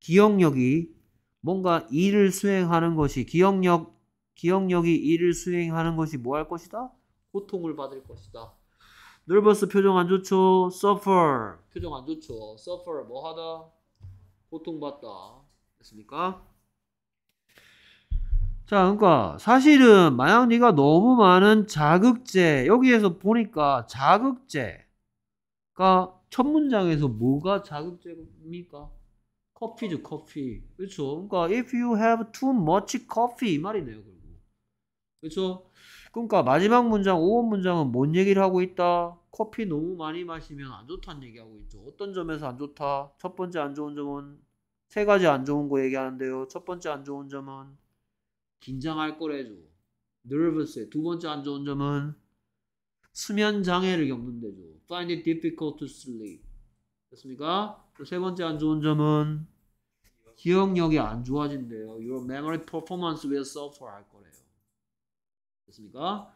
기억력이 뭔가 일을 수행하는 것이 기억력 기억력이 일을 수행하는 것이 뭐 할 것이다? 고통을 받을 것이다. nervous 표정 안 좋죠. suffer 표정 안 좋죠. suffer 뭐 하다? 고통받다. 됐습니까? 자, 그러니까 사실은 만약 네가 너무 많은 자극제 여기에서 보니까 자극제가 첫 문장에서 뭐가 자극제입니까? 커피죠, 커피. 그렇죠? 그러니까 if you have too much coffee 말이네요, 결국. 그렇죠? 그러니까 마지막 문장, 5번 문장은 뭔 얘기를 하고 있다? 커피 너무 많이 마시면 안 좋다는 얘기하고 있죠. 어떤 점에서 안 좋다? 첫 번째 안 좋은 점은 세 가지 안 좋은 거 얘기하는데요. 첫 번째 안 좋은 점은 긴장할 거래죠. n e r v o u s 두 번째 안 좋은 점은 수면 장애를 겪는데죠. find it difficult to sleep. 됐습니까? 세 번째 안 좋은 점은 기억력이 안 좋아진대요. Your memory performance will suffer 할 거래요. 됐습니까?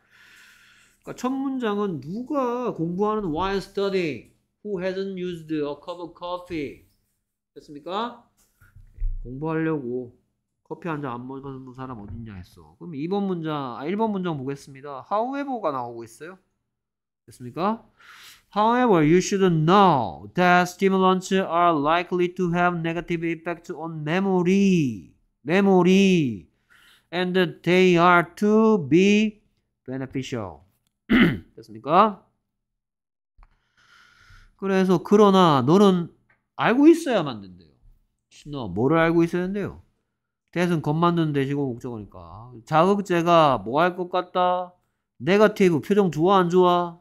그러니까 첫 문장은 누가 공부하는 while s t u d y who hasn't used a cup of coffee 됐습니까? 공부하려고 커피 한 잔 안 먹는 사람 어딨냐 했어. 그럼 2번 문장, 아 1번 문장 보겠습니다. however가 나오고 있어요. 됐습니까? However, you should know that stimulants are likely to have negative effects on memory, memory, and they are to be beneficial. 됐습니까? 그래서 그러나 너는 알고 있어야만 된대요. 신나 뭐를 알고 있어야 된대요? 대승 겁맞는 대시고 목적어니까 자극제가 뭐 할 것 같다? 네거티브 표정 좋아 안 좋아?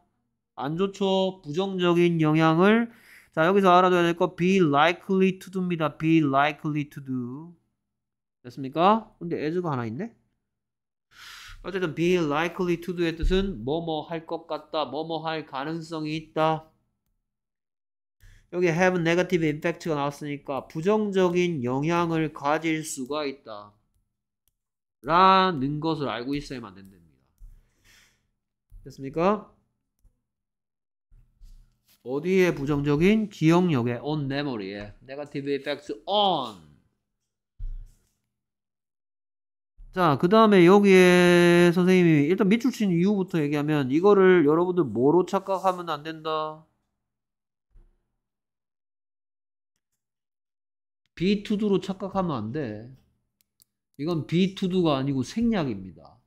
안 좋죠. 부정적인 영향을 자 여기서 알아둬야 될 거 be likely to do입니다. be likely to do 됐습니까? 근데 as가 하나 있네? 어쨌든 be likely to do의 뜻은 뭐뭐 할 것 같다, 뭐뭐 할 가능성이 있다. 여기 have negative impact가 나왔으니까 부정적인 영향을 가질 수가 있다. 라는 것을 알고 있어야만 된답니다. 됐습니까? 어디에 부정적인? 기억력에, on memory에. negative effects on. 자, 그 다음에 여기에 선생님이 일단 밑줄 친 이유부터 얘기하면 이거를 여러분들 뭐로 착각하면 안 된다? b 2 d 로 착각하면 안 돼. 이건 b 2 d 가 아니고 생략입니다.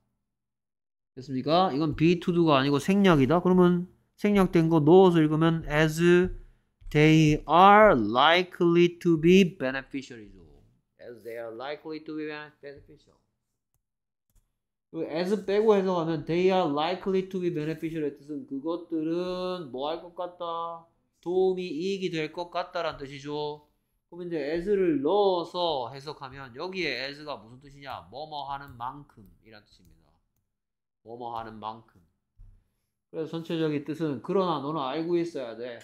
됐습니까? 이건 b 2 d 가 아니고 생략이다. 그러면 생략된 거 넣어서 읽으면 as they are likely to be beneficial. as they are likely to be beneficial. as 빼고 해석하면 they are likely to be beneficial의 뜻은 그것들은 뭐 할 것 같다? 도움이 이익이 될 것 같다라는 뜻이죠. 그럼 이제 as를 넣어서 해석하면 여기에 as가 무슨 뜻이냐? 뭐뭐 하는 만큼이란 뜻입니다. 뭐뭐 하는 만큼. 그래서 전체적인 뜻은 그러나 너는 알고 있어야 돼.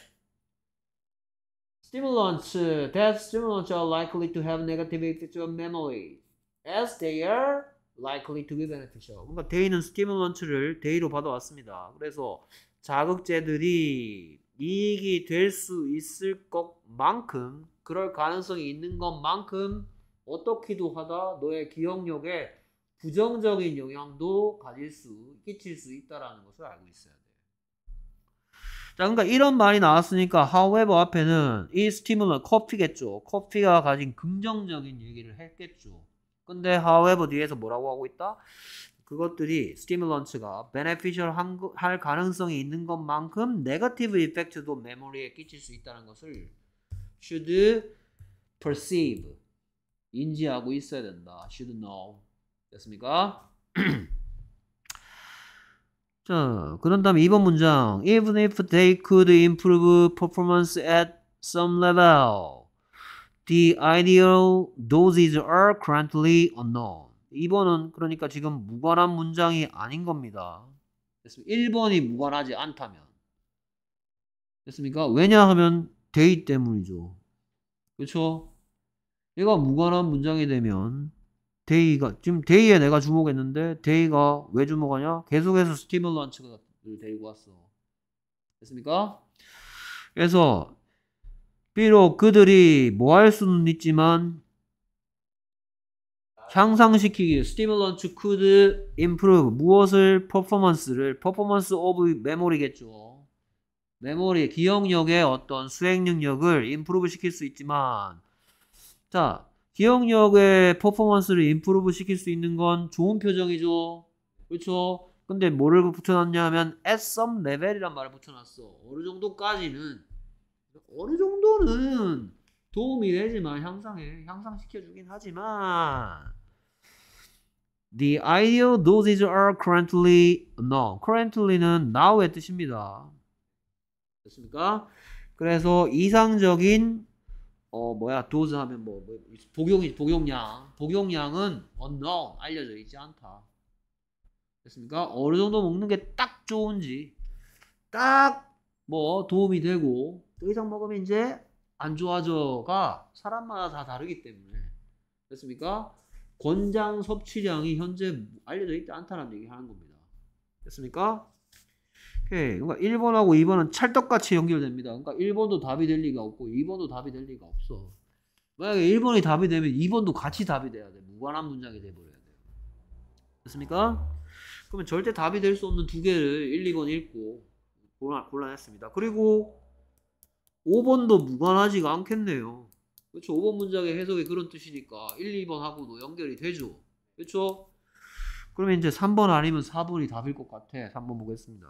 Stimulants that stimulants are likely to have negative effects on memory as they are likely to be beneficial. 그러니까 데이는 스티뮬런트를 데이로 받아왔습니다. 그래서 자극제들이 이익이 될 수 있을 것만큼 그럴 가능성이 있는 것만큼 어떻게도 하다 너의 기억력에 부정적인 영향도 가질 수 끼칠 수 있다라는 것을 알고 있어야 돼 자, 그러니까 이런 말이 나왔으니까 however 앞에는 이 스티뮬러 커피겠죠. 커피가 가진 긍정적인 얘기를 했겠죠. 근데 however 뒤에서 뭐라고 하고 있다? 그것들이 스티뮬런츠가 beneficial 할 가능성이 있는 것만큼 네거티브 이펙트도 메모리에 끼칠 수 있다는 것을 should perceive 인지하고 있어야 된다. should know 됐습니까? 자, 그런 다음 2번 문장 even if they could improve performance at some level The ideal doses are currently unknown. 2번은 그러니까 지금 무관한 문장이 아닌 겁니다. 됐습니까? 1번이 무관하지 않다면. 됐습니까? 왜냐하면 데이 때문이죠. 그렇죠? 얘가 무관한 문장이 되면 데이가 지금 데이에 내가 주목했는데 데이가 왜 주목하냐? 계속해서 스티뮬런츠를 데리고 왔어. 됐습니까? 그래서 비록 그들이 뭐 할 수는 있지만 향상시키기 스티뮬런트 could improve 무엇을 퍼포먼스를 퍼포먼스 오브 메모리겠죠 메모리 기억력의 어떤 수행 능력을 임프로브 시킬 수 있지만 자 기억력의 퍼포먼스를 임프로브 시킬 수 있는 건 좋은 표정이죠 그렇죠 근데 뭐를 붙여놨냐 하면 at some level이란 말을 붙여놨어 어느 정도까지는 어느 정도는 도움이 되지만 향상에 향상시켜 주긴 하지만 The ideal doses are currently no. currently는 now의 뜻입니다. 됐습니까? 그래서 이상적인 어 뭐야 도즈 하면 뭐, 뭐 복용이 복용량 복용량은 unknown 알려져 있지 않다. 됐습니까? 어느 정도 먹는 게 딱 좋은지 딱 뭐 도움이 되고 더 이상 먹으면 이제 안 좋아져가 사람마다 다 다르기 때문에 됐습니까? 권장 섭취량이 현재 알려져 있지 않다는 얘기 하는 겁니다. 됐습니까? 오케이. 그러니까 1번하고 2번은 찰떡같이 연결됩니다. 그러니까 1번도 답이 될 리가 없고 2번도 답이 될 리가 없어. 만약에 1번이 답이 되면 2번도 같이 답이 돼야 돼. 무관한 문장이 돼버려야 돼요. 됐습니까? 그러면 절대 답이 될 수 없는 두 개를 1, 2번 읽고 곤란, 곤란했습니다. 그리고 5번도 무관하지가 않겠네요. 그렇죠? 5번 문장의 해석이 그런 뜻이니까 1, 2번하고도 연결이 되죠. 그렇죠? 그러면 이제 3번 아니면 4번이 답일 것 같아. 3번 보겠습니다.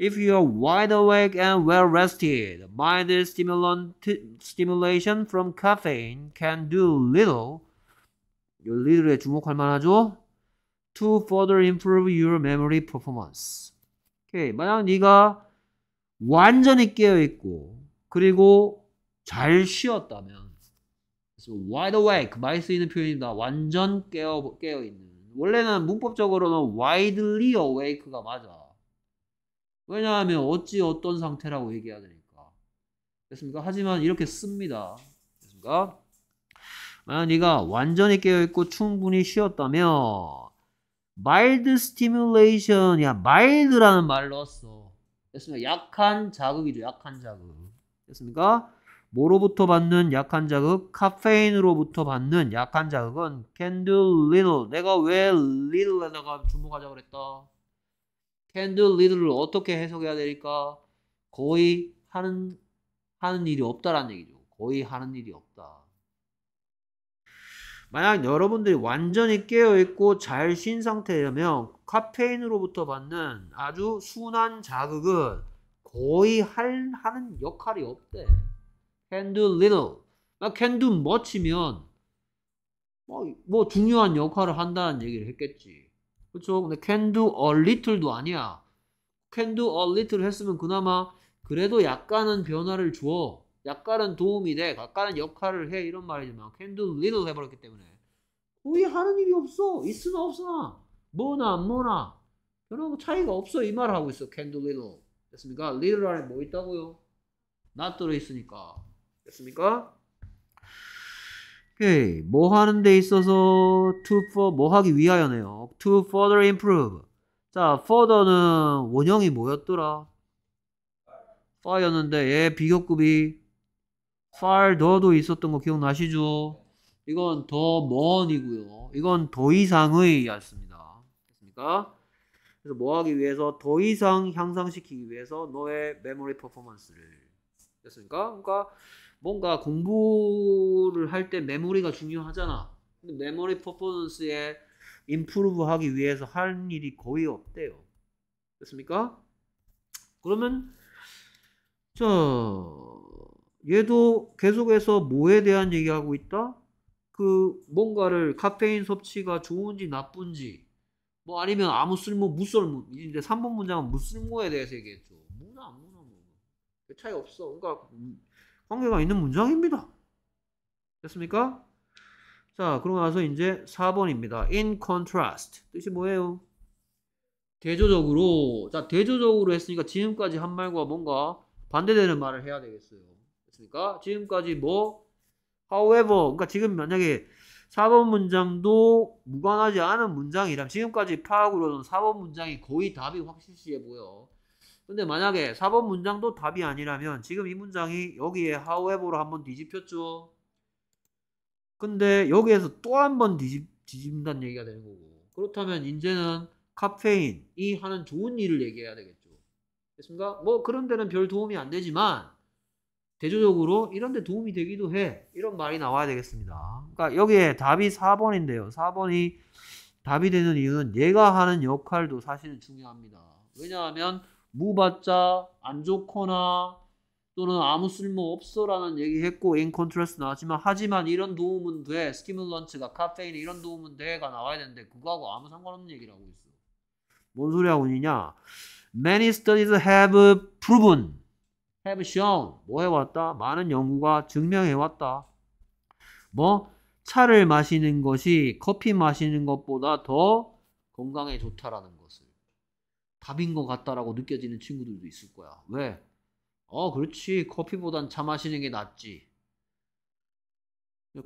If you are wide awake and well rested, mild stimulant stimulation from caffeine can do little. 요 little에 주목할 만하죠? To further improve your memory performance. 오케이. 만약 네가 완전히 깨어 있고 그리고 잘 쉬었다면 wide awake 많이 쓰이는 표현입니다. 완전 깨어 깨어 있는. 원래는 문법적으로는 widely awake가 맞아. 왜냐하면 어찌 어떤 상태라고 얘기해야 되니까. 됐습니까? 하지만 이렇게 씁니다. 됐습니까? 만약 네가 완전히 깨어 있고 충분히 쉬었다면 mild stimulation 야 mild라는 말 넣었어. 됐습니까? 약한 자극이죠. 약한 자극. 됐습니까? 뭐로부터 받는 약한 자극? 카페인으로부터 받는 약한 자극은 can do little. 내가 왜 little에다가 주목하자 그랬다. can do little를 어떻게 해석해야 되니까 거의 하는 하는 일이 없다라는 얘기죠. 거의 하는 일이 없다. 만약 여러분들이 완전히 깨어있고 잘 쉰 상태라면 카페인으로부터 받는 아주 순한 자극은 거의 할 하는 역할이 없대. Can do little. 막 can do much면 뭐, 뭐 중요한 역할을 한다는 얘기를 했겠지. 그렇죠? 근데 can do a little도 아니야. can do a little 했으면 그나마 그래도 약간은 변화를 주어. 약간은 도움이 돼. 약간은 역할을 해. 이런 말이지만 can do little 해버렸기 때문에 거의 하는 일이 없어. 있으나 없으나 뭐나 뭐나 변하 차이가 없어. 이 말을 하고 있어. can do little. 됐습니까? 리들 안에 뭐 있다고요? 낫 들어있으니까. 됐습니까? 오케이. 뭐 하는 데 있어서 to for, 뭐 하기 위하여네요. to further improve. 자, further는 원형이 뭐였더라? fire였는데 얘 예, 비교급이 far 더도 있었던 거 기억나시죠? 이건 더 먼이고요. 이건 더 이상의였습니다. 됐습니까? 그래서 뭐 하기 위해서 더 이상 향상시키기 위해서 너의 메모리 퍼포먼스를 됐습니까? 그러니까 뭔가 공부를 할 때 메모리가 중요하잖아. 근데 메모리 퍼포먼스에 인프루브 하기 위해서 할 일이 거의 없대요. 됐습니까? 그러면 자 얘도 계속해서 뭐에 대한 얘기하고 있다? 그 뭔가를 카페인 섭취가 좋은지 나쁜지 뭐 아니면 아무 쓸모 무쓸모 이제 3번 문장은 무쓸모에 대해서 얘기했죠. 무나 안 무나 뭐. 그 차이 없어. 그러니까 음, 관계가 있는 문장입니다. 됐습니까? 자, 그러고 나서 이제 4번입니다. in contrast. 뜻이 뭐예요? 대조적으로. 자, 대조적으로 했으니까 지금까지 한 말과 뭔가 반대되는 말을 해야 되겠어요. 됐습니까? 지금까지 뭐 however 그러니까 지금 만약에 4번 문장도 무관하지 않은 문장이라 지금까지 파악으로는 4번 문장이 거의 답이 확실시해 보여. 근데 만약에 4번 문장도 답이 아니라면 지금 이 문장이 여기에 however로 한번 뒤집혔죠. 근데 여기에서 또 한번 뒤집, 뒤집는다는 얘기가 되는 거고 그렇다면 이제는 카페인이 하는 좋은 일을 얘기해야 되겠죠. 됐습니까? 뭐 그런 데는 별 도움이 안 되지만 대조적으로 이런 데 도움이 되기도 해. 이런 말이 나와야 되겠습니다. 그러니까 여기에 답이 4번인데요. 4번이 답이 되는 이유는 얘가 하는 역할도 사실은 중요합니다. 왜냐하면 무받자, 안 좋거나 또는 아무 쓸모 없어라는 얘기했고 인 컨트레스 나왔지만 하지만 이런 도움은 돼. 스티뮬런츠가 카페인 이런 도움은 돼가 나와야 되는데 그거하고 아무 상관없는 얘기라고 있어. 뭔 소리 하고 있냐 Many studies have proven have shown 뭐 해왔다? 많은 연구가 증명해왔다. 뭐 차를 마시는 것이 커피 마시는 것보다 더 건강에 좋다라는 것을 답인것 같다라고 느껴지는 친구들도 있을 거야. 왜? 어, 그렇지. 커피보단 차 마시는 게 낫지.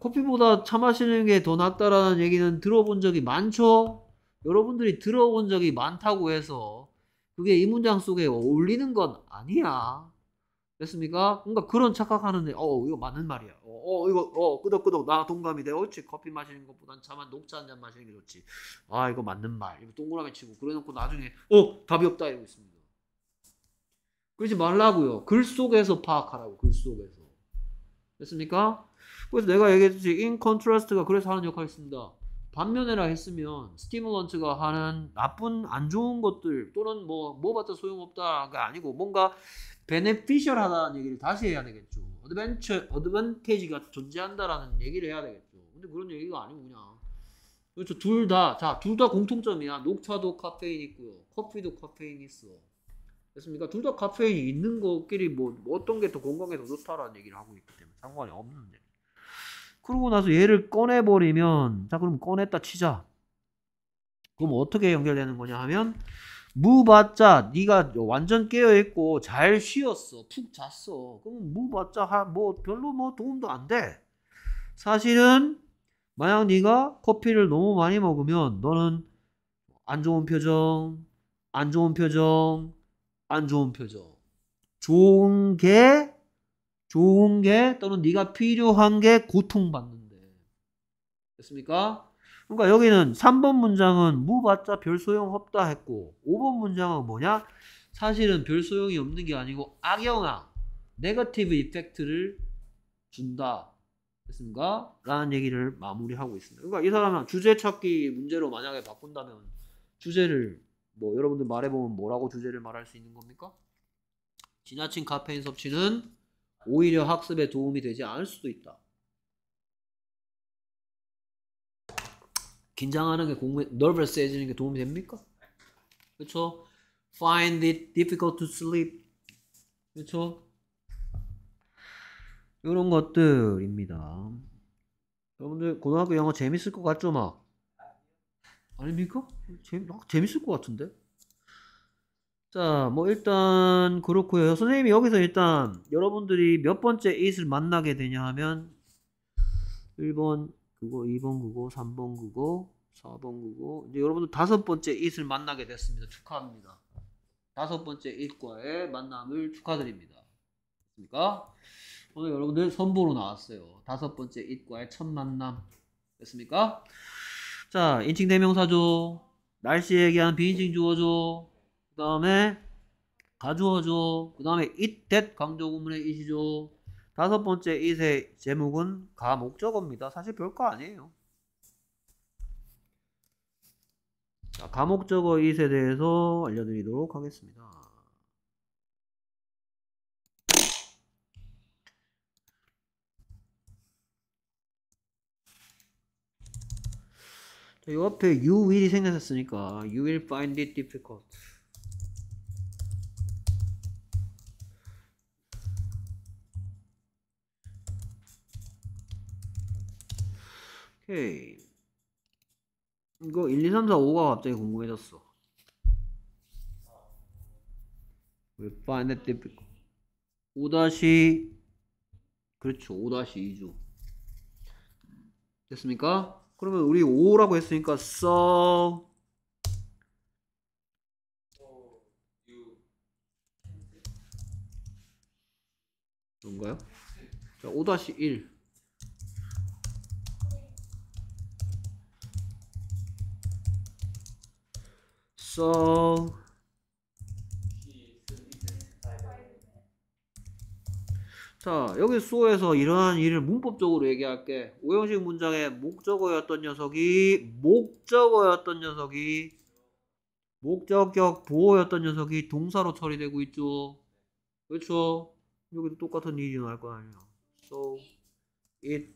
커피보다 차 마시는 게 더 낫다라는 얘기는 들어본 적이 많죠? 여러분들이 들어본 적이 많다고 해서 그게 이 문장 속에 어울리는 건 아니야. 됐습니까? 그러 그런 착각하는데 어, 어 이거 맞는 말이야. 어, 어 이거 어 끄덕끄덕 나 동감이 돼. 옳지 커피 마시는 것보단 차만 녹차 한잔 마시는 게 좋지. 아 이거 맞는 말. 이거 동그라미 치고 그래놓고 나중에 어 답이 없다 이러고 있습니다. 그러지 말라고요. 글 속에서 파악하라고 글 속에서 됐습니까? 그래서 내가 얘기했듯이 in contrast가 그래서 하는 역할이 있습니다. 반면에라 했으면 스티뮬런트가 하는 나쁜 안 좋은 것들 또는 뭐 뭐봤자 소용없다가 아니고 뭔가 베네피셜하다는 얘기를 다시 해야 되겠죠. 어드벤처 어드밴테이지가 존재한다라는 얘기를 해야 되겠죠. 근데 그런 얘기가 아니고 그냥 그렇죠. 둘 다, 자, 둘 다 공통점이야. 녹차도 카페인 있고요. 커피도 카페인 있어. 됐습니까? 둘 다 카페인이 있는 것끼리 뭐, 뭐 어떤 게 더 건강에 더 좋다라는 얘기를 하고 있기 때문에 상관이 없는데. 그러고 나서 얘를 꺼내버리면, 자, 그럼 꺼냈다 치자. 그럼 어떻게 연결되는 거냐 하면, 무봤자 네가 완전 깨어있고 잘 쉬었어 푹 잤어 그럼 무봤자 뭐 별로 뭐 도움도 안돼 사실은 만약 네가 커피를 너무 많이 먹으면 너는 안 좋은 표정 안 좋은 표정 안 좋은 표정 좋은 게 좋은 게 또는 네가 필요한 게 고통받는데 됐습니까? 그러니까 여기는 3번 문장은 무받자 별 소용 없다 했고 5번 문장은 뭐냐? 사실은 별 소용이 없는 게 아니고 악영향, 네거티브 이펙트를 준다. 했습니까 라는 얘기를 마무리하고 있습니다. 그러니까 이 사람은 주제 찾기 문제로 만약에 바꾼다면 주제를 뭐 여러분들 말해보면 뭐라고 주제를 말할 수 있는 겁니까? 지나친 카페인 섭취는 오히려 학습에 도움이 되지 않을 수도 있다. 긴장하는 게 공부에 nervous 해지는 게 도움이 됩니까? 그렇죠? Find it difficult to sleep. 그렇죠? 이런 것들입니다. 여러분들 고등학교 영어 재밌을 것 같죠 막? 아닙니까? 재, 막 재밌을 것 같은데? 자, 뭐 일단 그렇고요. 선생님이 여기서 일단 여러분들이 몇 번째 it을 만나게 되냐 하면 1번 그거 2번 그거 3번 그거 4번 그거 이제 여러분들 다섯 번째 잇을 만나게 됐습니다. 축하합니다. 다섯 번째 잇과의 만남을 축하드립니다. 됐습니까? 오늘 여러분들 선보로 나왔어요. 다섯 번째 잇과의 첫 만남 됐습니까? 자 인칭 대명사죠. 날씨 얘기한 비인칭 주어죠. 그 다음에 가주어죠. 그 다음에 it, 강조구문의 it이죠. 다섯 번째 이세 제목은 가목적어입니다. 사실 별거 아니에요. 자, 가목적어 이세 대해서 알려드리도록 하겠습니다. 이 앞에 you will이 생겼었으니까 you will find it difficult 오케이. 이거 1, 2, 3, 4, 5가 갑자기 궁금해졌어. 왜 빠네 때 5다시 그렇죠. 5-2주. 됐습니까? 그러면 우리 5라고 했으니까 so 뭔가요? 자, 5-1 So 자 여기 수호에서 이러한 일을 문법적으로 얘기할게 오형식 문장의 목적어였던 녀석이 목적어였던 녀석이 목적격 보호였던 녀석이 동사로 처리되고 있죠 그렇죠 여기도 똑같은 일이 일어날 거 아니에요 so it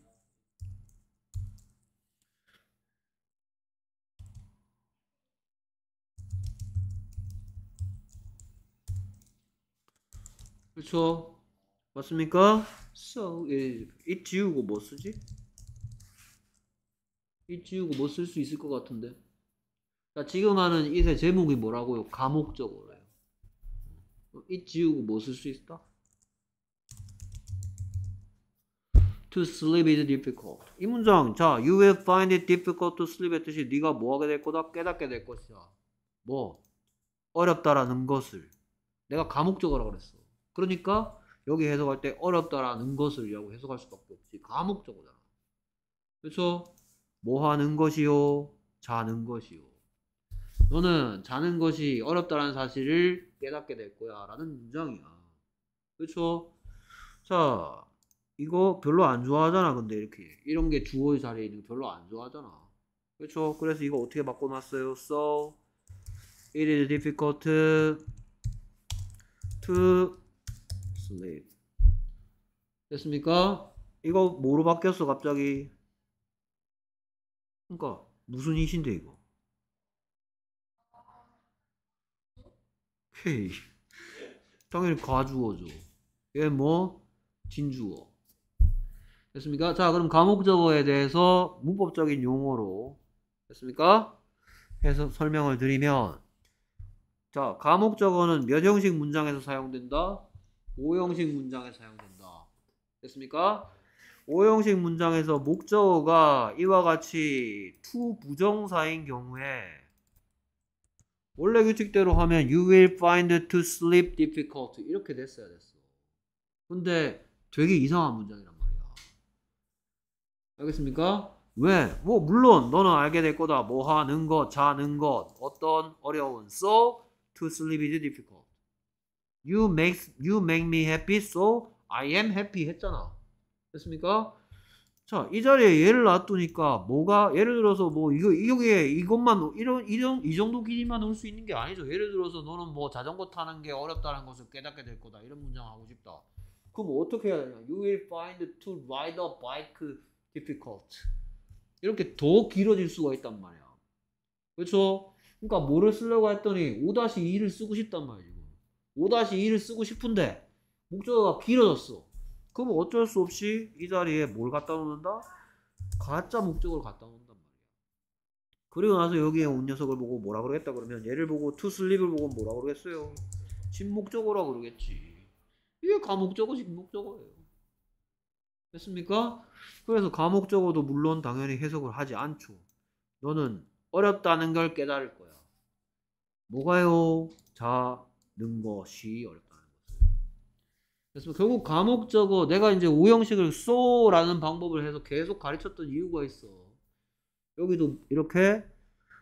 그렇죠? 맞습니까? So it 예, 지우고 뭐 쓰지? it 지우고 뭐 쓸 수 있을 것 같은데 자 지금 하는 이 t 제목이 뭐라고요? 감옥적으로요 it 지우고 뭐 쓸 수 있다? To sleep is difficult. 이 문장, 자, you will find it difficult to sleep의 뜻이 네가 뭐하게 될 거다? 깨닫게 될 것이야. 뭐? 어렵다라는 것을. 내가 감옥적으로 그랬어. 그러니까 여기 해석할 때 어렵다라는 것을이라고 해석할 수밖에 없지. 과목적으로잖아 그래서 뭐 하는 것이요? 자는 것이요. 너는 자는 것이 어렵다라는 사실을 깨닫게 될 거야. 라는 문장이야. 그렇죠? 자, 이거 별로 안 좋아하잖아. 근데 이렇게. 이런 게 주어의 자리에 있는 거 별로 안 좋아하잖아. 그렇죠? 그래서 이거 어떻게 바꿔놨어요? So, it is difficult to slave. 됐습니까? 이거 뭐로 바뀌었어 갑자기? 그러니까 무슨 이신데 이거? K 당연히 가주어죠. 얘 예, 뭐? 진주어. 됐습니까? 자 그럼 감옥적어에 대해서 문법적인 용어로 됐습니까? 해서 설명을 드리면 자 감옥적어는 몇 형식 문장에서 사용된다? 오형식 문장에 사용된다. 됐습니까? 오형식 문장에서 목적어가 이와 같이 to 부정사인 경우에 원래 규칙대로 하면 you will find to sleep difficult 이렇게 됐어야 됐어. 근데 되게 이상한 문장이란 말이야. 알겠습니까? 왜? 뭐 물론 너는 알게 될 거다. 뭐 하는 것, 자는 것, 어떤 어려운 so to sleep is difficult. You makes you make me happy, so I am happy 했잖아. 됐습니까? 자, 이 자리에 얘를 놔두니까 뭐가 예를 들어서 뭐 이거 이게 이것만 이런 이런 이 정도 길이만 올 수 있는 게 아니죠. 예를 들어서 너는 뭐 자전거 타는 게 어렵다는 것을 깨닫게 될 거다. 이런 문장 하고 싶다. 그럼 뭐 어떻게 해야 되냐? You will find to ride a bike difficult. 이렇게 더 길어질 수가 있단 말이야. 그렇죠? 그러니까 뭐를 쓰려고 했더니 5-2를 쓰고 싶단 말이야 5-2를 쓰고 싶은데 목적어가 길어졌어. 그럼 어쩔 수 없이 이 자리에 뭘 갖다 놓는다? 가짜 목적어를 갖다 놓는단 말이야. 그리고 나서 여기에 온 녀석을 보고 뭐라 그러겠다 그러면 얘를 보고 투슬립을 보고 뭐라 그러겠어요? 진목적어라 그러겠지. 이게 가목적어, 진목적어예요. 됐습니까? 그래서 가목적어도 물론 당연히 해석을 하지 않죠. 너는 어렵다는 걸 깨달을 거야. 뭐가요? 자, 는 것이 어렵다는 것을. 그래서 결국 과목적어 내가 이제 오형식을 so라는 방법을 해서 계속 가르쳤던 이유가 있어. 여기도 이렇게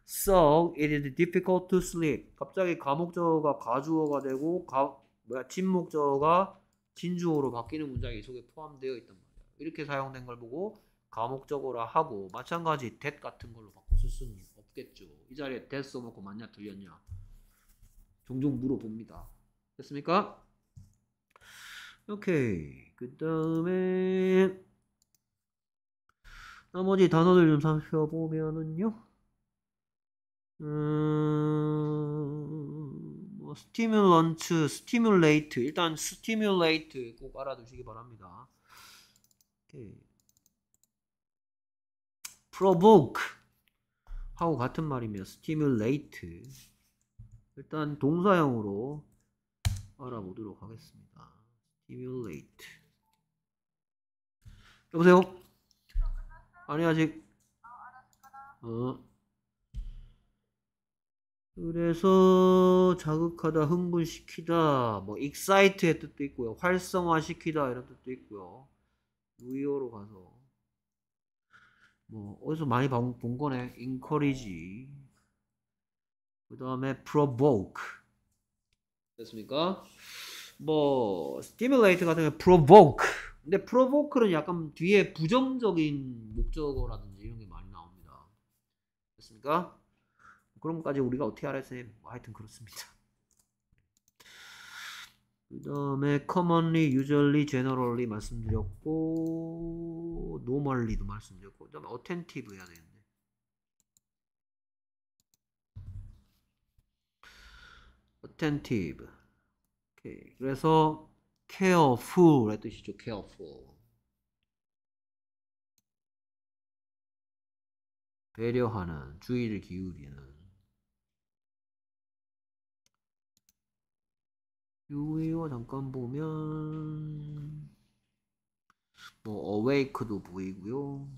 so it is difficult to sleep. 갑자기 과목적어가 가주어가 되고 가, 뭐야 진목적어가 진주어로 바뀌는 문장이 속에 포함되어 있단 말이야. 이렇게 사용된 걸 보고 과목적어라 하고 마찬가지 that 같은 걸로 바꿔 쓸 수는 없겠죠. 이 자리에 that 써놓고 맞냐 틀렸냐 종종 물어봅니다. 됐습니까? 오케이. 그 다음에 나머지 단어들 좀 살펴보면은요. 음, 뭐, 스티뮬런츠, 스티뮬레이트. 일단 스티뮬레이트 꼭 알아두시기 바랍니다. 오케이. provoke 하고 같은 말이며 stimulate 일단 동사형으로 알아보도록 하겠습니다. stimulate. 여보세요? 아니 아직. 어. 그래서 자극하다, 흥분시키다, 뭐 excite의 뜻도 있고요, 활성화시키다 이런 뜻도 있고요. 유효로 가서 뭐 어디서 많이 본 거네. encourage. 그 다음에 provoke 됐습니까? 뭐 stimulate 같은 게 provoke 근데 provoke는 약간 뒤에 부정적인 목적어라든지 이런 게 많이 나옵니다 됐습니까? 그런 것까지 우리가 어떻게 알아야되생 뭐, 하여튼 그렇습니다 그 다음에 commonly, usually, generally 말씀드렸고 normally도 말씀드렸고 그 다음에 attentive 해야 되는데 attentive. 오케이. 그래서 careful의 뜻이죠. careful. 배려하는, 주의를 기울이는. 요요 잠깐 보면 뭐 awake도 보이고요.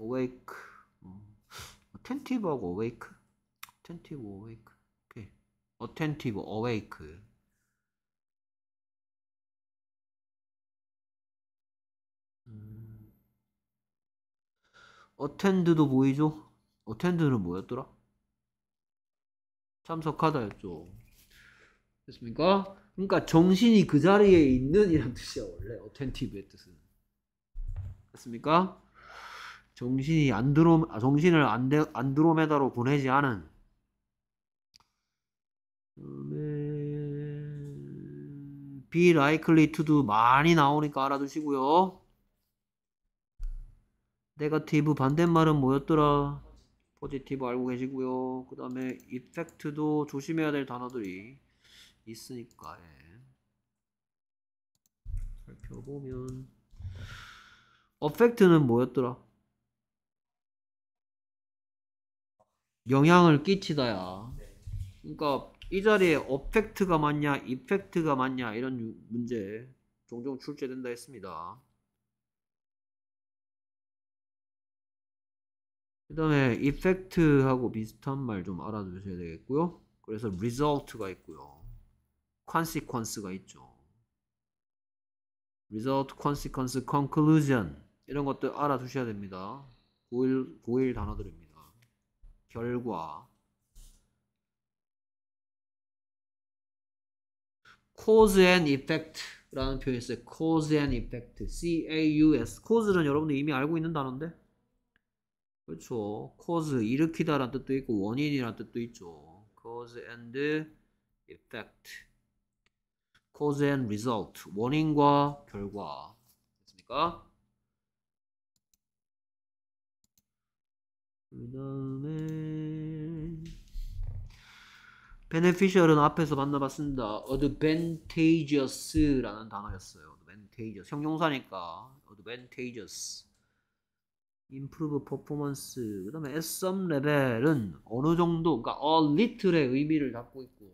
awake, attentive 하고 awake attentive awake. 오케이. attentive awake. 음. attend도 보이죠? attend는 뭐였더라? 참석하다였죠. 됐습니까? 그러니까 정신이 그 자리에 있는 이란 뜻이야 원래 attentive의 뜻은. 됐습니까? 정신이 안드로 정신을 안드로메다로 보내지 않은 be likely to do 많이 나오니까 알아두시고요. 네거티브 반대말은 뭐였더라? 포지티브 알고 계시고요. 그 다음에 이펙트도 조심해야 될 단어들이 있으니까 예. 살펴보면 어펙트는 뭐였더라? 영향을 끼치다야. 그러니까 이 자리에 어펙트가 맞냐 이펙트가 맞냐 이런 문제 종종 출제된다 했습니다. 그 다음에 이펙트하고 비슷한 말 좀 알아두셔야 되겠고요. 그래서 result가 있고요. consequence가 있죠. result, consequence, conclusion 이런 것들 알아두셔야 됩니다. 9일, 9일 단어들입니다. 결과, cause and effect라는 표현이 있어요. cause and effect. C-A-U-S. cause는 여러분들 이미 알고 있는 단어인데 그렇죠. cause 일으키다라는 뜻도 있고 원인이라는 뜻도 있죠. cause and effect. cause and result. 원인과 결과. 됐습니까? 그 다음에 beneficial은 앞에서 만나봤습니다. advantageous라는 단어였어요. advantageous 형용사니까 advantageous improve performance 그 다음에 some level은 어느 정도 그러니까 a little의 의미를 담고 있고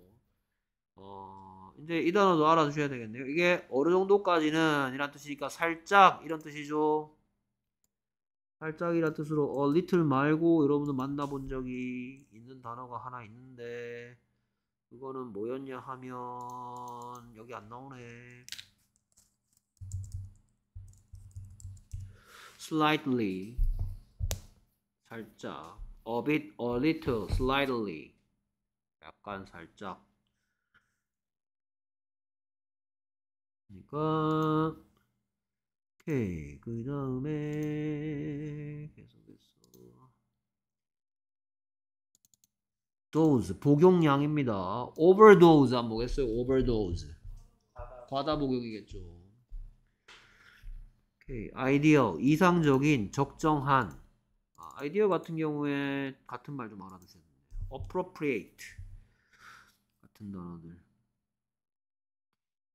어 이제 이 단어도 알아주셔야 되겠네요. 이게 어느 정도까지는 이란 뜻이니까 살짝 이런 뜻이죠. 살짝이란 뜻으로 a little 말고 여러분들 만나본 적이 있는 단어가 하나 있는데 그거는 뭐였냐 하면 여기 안 나오네. slightly 살짝 a bit a little slightly 약간 살짝 그러니까 오케이 그 다음에 계속 dose 복용량입니다. overdose 안 보겠어요? overdose 과다 복용이겠죠. 오케이 아이디어 이상적인 적정한 아, 이디어 같은 경우에 같은 말 좀알아두셨네요 appropriate 같은 단어들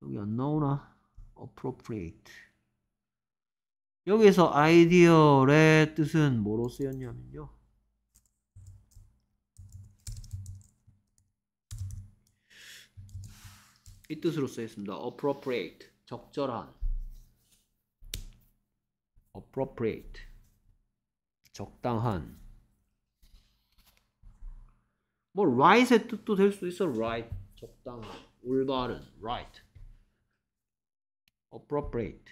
여기 안 나오나? appropriate 여기서 에 아이디어의 뜻은 뭐로 쓰였냐면요. 이 뜻으로 쓰여 있습니다. appropriate 적절한 appropriate 적당한 뭐 right의 뜻도 될 수 있어 right 적당한 올바른 right appropriate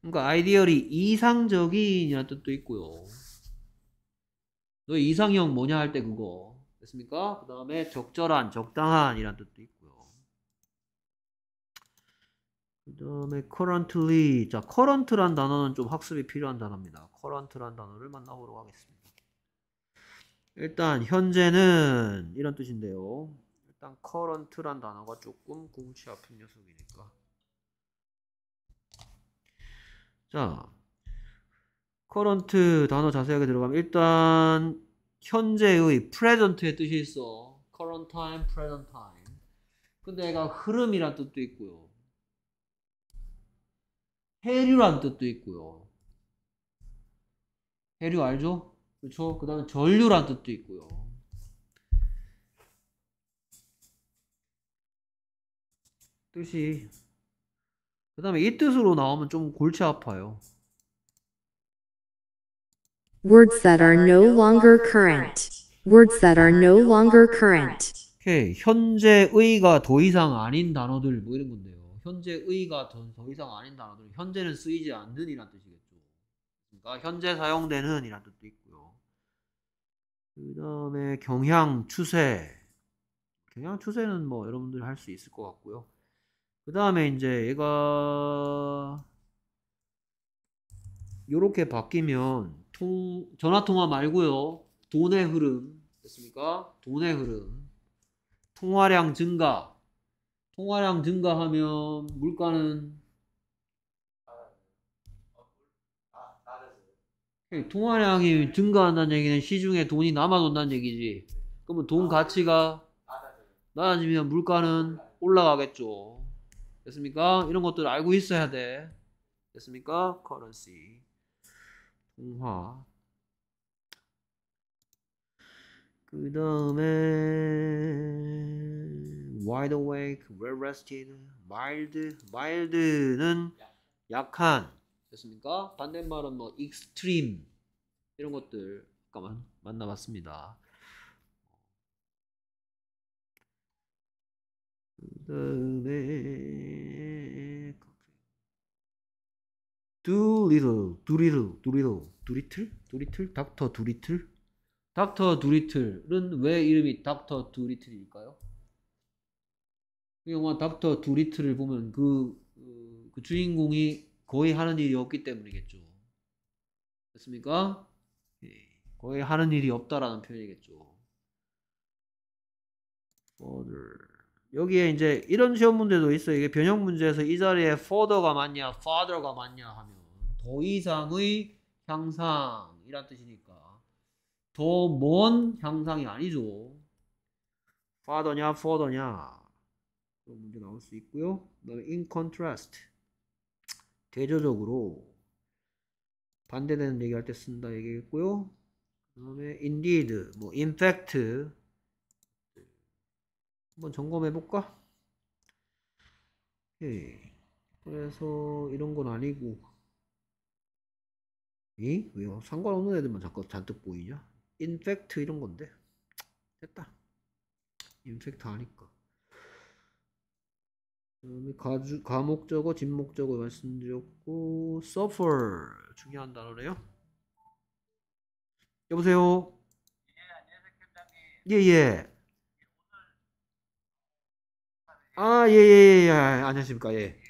그러니까 아이디어이 이상적인이라는 뜻도 있고요. 또 이상형 뭐냐 할 때 그거. 됐습니까? 그 다음에 적절한, 적당한 이란 뜻도 있고요. 그 다음에 currently. 자, current란 단어는 좀 학습이 필요한 단어입니다. current란 단어를 만나보도록 하겠습니다. 일단 현재는 이런 뜻인데요. 일단 current란 단어가 조금 궁치 아픈 녀석이니까. 자, 커런트 단어 자세하게 들어가면 일단 현재의 present의 뜻이 있어. current time, present time. 근데 얘가 흐름이란 뜻도 있고요. 해류란 뜻도 있고요. 해류 알죠? 그렇죠? 그 다음에 전류란 뜻도 있고요. 뜻이 그 다음에 이 뜻으로 나오면 좀 골치 아파요. words that are no longer current. words that are no longer current. 오케이. 현재의가 더 이상 아닌 단어들 뭐 이런 건데요. 현재의가 더, 더 이상 아닌 단어들. 현재는 쓰이지 않는 이란 뜻이겠죠. 그러니까 현재 사용되는 이란 뜻도 있고요. 그다음에 경향 추세. 경향 추세는 뭐 여러분들 할 수 있을 것 같고요. 그다음에 이제 얘가 이렇게 바뀌면 통, 전화통화 말고요. 돈의 흐름. 됐습니까? 돈의 흐름. 통화량 증가. 통화량 증가하면 물가는 아, 통화량이 아, 증가한다는 얘기는 시중에 돈이 남아돈다는 얘기지. 그러면 돈 아, 가치가 낮아지면 물가는 올라가겠죠. 됐습니까? 이런 것들 알고 있어야 돼. 됐습니까? currency. 공화 그 다음에 wide awake, well rested, mild, mild는 약한 됐습니까? 반대말은 뭐 extreme 이런 것들 잠깐만 만나봤습니다. 그 다음에 do little, do little, do little 두리틀? 두리틀? 닥터 두리틀? 닥터 두리틀은 왜 이름이 닥터 두리틀일까요? 이 영화 닥터 두리틀을 보면 그, 어, 그 주인공이 거의 하는 일이 없기 때문이겠죠. 됐습니까? 예. 거의 하는 일이 없다라는 표현이겠죠. f a 여기에 이제 이런 시험 문제도 있어요. 이게 변형 문제에서 이 자리에 father가 맞냐, father가 맞냐 하면 더 이상의 향상이란 뜻이니까 더 먼 향상이 아니죠. 파더냐포더냐 그런 문제 나올 수 있고요. 그다음에 in contrast 대조적으로 반대되는 얘기할 때 쓴다 얘기했고요. 그다음에 indeed 뭐 in fact 한번 점검해 볼까? 예. 그래서 이런 건 아니고 이? 왜요? 상관없는 애들만 잠깐 잔뜩 보이냐? 인펙트 이런 건데 됐다 인펙트 하니까 그다음에 가주, 과목적어, 진목적어 말씀드렸고 suffer 중요한 단어래요 여보세요 예, 예예 예. 아 예예예 예, 예. 안녕하십니까 예